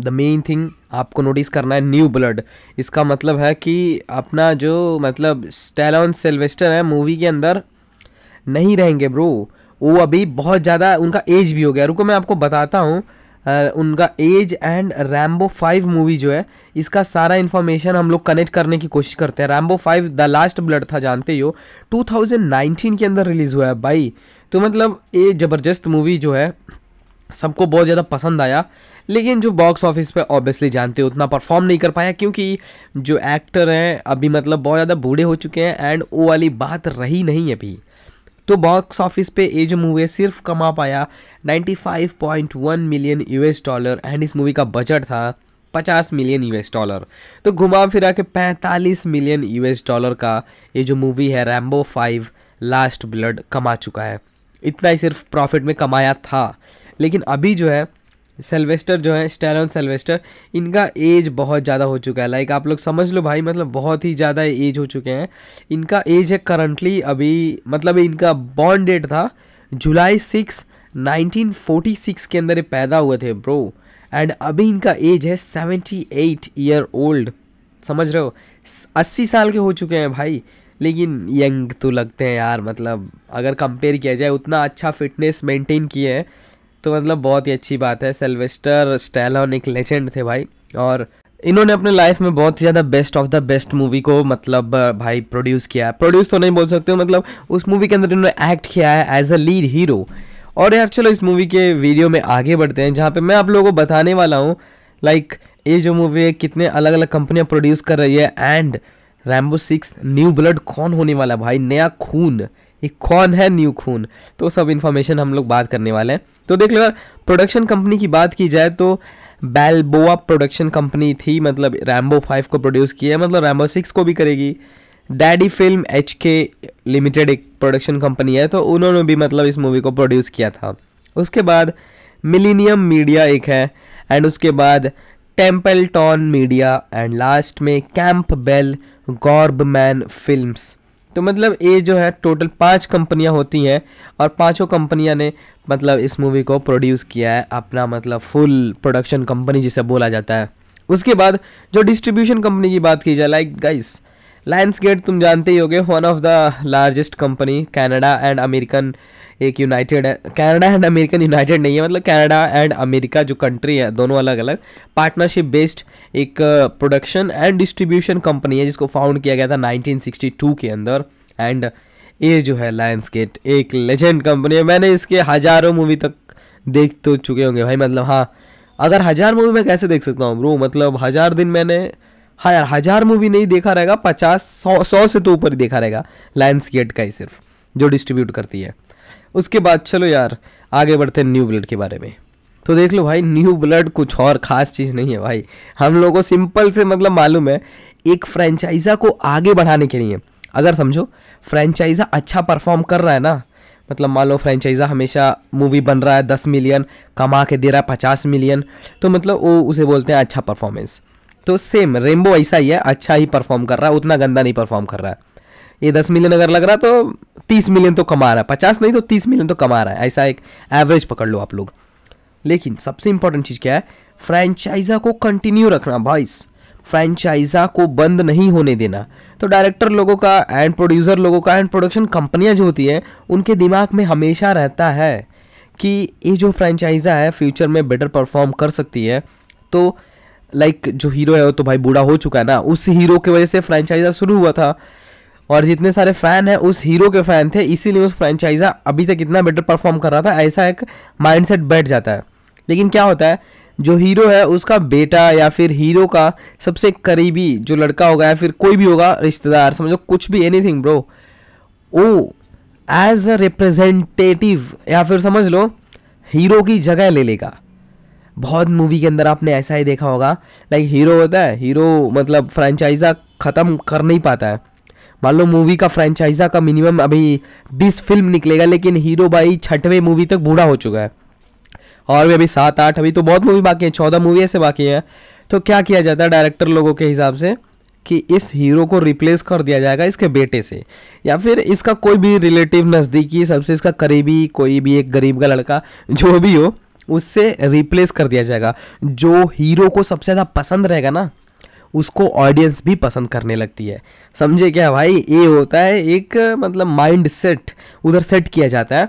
the main thing आपको नोटिस करना है न्यू ब्लड इसका मतलब है कि अपना जो मतलब स्टेलॉन सेल्वेस्टर है मूवी के अंदर नहीं रहेंगे ब्रो वो अभी बहुत ज़्यादा उनका एज भी हो गया रुको मैं आपको बताता हूँ उनका age and Rambo five movie जो है इसका सारा इन्फॉर्मेशन हम लोग कनेक्ट करने की कोशिश करते हैं Rambo five the last blood था जानते हो 2019 के अंदर रिलीज़ हुआ है भाई तो मतलब ये ज़बरदस्त मूवी जो है सबको बहुत ज़्यादा पसंद आया लेकिन जो बॉक्स ऑफिस पे ऑब्वियसली जानते हो उतना परफॉर्म नहीं कर पाया क्योंकि जो एक्टर हैं अभी मतलब बहुत ज़्यादा बूढ़े हो चुके हैं एंड वो वाली बात रही नहीं अभी तो बॉक्स ऑफिस पे ये जो मूवी है सिर्फ कमा पाया 95.1 मिलियन यूएस डॉलर एंड इस मूवी का बजट था 50 मिलियन यूएस डॉलर तो घुमा फिरा के 45 मिलियन यूएस डॉलर का ये जो मूवी है रैम्बो फाइव लास्ट ब्लड कमा चुका है इतना ही सिर्फ प्रॉफिट में कमाया था लेकिन अभी जो है सेल्वेस्टर जो है स्टेलोन सेल्वेस्टर इनका एज बहुत ज़्यादा हो चुका है लाइक आप लोग समझ लो भाई मतलब बहुत ही ज़्यादा एज हो चुके हैं इनका एज है करंटली अभी मतलब इनका बॉर्न डेट था जुलाई सिक्स 1946 के अंदर पैदा हुए थे ब्रो एंड अभी इनका एज है 78 ईयर ओल्ड समझ रहे हो 80 साल के हो चुके हैं भाई लेकिन यंग तो लगते हैं यार मतलब अगर कंपेयर किया जाए उतना अच्छा फिटनेस मेंटेन किए हैं तो मतलब बहुत ही अच्छी बात है सेल्वेस्टर स्टैलॉन एक लेजेंड थे भाई और इन्होंने अपने लाइफ में बहुत ही ज़्यादा best of the best movie को मतलब भाई प्रोड्यूस किया है प्रोड्यूस तो नहीं बोल सकते हो मतलब उस मूवी के अंदर इन्होंने एक्ट किया है एज अ लीड हीरो और यार चलो इस मूवी के वीडियो में आगे बढ़ते हैं जहाँ पे मैं आप लोगों को बताने वाला हूँ लाइक ये जो मूवी है कितने अलग अलग कंपनियाँ प्रोड्यूस कर रही है and Rambo six new blood कौन होने वाला भाई नया खून ये कौन है न्यू खून तो सब इन्फॉर्मेशन हम लोग बात करने वाले हैं तो देख लो यार प्रोडक्शन कंपनी की बात की जाए तो बेलबोआ प्रोडक्शन कंपनी थी मतलब रैम्बो फाइव को प्रोड्यूस किया है मतलब रैम्बो सिक्स को भी करेगी daddy film H K limited एक प्रोडक्शन कंपनी है तो उन्होंने भी मतलब इस मूवी को प्रोड्यूस किया था उसके बाद मिलीनियम मीडिया एक है एंड उसके बाद Templeton media and last में कैंप बेल गॉर्बमैन फिल्म्स तो मतलब ये जो है टोटल पांच कंपनियां होती हैं और पांचों कंपनियां ने मतलब इस मूवी को प्रोड्यूस किया है अपना मतलब फुल प्रोडक्शन कंपनी जिसे बोला जाता है उसके बाद जो डिस्ट्रीब्यूशन कंपनी की बात की जाए लाइक गाइस लायंस गेट तुम जानते ही होगे one of the largest company Canada and American एक यूनाइटेड है कैनेडा एंड अमेरिकन यूनाइटेड नहीं है मतलब कैनेडा एंड अमेरिका जो कंट्री है दोनों अलग अलग पार्टनरशिप बेस्ड एक प्रोडक्शन एंड डिस्ट्रीब्यूशन कंपनी है जिसको फाउंड किया गया था 1962 के अंदर एंड ये जो है लायंस गेट एक लेजेंड कंपनी है मैंने इसके हज़ारों मूवी तक देख तो चुके होंगे भाई मतलब हाँ अगर हज़ार मूवी मैं कैसे देख सकता हूँ ब्रो मतलब हज़ार दिन मैंने हाँ यार हज़ार मूवी नहीं देखा रहेगा पचास सौ सौ से तो ऊपर ही देखा रहेगा लायंस गेट का ही सिर्फ जो डिस्ट्रीब्यूट करती है उसके बाद चलो यार आगे बढ़ते हैं न्यू ब्लड के बारे में तो देख लो भाई न्यू ब्लड कुछ और ख़ास चीज़ नहीं है भाई हम लोगों को सिंपल से मतलब मालूम है एक फ्रेंचाइजा को आगे बढ़ाने के लिए अगर समझो फ्रेंचाइजा अच्छा परफॉर्म कर रहा है ना मतलब मान लो फ्रेंचाइजा हमेशा मूवी बन रहा है दस मिलियन कमा के दे रहा है पचास मिलियन तो मतलब वो उसे बोलते हैं अच्छा परफॉर्मेंस तो सेम रेमबो ऐसा ही है अच्छा ही परफॉर्म कर रहा है उतना गंदा नहीं परफॉर्म कर रहा है ये दस मिलियन अगर लग रहा तो तीस मिलियन तो कमा रहा है पचास नहीं तो तीस मिलियन तो कमा रहा है ऐसा एक एवरेज पकड़ लो आप लोग लेकिन सबसे इंपॉर्टेंट चीज़ क्या है फ्रेंचाइजा को कंटिन्यू रखना भाइस फ्रेंचाइजा को बंद नहीं होने देना तो डायरेक्टर लोगों का एंड प्रोड्यूसर लोगों का एंड प्रोडक्शन कंपनियां जो होती हैं उनके दिमाग में हमेशा रहता है कि ये जो फ्रेंचाइजा है फ्यूचर में बेटर परफॉर्म कर सकती है तो लाइक जो हीरो है वो तो भाई बूढ़ा हो चुका है ना उस हीरो की वजह से फ्रेंचाइजा शुरू हुआ था और जितने सारे फैन हैं उस हीरो के फैन थे इसीलिए उस फ्रेंचाइजा अभी तक इतना बेटर परफॉर्म कर रहा था ऐसा एक माइंडसेट बैठ जाता है लेकिन क्या होता है जो हीरो है उसका बेटा या फिर हीरो का सबसे करीबी जो लड़का होगा या फिर कोई भी होगा रिश्तेदार समझो कुछ भी थिंग ब्रो वो एज अ रिप्रेजेंटेटिव या फिर समझ लो हीरो की जगह ले लेगा बहुत मूवी के अंदर आपने ऐसा ही देखा होगा लाइक हीरो होता है हीरो मतलब फ्रेंचाइजा ख़त्म कर नहीं पाता है मान लो मूवी का फ्रेंचाइजा का मिनिमम अभी बीस फिल्म निकलेगा लेकिन हीरो भाई छठवें मूवी तक बूढ़ा हो चुका है और भी अभी सात आठ अभी तो बहुत मूवी बाकी हैं चौदह मूवी ऐसे बाकी हैं तो क्या किया जाता है डायरेक्टर लोगों के हिसाब से कि इस हीरो को रिप्लेस कर दिया जाएगा इसके बेटे से या फिर इसका कोई भी रिलेटिव नज़दीकी सबसे इसका करीबी कोई भी एक गरीब का लड़का जो भी हो उससे रिप्लेस कर दिया जाएगा जो हीरो को सबसे ज़्यादा पसंद रहेगा ना उसको ऑडियंस भी पसंद करने लगती है समझे क्या भाई ये होता है एक मतलब माइंड सेट उधर सेट किया जाता है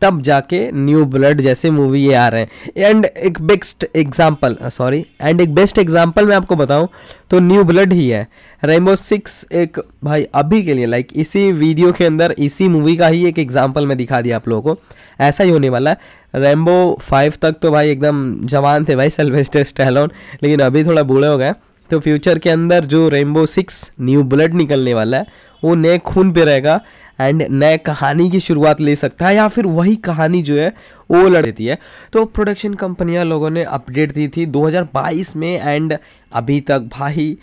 तब जाके न्यू ब्लड जैसे मूवी ये आ रहे हैं एंड एक बेस्ट एग्जाम्पल सॉरी एंड एक बेस्ट एग्जाम्पल मैं आपको बताऊँ तो न्यू ब्लड ही है रेमो सिक्स एक भाई अभी के लिए लाइक इसी वीडियो के अंदर इसी मूवी का ही एक एग्जाम्पल मैं दिखा दिया आप लोगों को ऐसा ही होने वाला है रेमबो फाइव तक तो भाई एकदम जवान थे भाई सेल्वेस्टर स्टैलोन लेकिन अभी थोड़ा बूढ़े हो गए तो फ्यूचर के अंदर जो रेनबो सिक्स न्यू ब्लड निकलने वाला है वो नए खून पे रहेगा एंड नए कहानी की शुरुआत ले सकता है या फिर वही कहानी जो है वो लड़ देती है तो प्रोडक्शन कंपनियां लोगों ने अपडेट दी थी 2022 में एंड अभी तक भाई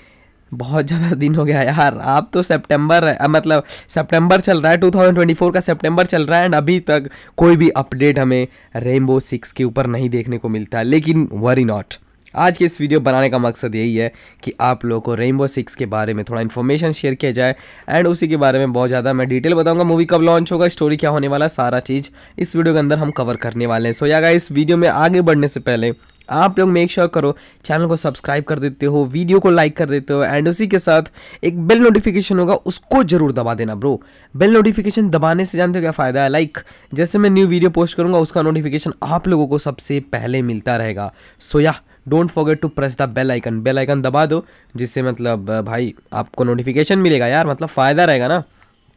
बहुत ज़्यादा दिन हो गया यार आप तो सितंबर है मतलब सितंबर चल रहा है 2024 का सितंबर चल रहा है एंड अभी तक कोई भी अपडेट हमें रेमबो सिक्स के ऊपर नहीं देखने को मिलता लेकिन वरी नॉट आज की इस वीडियो बनाने का मकसद यही है कि आप लोगों को रेनबो सिक्स के बारे में थोड़ा इन्फॉर्मेशन शेयर किया जाए एंड उसी के बारे में बहुत ज़्यादा मैं डिटेल बताऊंगा मूवी कब लॉन्च होगा स्टोरी क्या होने वाला सारा चीज़ इस वीडियो के अंदर हम कवर करने वाले हैं सो या इस वीडियो में आगे बढ़ने से पहले आप लोग मेक श्योर करो चैनल को सब्सक्राइब कर देते हो वीडियो को लाइक कर देते हो एंड उसी के साथ एक बेल नोटिफिकेशन होगा उसको जरूर दबा देना ब्रो बेल नोटिफिकेशन दबाने से जानते हो क्या फ़ायदा है लाइक like, जैसे मैं न्यू वीडियो पोस्ट करूँगा उसका नोटिफिकेशन आप लोगों को सबसे पहले मिलता रहेगा सोया so, yeah, don't forget to press the bell icon bell icon दबा दो जिससे मतलब भाई आपको नोटिफिकेशन मिलेगा यार मतलब फ़ायदा रहेगा ना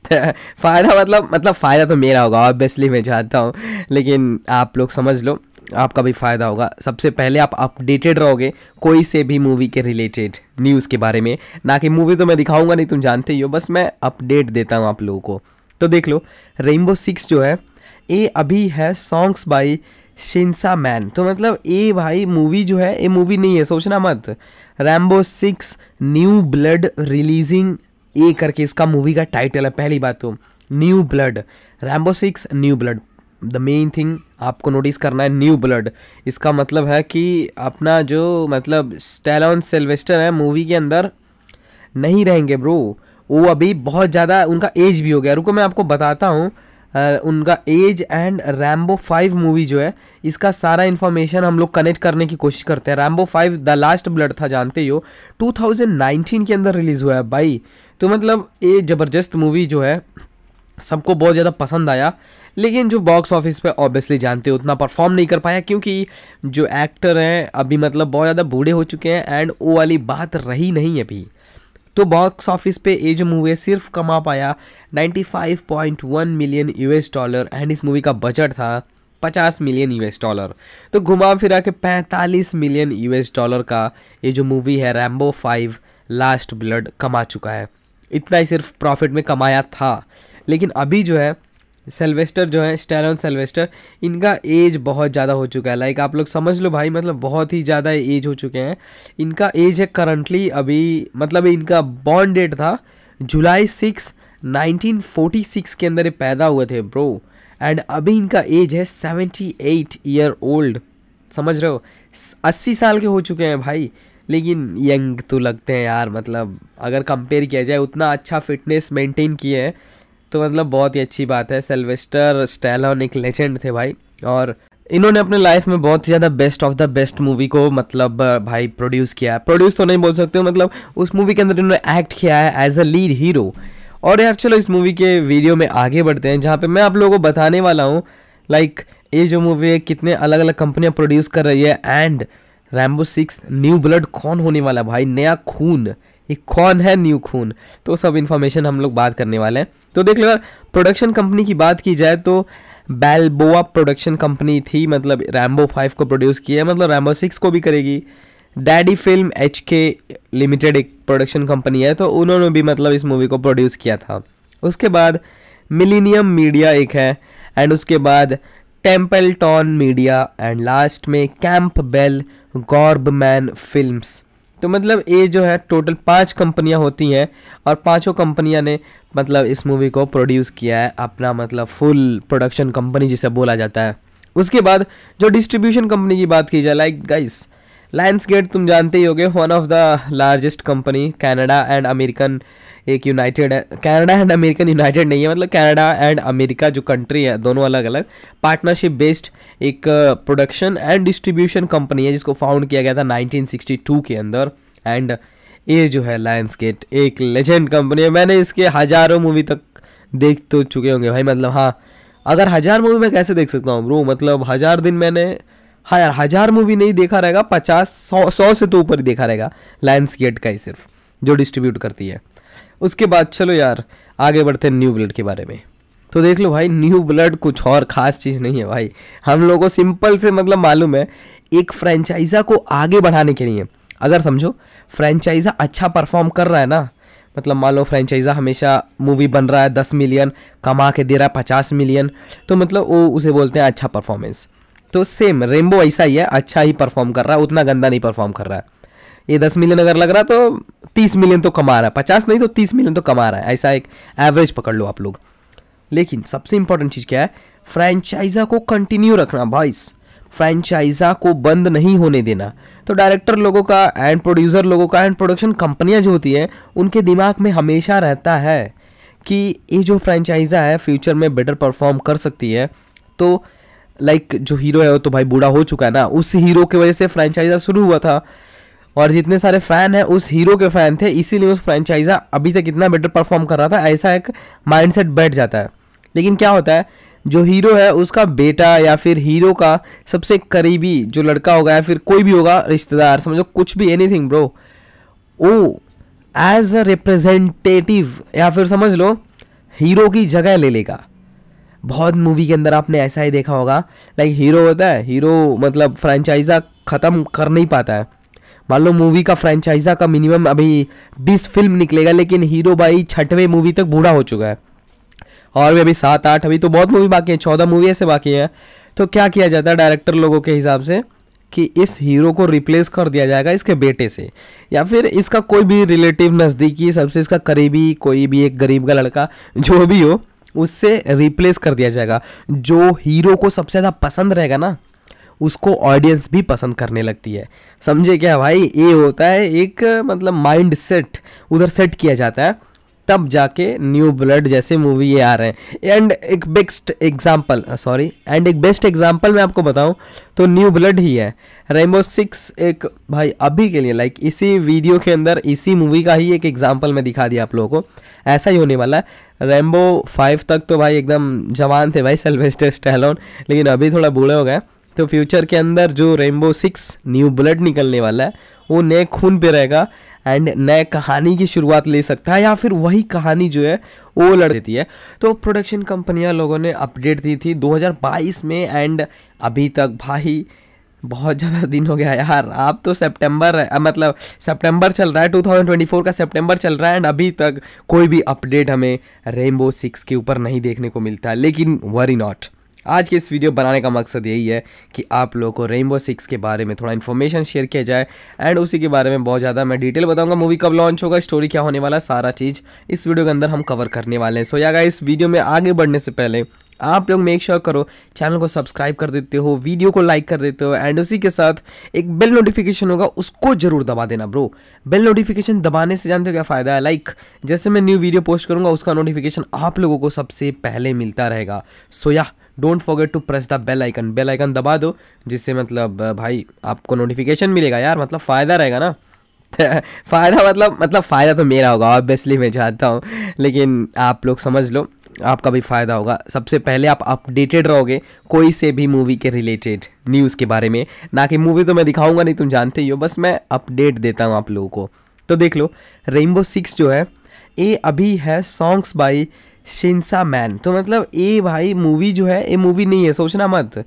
(laughs) फ़ायदा मतलब मतलब फ़ायदा तो मेरा होगा ऑब्वियसली मैं चाहता हूँ लेकिन आप लोग समझ लो आपका भी फ़ायदा होगा सबसे पहले आप अपडेटेड रहोगे कोई से भी मूवी के रिलेटेड न्यूज़ के बारे में ना कि मूवी तो मैं दिखाऊंगा नहीं तुम जानते ही हो बस मैं अपडेट देता हूँ आप लोगों को तो देख लो रेनबो सिक्स जो है ये अभी है सॉन्ग्स बाई शिंसा मैन तो मतलब ए भाई मूवी जो है ये मूवी नहीं है सोचना मत Rambo six new blood releasing ए करके इसका मूवी का टाइटल है पहली बात तो new blood Rambo six new blood the main thing आपको नोटिस करना है न्यू ब्लड इसका मतलब है कि अपना जो मतलब स्टेलॉन सेल्वेस्टर है मूवी के अंदर नहीं रहेंगे ब्रो वो अभी बहुत ज़्यादा उनका एज भी हो गया रुको मैं आपको बताता हूँ उनका age and Rambo five movie जो है इसका सारा इन्फॉर्मेशन हम लोग कनेक्ट करने की कोशिश करते हैं Rambo five the last blood था जानते हो 2019 के अंदर रिलीज़ हुआ है भाई तो मतलब ये ज़बरदस्त मूवी जो है सबको बहुत ज़्यादा पसंद आया लेकिन जो बॉक्स ऑफिस पे ऑब्वियसली जानते हो उतना परफॉर्म नहीं कर पाया क्योंकि जो एक्टर हैं अभी मतलब बहुत ज़्यादा बूढ़े हो चुके हैं एंड वो वाली बात रही नहीं अभी तो बॉक्स ऑफिस पे ये जो मूवी है सिर्फ कमा पाया 95.1 मिलियन यूएस डॉलर एंड इस मूवी का बजट था 50 मिलियन यूएस डॉलर तो घुमा फिरा के 45 मिलियन यूएस डॉलर का ये जो मूवी है रैम्बो फाइव लास्ट ब्लड कमा चुका है इतना ही सिर्फ प्रॉफिट में कमाया था लेकिन अभी जो है सेल्वेस्टर जो है स्टेलोन सेल्वेस्टर इनका एज बहुत ज़्यादा हो चुका है लाइक आप लोग समझ लो भाई मतलब बहुत ही ज़्यादा एज हो चुके हैं इनका एज है करंटली अभी मतलब इनका बॉर्न डेट था जुलाई सिक्स 1946 के अंदर पैदा हुए थे ब्रो एंड अभी इनका एज है 78 ईयर ओल्ड समझ रहे हो 80 साल के हो चुके हैं भाई लेकिन यंग तो लगते हैं यार मतलब अगर कंपेयर किया जाए उतना अच्छा फिटनेस मेंटेन किए हैं तो मतलब बहुत ही अच्छी बात है सेल्वेस्टर स्टैलोन एक लेजेंड थे भाई और इन्होंने अपने लाइफ में बहुत ही ज़्यादा best of the best movie को मतलब भाई प्रोड्यूस किया है प्रोड्यूस तो नहीं बोल सकते हो मतलब उस मूवी के अंदर इन्होंने एक्ट किया है एज अ लीड हीरो और यार चलो इस मूवी के वीडियो में आगे बढ़ते हैं जहाँ पे मैं आप लोगों को बताने वाला हूँ लाइक ये जो मूवी है कितने अलग अलग कंपनियाँ प्रोड्यूस कर रही है and Rambo six new blood कौन होने वाला भाई नया खून कि कौन है न्यू खून तो सब इन्फॉर्मेशन हम लोग बात करने वाले हैं तो देख लो यार प्रोडक्शन कंपनी की बात की जाए तो बैलबोआ प्रोडक्शन कंपनी थी मतलब रैम्बो फाइव को प्रोड्यूस किया मतलब रैम्बो सिक्स को भी करेगी daddy film H K limited एक प्रोडक्शन कंपनी है तो उन्होंने भी मतलब इस मूवी को प्रोड्यूस किया था उसके बाद मिलीनियम मीडिया एक है एंड उसके बाद Templeton media and last में कैंप बेल गॉर्बमैन फिल्म्स तो मतलब ये जो है टोटल पांच कंपनियां होती हैं और पांचों कंपनियां ने मतलब इस मूवी को प्रोड्यूस किया है अपना मतलब फुल प्रोडक्शन कंपनी जिसे बोला जाता है उसके बाद जो डिस्ट्रीब्यूशन कंपनी की बात की जाए लाइक गाइस लायंस गेट तुम जानते ही होगे one of the largest company Canada and American एक यूनाइटेड है कैनेडा एंड अमेरिकन यूनाइटेड नहीं है मतलब कैनेडा एंड अमेरिका जो कंट्री है दोनों अलग अलग पार्टनरशिप बेस्ड एक प्रोडक्शन एंड डिस्ट्रीब्यूशन कंपनी है जिसको फाउंड किया गया था 1962 के अंदर एंड ये जो है लायंस गेट एक लेजेंड कंपनी है मैंने इसके हज़ारों मूवी तक देख तो चुके होंगे भाई मतलब हाँ अगर हज़ार मूवी मैं कैसे देख सकता हूँ ब्रो मतलब हज़ार दिन मैंने हाँ यार हज़ार मूवी नहीं देखा रहेगा पचास सौ सौ से तो ऊपर ही देखा रहेगा लायंस गेट का ही सिर्फ जो डिस्ट्रीब्यूट करती है उसके बाद चलो यार आगे बढ़ते हैं न्यू ब्लड के बारे में तो देख लो भाई न्यू ब्लड कुछ और ख़ास चीज़ नहीं है भाई हम लोगों को सिंपल से मतलब मालूम है एक फ्रेंचाइजा को आगे बढ़ाने के लिए अगर समझो फ्रेंचाइजा अच्छा परफॉर्म कर रहा है ना मतलब मान लो फ्रेंचाइजा हमेशा मूवी बन रहा है दस मिलियन कमा के दे रहा है पचास मिलियन तो मतलब वो उसे बोलते हैं अच्छा परफॉर्मेंस तो सेम रेनबो ऐसा ही है अच्छा ही परफॉर्म कर रहा है उतना गंदा नहीं परफॉर्म कर रहा है ये दस मिलियन अगर लग रहा तो तीस मिलियन तो कमा रहा है पचास नहीं तो तीस मिलियन तो कमा रहा है ऐसा एक एवरेज पकड़ लो आप लोग लेकिन सबसे इंपॉर्टेंट चीज़ क्या है फ्रेंचाइजा को कंटिन्यू रखना वॉइस फ्रेंचाइजा को बंद नहीं होने देना तो डायरेक्टर लोगों का एंड प्रोड्यूसर लोगों का एंड प्रोडक्शन कंपनियां जो होती हैं उनके दिमाग में हमेशा रहता है कि ये जो फ्रेंचाइजा है फ्यूचर में बेटर परफॉर्म कर सकती है तो लाइक जो हीरो है वो तो भाई बूढ़ा हो चुका है ना उस हीरो की वजह से फ्रेंचाइजा शुरू हुआ था और जितने सारे फैन हैं उस हीरो के फैन थे इसीलिए उस फ्रेंचाइजा अभी तक इतना बेटर परफॉर्म कर रहा था ऐसा एक माइंडसेट बैठ जाता है लेकिन क्या होता है जो हीरो है उसका बेटा या फिर हीरो का सबसे करीबी जो लड़का होगा या फिर कोई भी होगा रिश्तेदार समझो कुछ भी थिंग ब्रो ओ एज अ रिप्रेजेंटेटिव या फिर समझ लो हीरो की जगह ले लेगा बहुत मूवी के अंदर आपने ऐसा ही देखा होगा लाइक हीरो होता है हीरो मतलब फ्रेंचाइजा ख़त्म कर नहीं पाता है मान लो मूवी का फ्रेंचाइजा का मिनिमम अभी बीस फिल्म निकलेगा लेकिन हीरो भाई छठवें मूवी तक बूढ़ा हो चुका है और भी अभी सात आठ अभी तो बहुत मूवी बाकी हैं चौदह मूवी ऐसे बाकी हैं तो क्या किया जाता है डायरेक्टर लोगों के हिसाब से कि इस हीरो को रिप्लेस कर दिया जाएगा इसके बेटे से या फिर इसका कोई भी रिलेटिव नज़दीकी सबसे इसका करीबी कोई भी एक गरीब का लड़का जो भी हो उससे रिप्लेस कर दिया जाएगा जो हीरो को सबसे ज़्यादा पसंद रहेगा ना उसको ऑडियंस भी पसंद करने लगती है समझे क्या भाई ये होता है एक मतलब माइंड सेट उधर सेट किया जाता है तब जाके न्यू ब्लड जैसे मूवी ये आ रहे हैं एंड एक बेस्ट एग्जाम्पल सॉरी एंड एक बेस्ट एग्जाम्पल मैं आपको बताऊँ तो न्यू ब्लड ही है रेमो सिक्स एक भाई अभी के लिए लाइक इसी वीडियो के अंदर इसी मूवी का ही एक एग्जाम्पल मैं दिखा दिया आप लोगों को ऐसा ही होने वाला है रेमबो फाइव तक तो भाई एकदम जवान थे भाई सेल्वेस्टर स्टैलोन लेकिन अभी थोड़ा बूढ़े हो गए तो फ्यूचर के अंदर जो रेमबो सिक्स न्यू बुलेट निकलने वाला है वो नए खून पे रहेगा एंड नए कहानी की शुरुआत ले सकता है या फिर वही कहानी जो है वो लड़ देती है तो प्रोडक्शन कंपनियां लोगों ने अपडेट दी थी 2022 में एंड अभी तक भाई बहुत ज़्यादा दिन हो गया यार आप तो सितंबर है मतलब सितंबर चल रहा है 2024 का सितंबर चल रहा है एंड अभी तक कोई भी अपडेट हमें रेमबो सिक्स के ऊपर नहीं देखने को मिलता लेकिन वरी नॉट आज के इस वीडियो बनाने का मकसद यही है कि आप लोगों को रेनबो सिक्स के बारे में थोड़ा इन्फॉर्मेशन शेयर किया जाए एंड उसी के बारे में बहुत ज़्यादा मैं डिटेल बताऊंगा मूवी कब लॉन्च होगा स्टोरी क्या होने वाला सारा चीज़ इस वीडियो के अंदर हम कवर करने वाले हैं सो या इस वीडियो में आगे बढ़ने से पहले आप लोग मेक श्योर करो चैनल को सब्सक्राइब कर देते हो वीडियो को लाइक कर देते हो एंड उसी के साथ एक बेल नोटिफिकेशन होगा उसको जरूर दबा देना ब्रो बेल नोटिफिकेशन दबाने से जानते हो क्या फ़ायदा है लाइक like, जैसे मैं न्यू वीडियो पोस्ट करूँगा उसका नोटिफिकेशन आप लोगों को सबसे पहले मिलता रहेगा सोया so, yeah, don't forget to press the bell icon bell icon दबा दो जिससे मतलब भाई आपको नोटिफिकेशन मिलेगा यार मतलब फ़ायदा रहेगा ना (laughs) फ़ायदा मतलब मतलब फ़ायदा तो मेरा होगा ऑब्वियसली मैं चाहता हूँ लेकिन आप लोग समझ लो आपका भी फ़ायदा होगा सबसे पहले आप अपडेटेड रहोगे कोई से भी मूवी के रिलेटेड न्यूज़ के बारे में ना कि मूवी तो मैं दिखाऊंगा नहीं तुम जानते ही हो बस मैं अपडेट देता हूँ आप लोगों को तो देख लो रेनबो सिक्स जो है ये अभी है सॉन्ग्स बाई शिंसा मैन तो मतलब ए भाई मूवी जो है ये मूवी नहीं है सोचना मत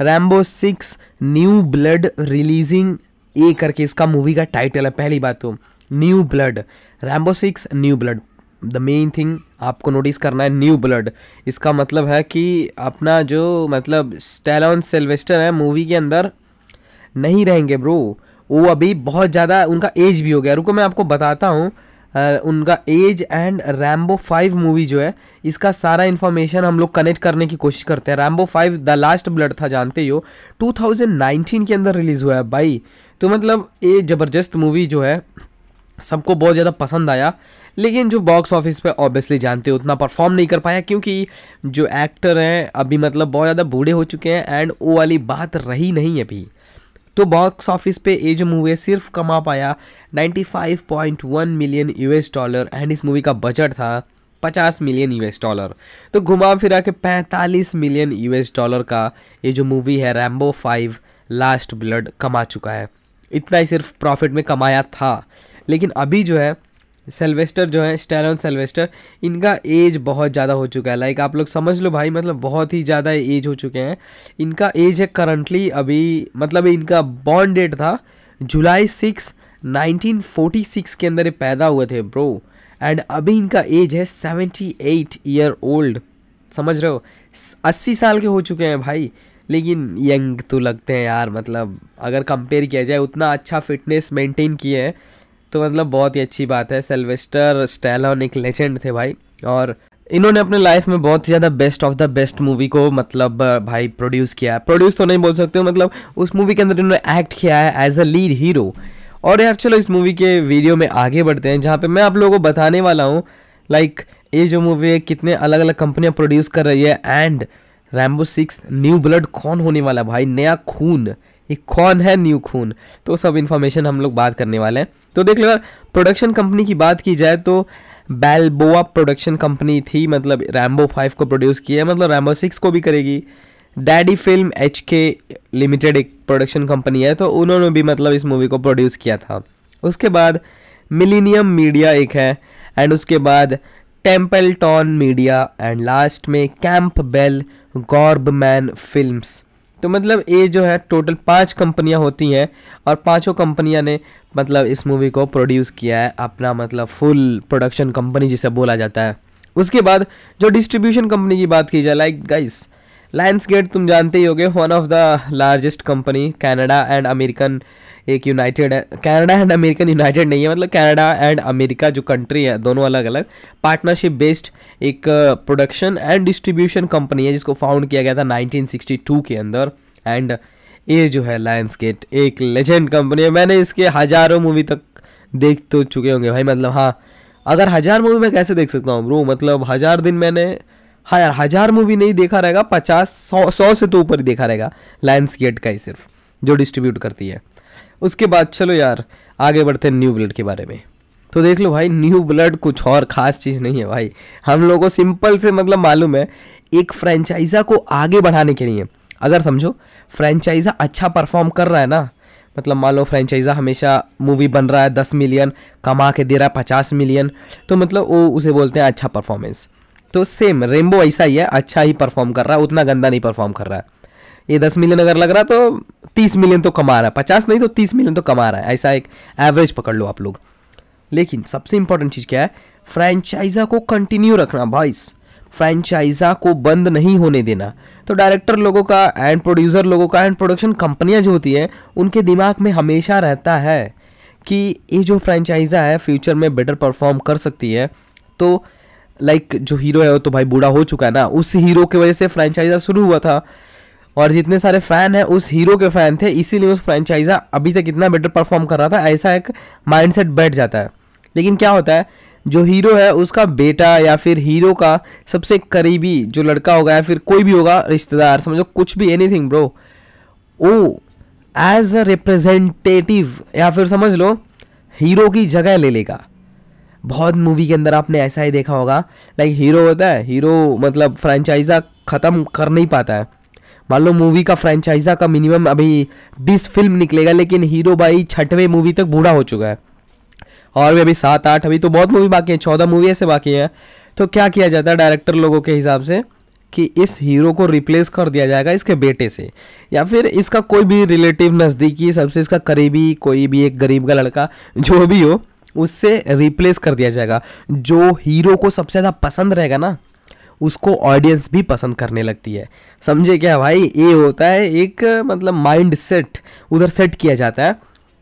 Rambo six new blood releasing ए करके इसका मूवी का टाइटल है पहली बात तो new blood Rambo six new blood the main thing आपको नोटिस करना है न्यू ब्लड इसका मतलब है कि अपना जो मतलब स्टेलॉन सेल्वेस्टर है मूवी के अंदर नहीं रहेंगे ब्रो वो अभी बहुत ज़्यादा उनका एज भी हो गया रुको मैं आपको बताता हूँ उनका age and Rambo five movie जो है इसका सारा इन्फॉर्मेशन हम लोग कनेक्ट करने की कोशिश करते हैं Rambo five the last blood था जानते ही हो 2019 के अंदर रिलीज़ हुआ है भाई तो मतलब ये ज़बरदस्त मूवी जो है सबको बहुत ज़्यादा पसंद आया लेकिन जो बॉक्स ऑफिस पे ऑब्वियसली जानते हो उतना परफॉर्म नहीं कर पाया क्योंकि जो एक्टर हैं अभी मतलब बहुत ज़्यादा बूढ़े हो चुके हैं एंड वो वाली बात रही नहीं अभी तो बॉक्स ऑफिस पे ये जो मूवी है सिर्फ कमा पाया 95.1 मिलियन यूएस डॉलर एंड इस मूवी का बजट था 50 मिलियन यूएस डॉलर तो घुमा फिरा के 45 मिलियन यूएस डॉलर का ये जो मूवी है रैम्बो फाइव लास्ट ब्लड कमा चुका है इतना ही सिर्फ प्रॉफिट में कमाया था लेकिन अभी जो है सेल्वेस्टर जो है स्टैलन सेल्वेस्टर इनका एज बहुत ज़्यादा हो चुका है लाइक आप लोग समझ लो भाई मतलब बहुत ही ज़्यादा एज हो चुके हैं इनका एज है करंटली अभी मतलब इनका बॉर्न डेट था जुलाई सिक्स 1946 के अंदर पैदा हुए थे ब्रो एंड अभी इनका एज है 78 ईयर ओल्ड समझ रहे हो 80 साल के हो चुके हैं भाई लेकिन यंग तो लगते हैं यार मतलब अगर कंपेयर किया जाए उतना अच्छा फिटनेस मेंटेन किए हैं तो मतलब बहुत ही अच्छी बात है सेल्वेस्टर स्टैलॉन एक लेजेंड थे भाई और इन्होंने अपने लाइफ में बहुत ही ज़्यादा best of the best movie को मतलब भाई प्रोड्यूस किया है प्रोड्यूस तो नहीं बोल सकते हो मतलब उस मूवी के अंदर इन्होंने एक्ट किया है एज अ लीड हीरो और यार चलो इस मूवी के वीडियो में आगे बढ़ते हैं जहाँ पे मैं आप लोगों को बताने वाला हूँ लाइक ये जो मूवी है कितने अलग अलग कंपनियाँ प्रोड्यूस कर रही है and Rambo six new blood कौन होने वाला भाई नया खून ये कौन है न्यू खून तो सब इन्फॉर्मेशन हम लोग बात करने वाले हैं तो देख लो यार प्रोडक्शन कंपनी की बात की जाए तो बैलबोआ प्रोडक्शन कंपनी थी मतलब रैम्बो फाइव को प्रोड्यूस किया है मतलब रैम्बो सिक्स को भी करेगी daddy film H K limited एक प्रोडक्शन कंपनी है तो उन्होंने भी मतलब इस मूवी को प्रोड्यूस किया था उसके बाद मिलीनियम मीडिया एक है एंड उसके बाद Templeton media and last में कैंप बेल गॉर्बमैन फिल्म्स तो मतलब ये जो है टोटल पांच कंपनियां होती हैं और पांचों कंपनियां ने मतलब इस मूवी को प्रोड्यूस किया है अपना मतलब फुल प्रोडक्शन कंपनी जिसे बोला जाता है उसके बाद जो डिस्ट्रीब्यूशन कंपनी की बात की जाए लाइक गाइस लायंस गेट तुम जानते ही होगे one of the largest company Canada and American एक यूनाइटेड है कनाडा एंड अमेरिकन यूनाइटेड नहीं है मतलब कनाडा एंड अमेरिका जो कंट्री है दोनों अलग अलग पार्टनरशिप बेस्ड एक प्रोडक्शन एंड डिस्ट्रीब्यूशन कंपनी है जिसको फाउंड किया गया था 1962 के अंदर एंड ये जो है लायंस गेट एक लेजेंड कंपनी है मैंने इसके हज़ारों मूवी तक देख तो चुके होंगे भाई मतलब हाँ अगर हज़ार मूवी मैं कैसे देख सकता हूँ ब्रो मतलब हज़ार दिन मैंने हाँ यार हज़ार मूवी नहीं देखा रहेगा पचास सौ सौ से तो ऊपर ही देखा रहेगा लायंस गेट का ही सिर्फ जो डिस्ट्रीब्यूट करती है उसके बाद चलो यार आगे बढ़ते हैं न्यू ब्लड के बारे में तो देख लो भाई न्यू ब्लड कुछ और ख़ास चीज़ नहीं है भाई हम लोगों को सिंपल से मतलब मालूम है एक फ्रेंचाइजा को आगे बढ़ाने के लिए अगर समझो फ्रेंचाइजा अच्छा परफॉर्म कर रहा है ना मतलब मान लो फ्रेंचाइजा हमेशा मूवी बन रहा है दस मिलियन कमा के दे रहा है पचास मिलियन तो मतलब वो उसे बोलते हैं अच्छा परफॉर्मेंस तो सेम रेमबो ऐसा ही है अच्छा ही परफॉर्म कर रहा है उतना गंदा नहीं परफॉर्म कर रहा है ये दस मिलियन अगर लग रहा तो तीस मिलियन तो कमा रहा है पचास नहीं तो तीस मिलियन तो कमा रहा है ऐसा एक एवरेज पकड़ लो आप लोग लेकिन सबसे इंपॉर्टेंट चीज़ क्या है फ्रेंचाइजा को कंटिन्यू रखना भाई फ्रेंचाइजा को बंद नहीं होने देना तो डायरेक्टर लोगों का एंड प्रोड्यूसर लोगों का एंड प्रोडक्शन कंपनियां जो होती हैं उनके दिमाग में हमेशा रहता है कि ये जो फ्रेंचाइजा है फ्यूचर में बेटर परफॉर्म कर सकती है तो लाइक like, जो हीरो है वो तो भाई बूढ़ा हो चुका है ना उस हीरो की वजह से फ्रेंचाइजा शुरू हुआ था और जितने सारे फैन हैं उस हीरो के फैन थे इसीलिए उस फ्रेंचाइजा अभी तक इतना बेटर परफॉर्म कर रहा था ऐसा एक माइंडसेट बैठ जाता है लेकिन क्या होता है जो हीरो है उसका बेटा या फिर हीरो का सबसे करीबी जो लड़का होगा या फिर कोई भी होगा रिश्तेदार समझो कुछ भी एनी ब्रो वो एज अ रिप्रेजेंटेटिव या फिर समझ लो हीरो की जगह ले लेगा बहुत मूवी के अंदर आपने ऐसा ही देखा होगा लाइक हीरो होता है हीरो मतलब फ्रेंचाइजा ख़त्म कर नहीं पाता है मान लो मूवी का फ्रेंचाइजा का मिनिमम अभी बीस फिल्म निकलेगा लेकिन हीरो भाई छठवें मूवी तक बूढ़ा हो चुका है और भी अभी सात आठ अभी तो बहुत मूवी बाकी हैं चौदह मूवी ऐसे बाकी हैं तो क्या किया जाता है डायरेक्टर लोगों के हिसाब से कि इस हीरो को रिप्लेस कर दिया जाएगा इसके बेटे से या फिर इसका कोई भी रिलेटिव नज़दीकी सबसे इसका करीबी कोई भी एक गरीब का लड़का जो भी हो उससे रिप्लेस कर दिया जाएगा जो हीरो को सबसे ज़्यादा पसंद रहेगा ना उसको ऑडियंस भी पसंद करने लगती है समझे क्या भाई ये होता है एक मतलब माइंड सेट उधर सेट किया जाता है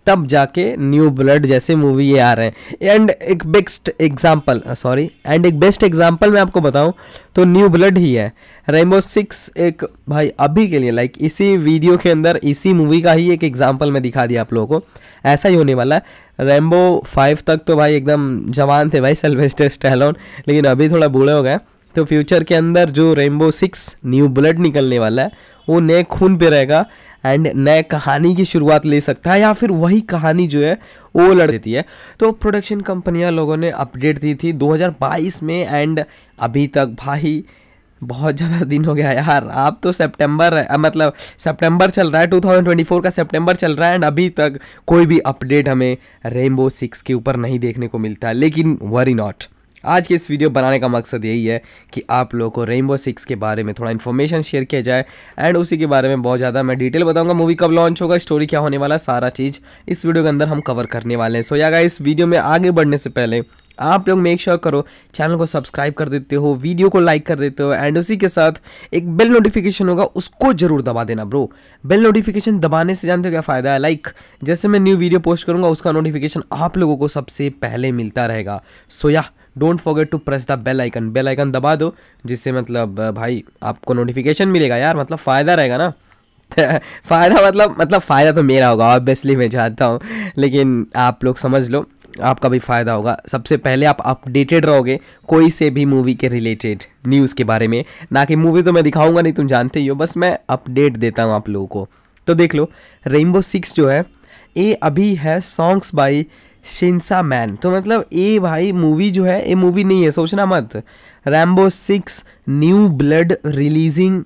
तब जाके न्यू ब्लड जैसे मूवी ये आ रहे हैं एंड एक बेस्ट एग्जाम्पल सॉरी एंड एक बेस्ट एग्जाम्पल मैं आपको बताऊँ तो न्यू ब्लड ही है रेमबो सिक्स एक भाई अभी के लिए लाइक इसी वीडियो के अंदर इसी मूवी का ही एक एग्जाम्पल मैं दिखा दिया आप लोगों को ऐसा ही होने वाला है रेमबो फाइव तक तो भाई एकदम जवान थे भाई सेल्वेस्टर स्टेलोन लेकिन अभी थोड़ा बूढ़े हो गए तो फ्यूचर के अंदर जो रेमबो सिक्स न्यू बुलेट निकलने वाला है वो नए खून पे रहेगा एंड नए कहानी की शुरुआत ले सकता है या फिर वही कहानी जो है वो लड़ देती है तो प्रोडक्शन कंपनियां लोगों ने अपडेट दी थी 2022 में एंड अभी तक भाई बहुत ज़्यादा दिन हो गया यार आप तो सितंबर मतलब सितंबर चल रहा है 2024 का सितंबर चल रहा है एंड अभी तक कोई भी अपडेट हमें रेमबो सिक्स के ऊपर नहीं देखने को मिलता है लेकिन वरी नॉट आज की इस वीडियो बनाने का मकसद यही है कि आप लोगों को रेनबो सिक्स के बारे में थोड़ा इन्फॉर्मेशन शेयर किया जाए एंड उसी के बारे में बहुत ज़्यादा मैं डिटेल बताऊंगा मूवी कब लॉन्च होगा स्टोरी क्या होने वाला सारा चीज़ इस वीडियो के अंदर हम कवर करने वाले हैं सो या इस वीडियो में आगे बढ़ने से पहले आप लोग मेक श्योर करो चैनल को सब्सक्राइब कर देते हो वीडियो को लाइक कर देते हो एंड उसी के साथ एक बेल नोटिफिकेशन होगा उसको जरूर दबा देना ब्रो बेल नोटिफिकेशन दबाने से जानते हो क्या फ़ायदा है लाइक जैसे मैं न्यू वीडियो पोस्ट करूँगा उसका नोटिफिकेशन आप लोगों को सबसे पहले मिलता रहेगा सोया so, yeah, don't forget to press the bell icon bell icon दबा दो जिससे मतलब भाई आपको नोटिफिकेशन मिलेगा यार मतलब फ़ायदा रहेगा ना (laughs) फ़ायदा मतलब मतलब फ़ायदा तो मेरा होगा ऑब्वियसली मैं चाहता हूँ लेकिन आप लोग समझ लो आपका भी फ़ायदा होगा सबसे पहले आप अपडेटेड रहोगे कोई से भी मूवी के रिलेटेड न्यूज़ के बारे में ना कि मूवी तो मैं दिखाऊंगा नहीं तुम जानते ही हो बस मैं अपडेट देता हूँ आप लोगों को तो देख लो रेनबो सिक्स जो है ये अभी है सॉन्ग्स बाई शिंसा मैन तो मतलब ए भाई मूवी जो है ये मूवी नहीं है सोचना मत Rambo six new blood releasing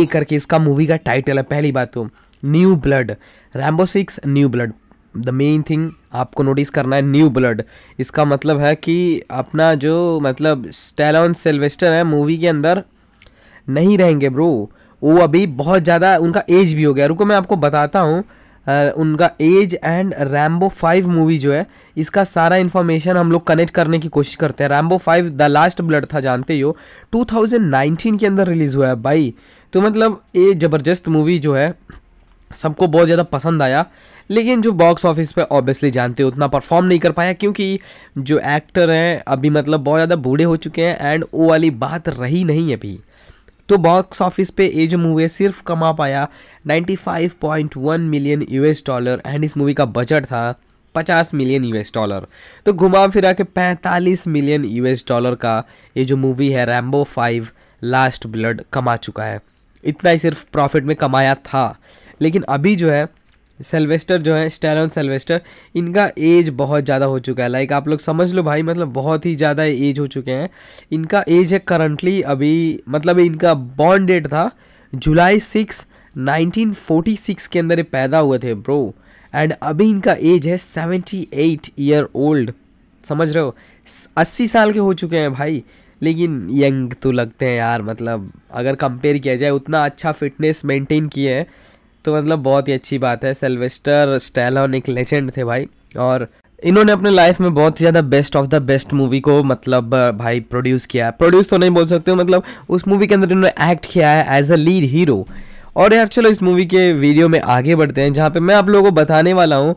ए करके इसका मूवी का टाइटल है पहली बात तो new blood Rambo six new blood the main thing आपको नोटिस करना है न्यू ब्लड इसका मतलब है कि अपना जो मतलब स्टेलॉन सेल्वेस्टर है मूवी के अंदर नहीं रहेंगे ब्रो वो अभी बहुत ज़्यादा उनका एज भी हो गया रुको मैं आपको बताता हूँ उनका age and Rambo five movie जो है इसका सारा इन्फॉर्मेशन हम लोग कनेक्ट करने की कोशिश करते हैं Rambo five the last blood था जानते ही हो 2019 के अंदर रिलीज़ हुआ है भाई तो मतलब ये ज़बरदस्त मूवी जो है सबको बहुत ज़्यादा पसंद आया लेकिन जो बॉक्स ऑफिस पे ऑब्वियसली जानते हो उतना परफॉर्म नहीं कर पाया क्योंकि जो एक्टर हैं अभी मतलब बहुत ज़्यादा बूढ़े हो चुके हैं एंड वो वाली बात रही नहीं अभी तो बॉक्स ऑफिस पे ये जो मूवी है सिर्फ कमा पाया 95.1 मिलियन यूएस डॉलर एंड इस मूवी का बजट था 50 मिलियन यूएस डॉलर तो घुमा फिरा के 45 मिलियन यूएस डॉलर का ये जो मूवी है रैम्बो फाइव लास्ट ब्लड कमा चुका है इतना ही सिर्फ प्रॉफिट में कमाया था लेकिन अभी जो है सेल्वेस्टर जो है स्टेलोन सेल्वेस्टर इनका एज बहुत ज़्यादा हो चुका है लाइक आप लोग समझ लो भाई मतलब बहुत ही ज़्यादा एज हो चुके हैं इनका एज है करंटली अभी मतलब इनका बॉर्न डेट था जुलाई सिक्स 1946 के अंदर पैदा हुए थे ब्रो एंड अभी इनका एज है 78 ईयर ओल्ड समझ रहे हो 80 साल के हो चुके हैं भाई लेकिन यंग तो लगते हैं यार मतलब अगर कंपेयर किया जाए उतना अच्छा फिटनेस मेंटेन किए हैं तो मतलब बहुत ही अच्छी बात है सेल्वेस्टर स्टैलोन एक लेजेंड थे भाई और इन्होंने अपने लाइफ में बहुत ही ज़्यादा best of the best movie को मतलब भाई प्रोड्यूस किया है प्रोड्यूस तो नहीं बोल सकते मतलब उस मूवी के अंदर इन्होंने एक्ट किया है एज अ लीड हीरो और यार चलो इस मूवी के वीडियो में आगे बढ़ते हैं जहाँ पे मैं आप लोगों को बताने वाला हूँ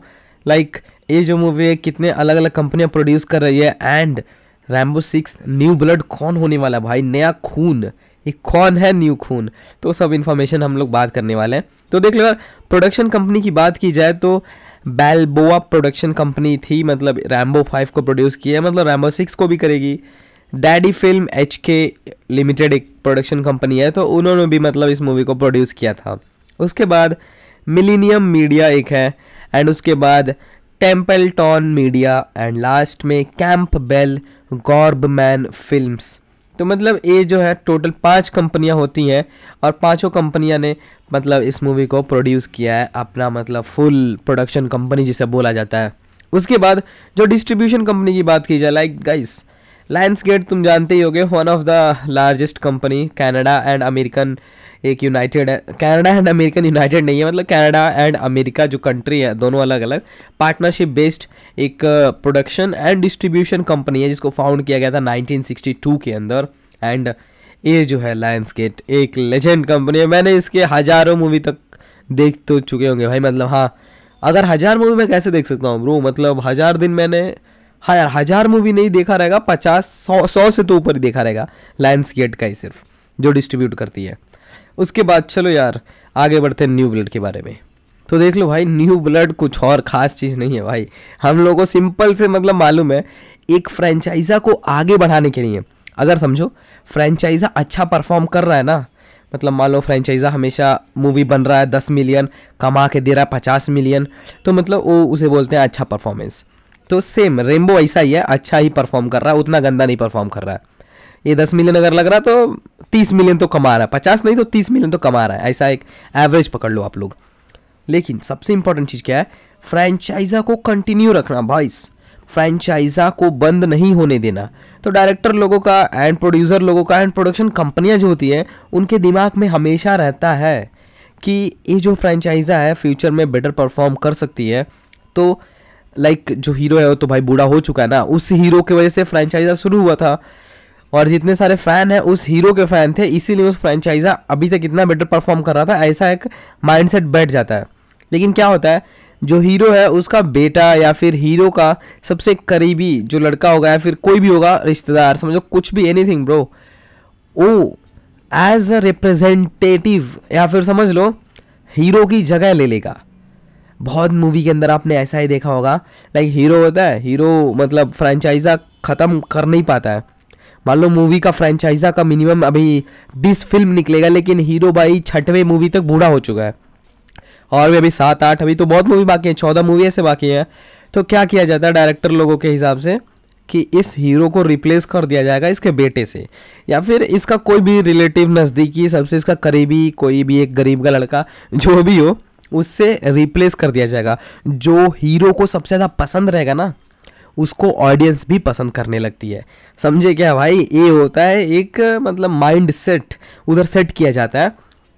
लाइक ये जो मूवी है कितने अलग अलग कंपनियाँ प्रोड्यूस कर रही है and Rambo six new blood कौन होने वाला भाई नया खून ये कौन है न्यू खून तो सब इन्फॉर्मेशन हम लोग बात करने वाले हैं तो देख लो यार प्रोडक्शन कंपनी की बात की जाए तो बैलबोआ प्रोडक्शन कंपनी थी मतलब रैम्बो फाइव को प्रोड्यूस किया है मतलब रैम्बो सिक्स को भी करेगी daddy film H K limited एक प्रोडक्शन कंपनी है तो उन्होंने भी मतलब इस मूवी को प्रोड्यूस किया था उसके बाद मिलीनियम मीडिया एक है एंड उसके बाद Templeton media and last में कैंप बेल गॉर्बमैन फिल्म्स तो मतलब ये जो है टोटल पांच कंपनियां होती हैं और पांचों कंपनियां ने मतलब इस मूवी को प्रोड्यूस किया है अपना मतलब फुल प्रोडक्शन कंपनी जिसे बोला जाता है उसके बाद जो डिस्ट्रीब्यूशन कंपनी की बात की जाए लाइक गाइस लायंस गेट तुम जानते ही होगे one of the largest company Canada and American एक यूनाइटेड है कैनेडा एंड अमेरिकन यूनाइटेड नहीं है मतलब कैनेडा एंड अमेरिका जो कंट्री है दोनों अलग अलग पार्टनरशिप बेस्ड एक प्रोडक्शन एंड डिस्ट्रीब्यूशन कंपनी है जिसको फाउंड किया गया था 1962 के अंदर एंड ये जो है लायंस गेट एक लेजेंड कंपनी है मैंने इसके हज़ारों मूवी तक देख तो चुके होंगे भाई मतलब हाँ अगर हज़ार मूवी मैं कैसे देख सकता हूँ ब्रो मतलब हज़ार दिन मैंने हाँ यार हज़ार मूवी नहीं देखा रहेगा पचास सौ सौ से तो ऊपर ही देखा रहेगा लायंस गेट का ही सिर्फ जो डिस्ट्रीब्यूट करती है उसके बाद चलो यार आगे बढ़ते हैं न्यू ब्लड के बारे में तो देख लो भाई न्यू ब्लड कुछ और ख़ास चीज़ नहीं है भाई हम लोगों को सिंपल से मतलब मालूम है एक फ्रेंचाइजा को आगे बढ़ाने के लिए अगर समझो फ्रेंचाइजा अच्छा परफॉर्म कर रहा है ना मतलब मान लो फ्रेंचाइजा हमेशा मूवी बन रहा है दस मिलियन कमा के दे रहा है पचास मिलियन तो मतलब वो उसे बोलते हैं अच्छा परफॉर्मेंस तो सेम रेमबो ऐसा ही है अच्छा ही परफॉर्म कर रहा है उतना गंदा नहीं परफॉर्म कर रहा है ये दस मिलियन अगर लग रहा तो तीस मिलियन तो कमा रहा है पचास नहीं तो तीस मिलियन तो कमा रहा है ऐसा एक एवरेज पकड़ लो आप लोग लेकिन सबसे इंपॉर्टेंट चीज़ क्या है फ्रेंचाइजा को कंटिन्यू रखना बॉइस फ्रेंचाइजा को बंद नहीं होने देना तो डायरेक्टर लोगों का एंड प्रोड्यूसर लोगों का एंड प्रोडक्शन कंपनियां जो होती हैं उनके दिमाग में हमेशा रहता है कि ये जो फ्रेंचाइजा है फ्यूचर में बेटर परफॉर्म कर सकती है तो लाइक like, जो हीरो है वो तो भाई बूढ़ा हो चुका है ना उस हीरो की वजह से फ्रेंचाइजा शुरू हुआ था और जितने सारे फैन हैं उस हीरो के फैन थे इसीलिए उस फ्रेंचाइजा अभी तक इतना बेटर परफॉर्म कर रहा था ऐसा एक माइंडसेट बैठ जाता है लेकिन क्या होता है जो हीरो है उसका बेटा या फिर हीरो का सबसे करीबी जो लड़का होगा या फिर कोई भी होगा रिश्तेदार समझो कुछ भी एनी ब्रो वो एज अ रिप्रेजेंटेटिव या फिर समझ लो हीरो की जगह ले लेगा बहुत मूवी के अंदर आपने ऐसा ही देखा होगा लाइक हीरो होता है हीरो मतलब फ्रेंचाइजा ख़त्म कर नहीं पाता है मान लो मूवी का फ्रेंचाइजा का मिनिमम अभी बीस फिल्म निकलेगा लेकिन हीरो भाई छठवें मूवी तक बूढ़ा हो चुका है और भी अभी सात आठ अभी तो बहुत मूवी बाकी है चौदह मूवी ऐसे बाकी हैं तो क्या किया जाता है डायरेक्टर लोगों के हिसाब से कि इस हीरो को रिप्लेस कर दिया जाएगा इसके बेटे से या फिर इसका कोई भी रिलेटिव नज़दीकी सबसे इसका करीबी कोई भी एक गरीब का लड़का जो भी हो उससे रिप्लेस कर दिया जाएगा जो हीरो को सबसे ज़्यादा पसंद रहेगा ना उसको ऑडियंस भी पसंद करने लगती है समझे क्या भाई ये होता है एक मतलब माइंड सेट उधर सेट किया जाता है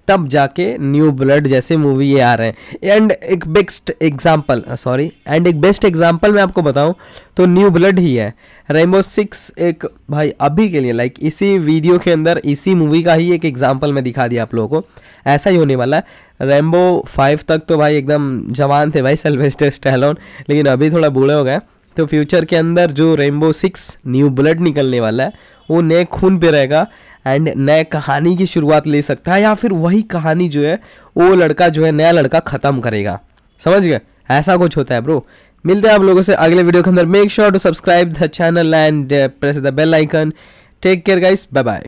तब जाके न्यू ब्लड जैसे मूवी ये आ रहे हैं एंड एक बेस्ट एग्जाम्पल सॉरी एंड एक बेस्ट एग्जाम्पल मैं आपको बताऊं तो न्यू ब्लड ही है रेमबो सिक्स एक भाई अभी के लिए लाइक इसी वीडियो के अंदर इसी मूवी का ही एक एग्जाम्पल मैं दिखा दिया आप लोगों को ऐसा ही होने वाला है रेमबो फाइव तक तो भाई एकदम जवान थे भाई सेल्वेस्टर स्टैलोन लेकिन अभी थोड़ा बूढ़े हो गए तो फ्यूचर के अंदर जो रेमबो सिक्स न्यू ब्लड निकलने वाला है वो नए खून पे रहेगा एंड नए कहानी की शुरुआत ले सकता है या फिर वही कहानी जो है वो लड़का जो है नया लड़का ख़त्म करेगा समझ गए ऐसा कुछ होता है ब्रो मिलते हैं आप लोगों से अगले वीडियो के अंदर make sure to subscribe the channel and press the bell icon take care guys bye bye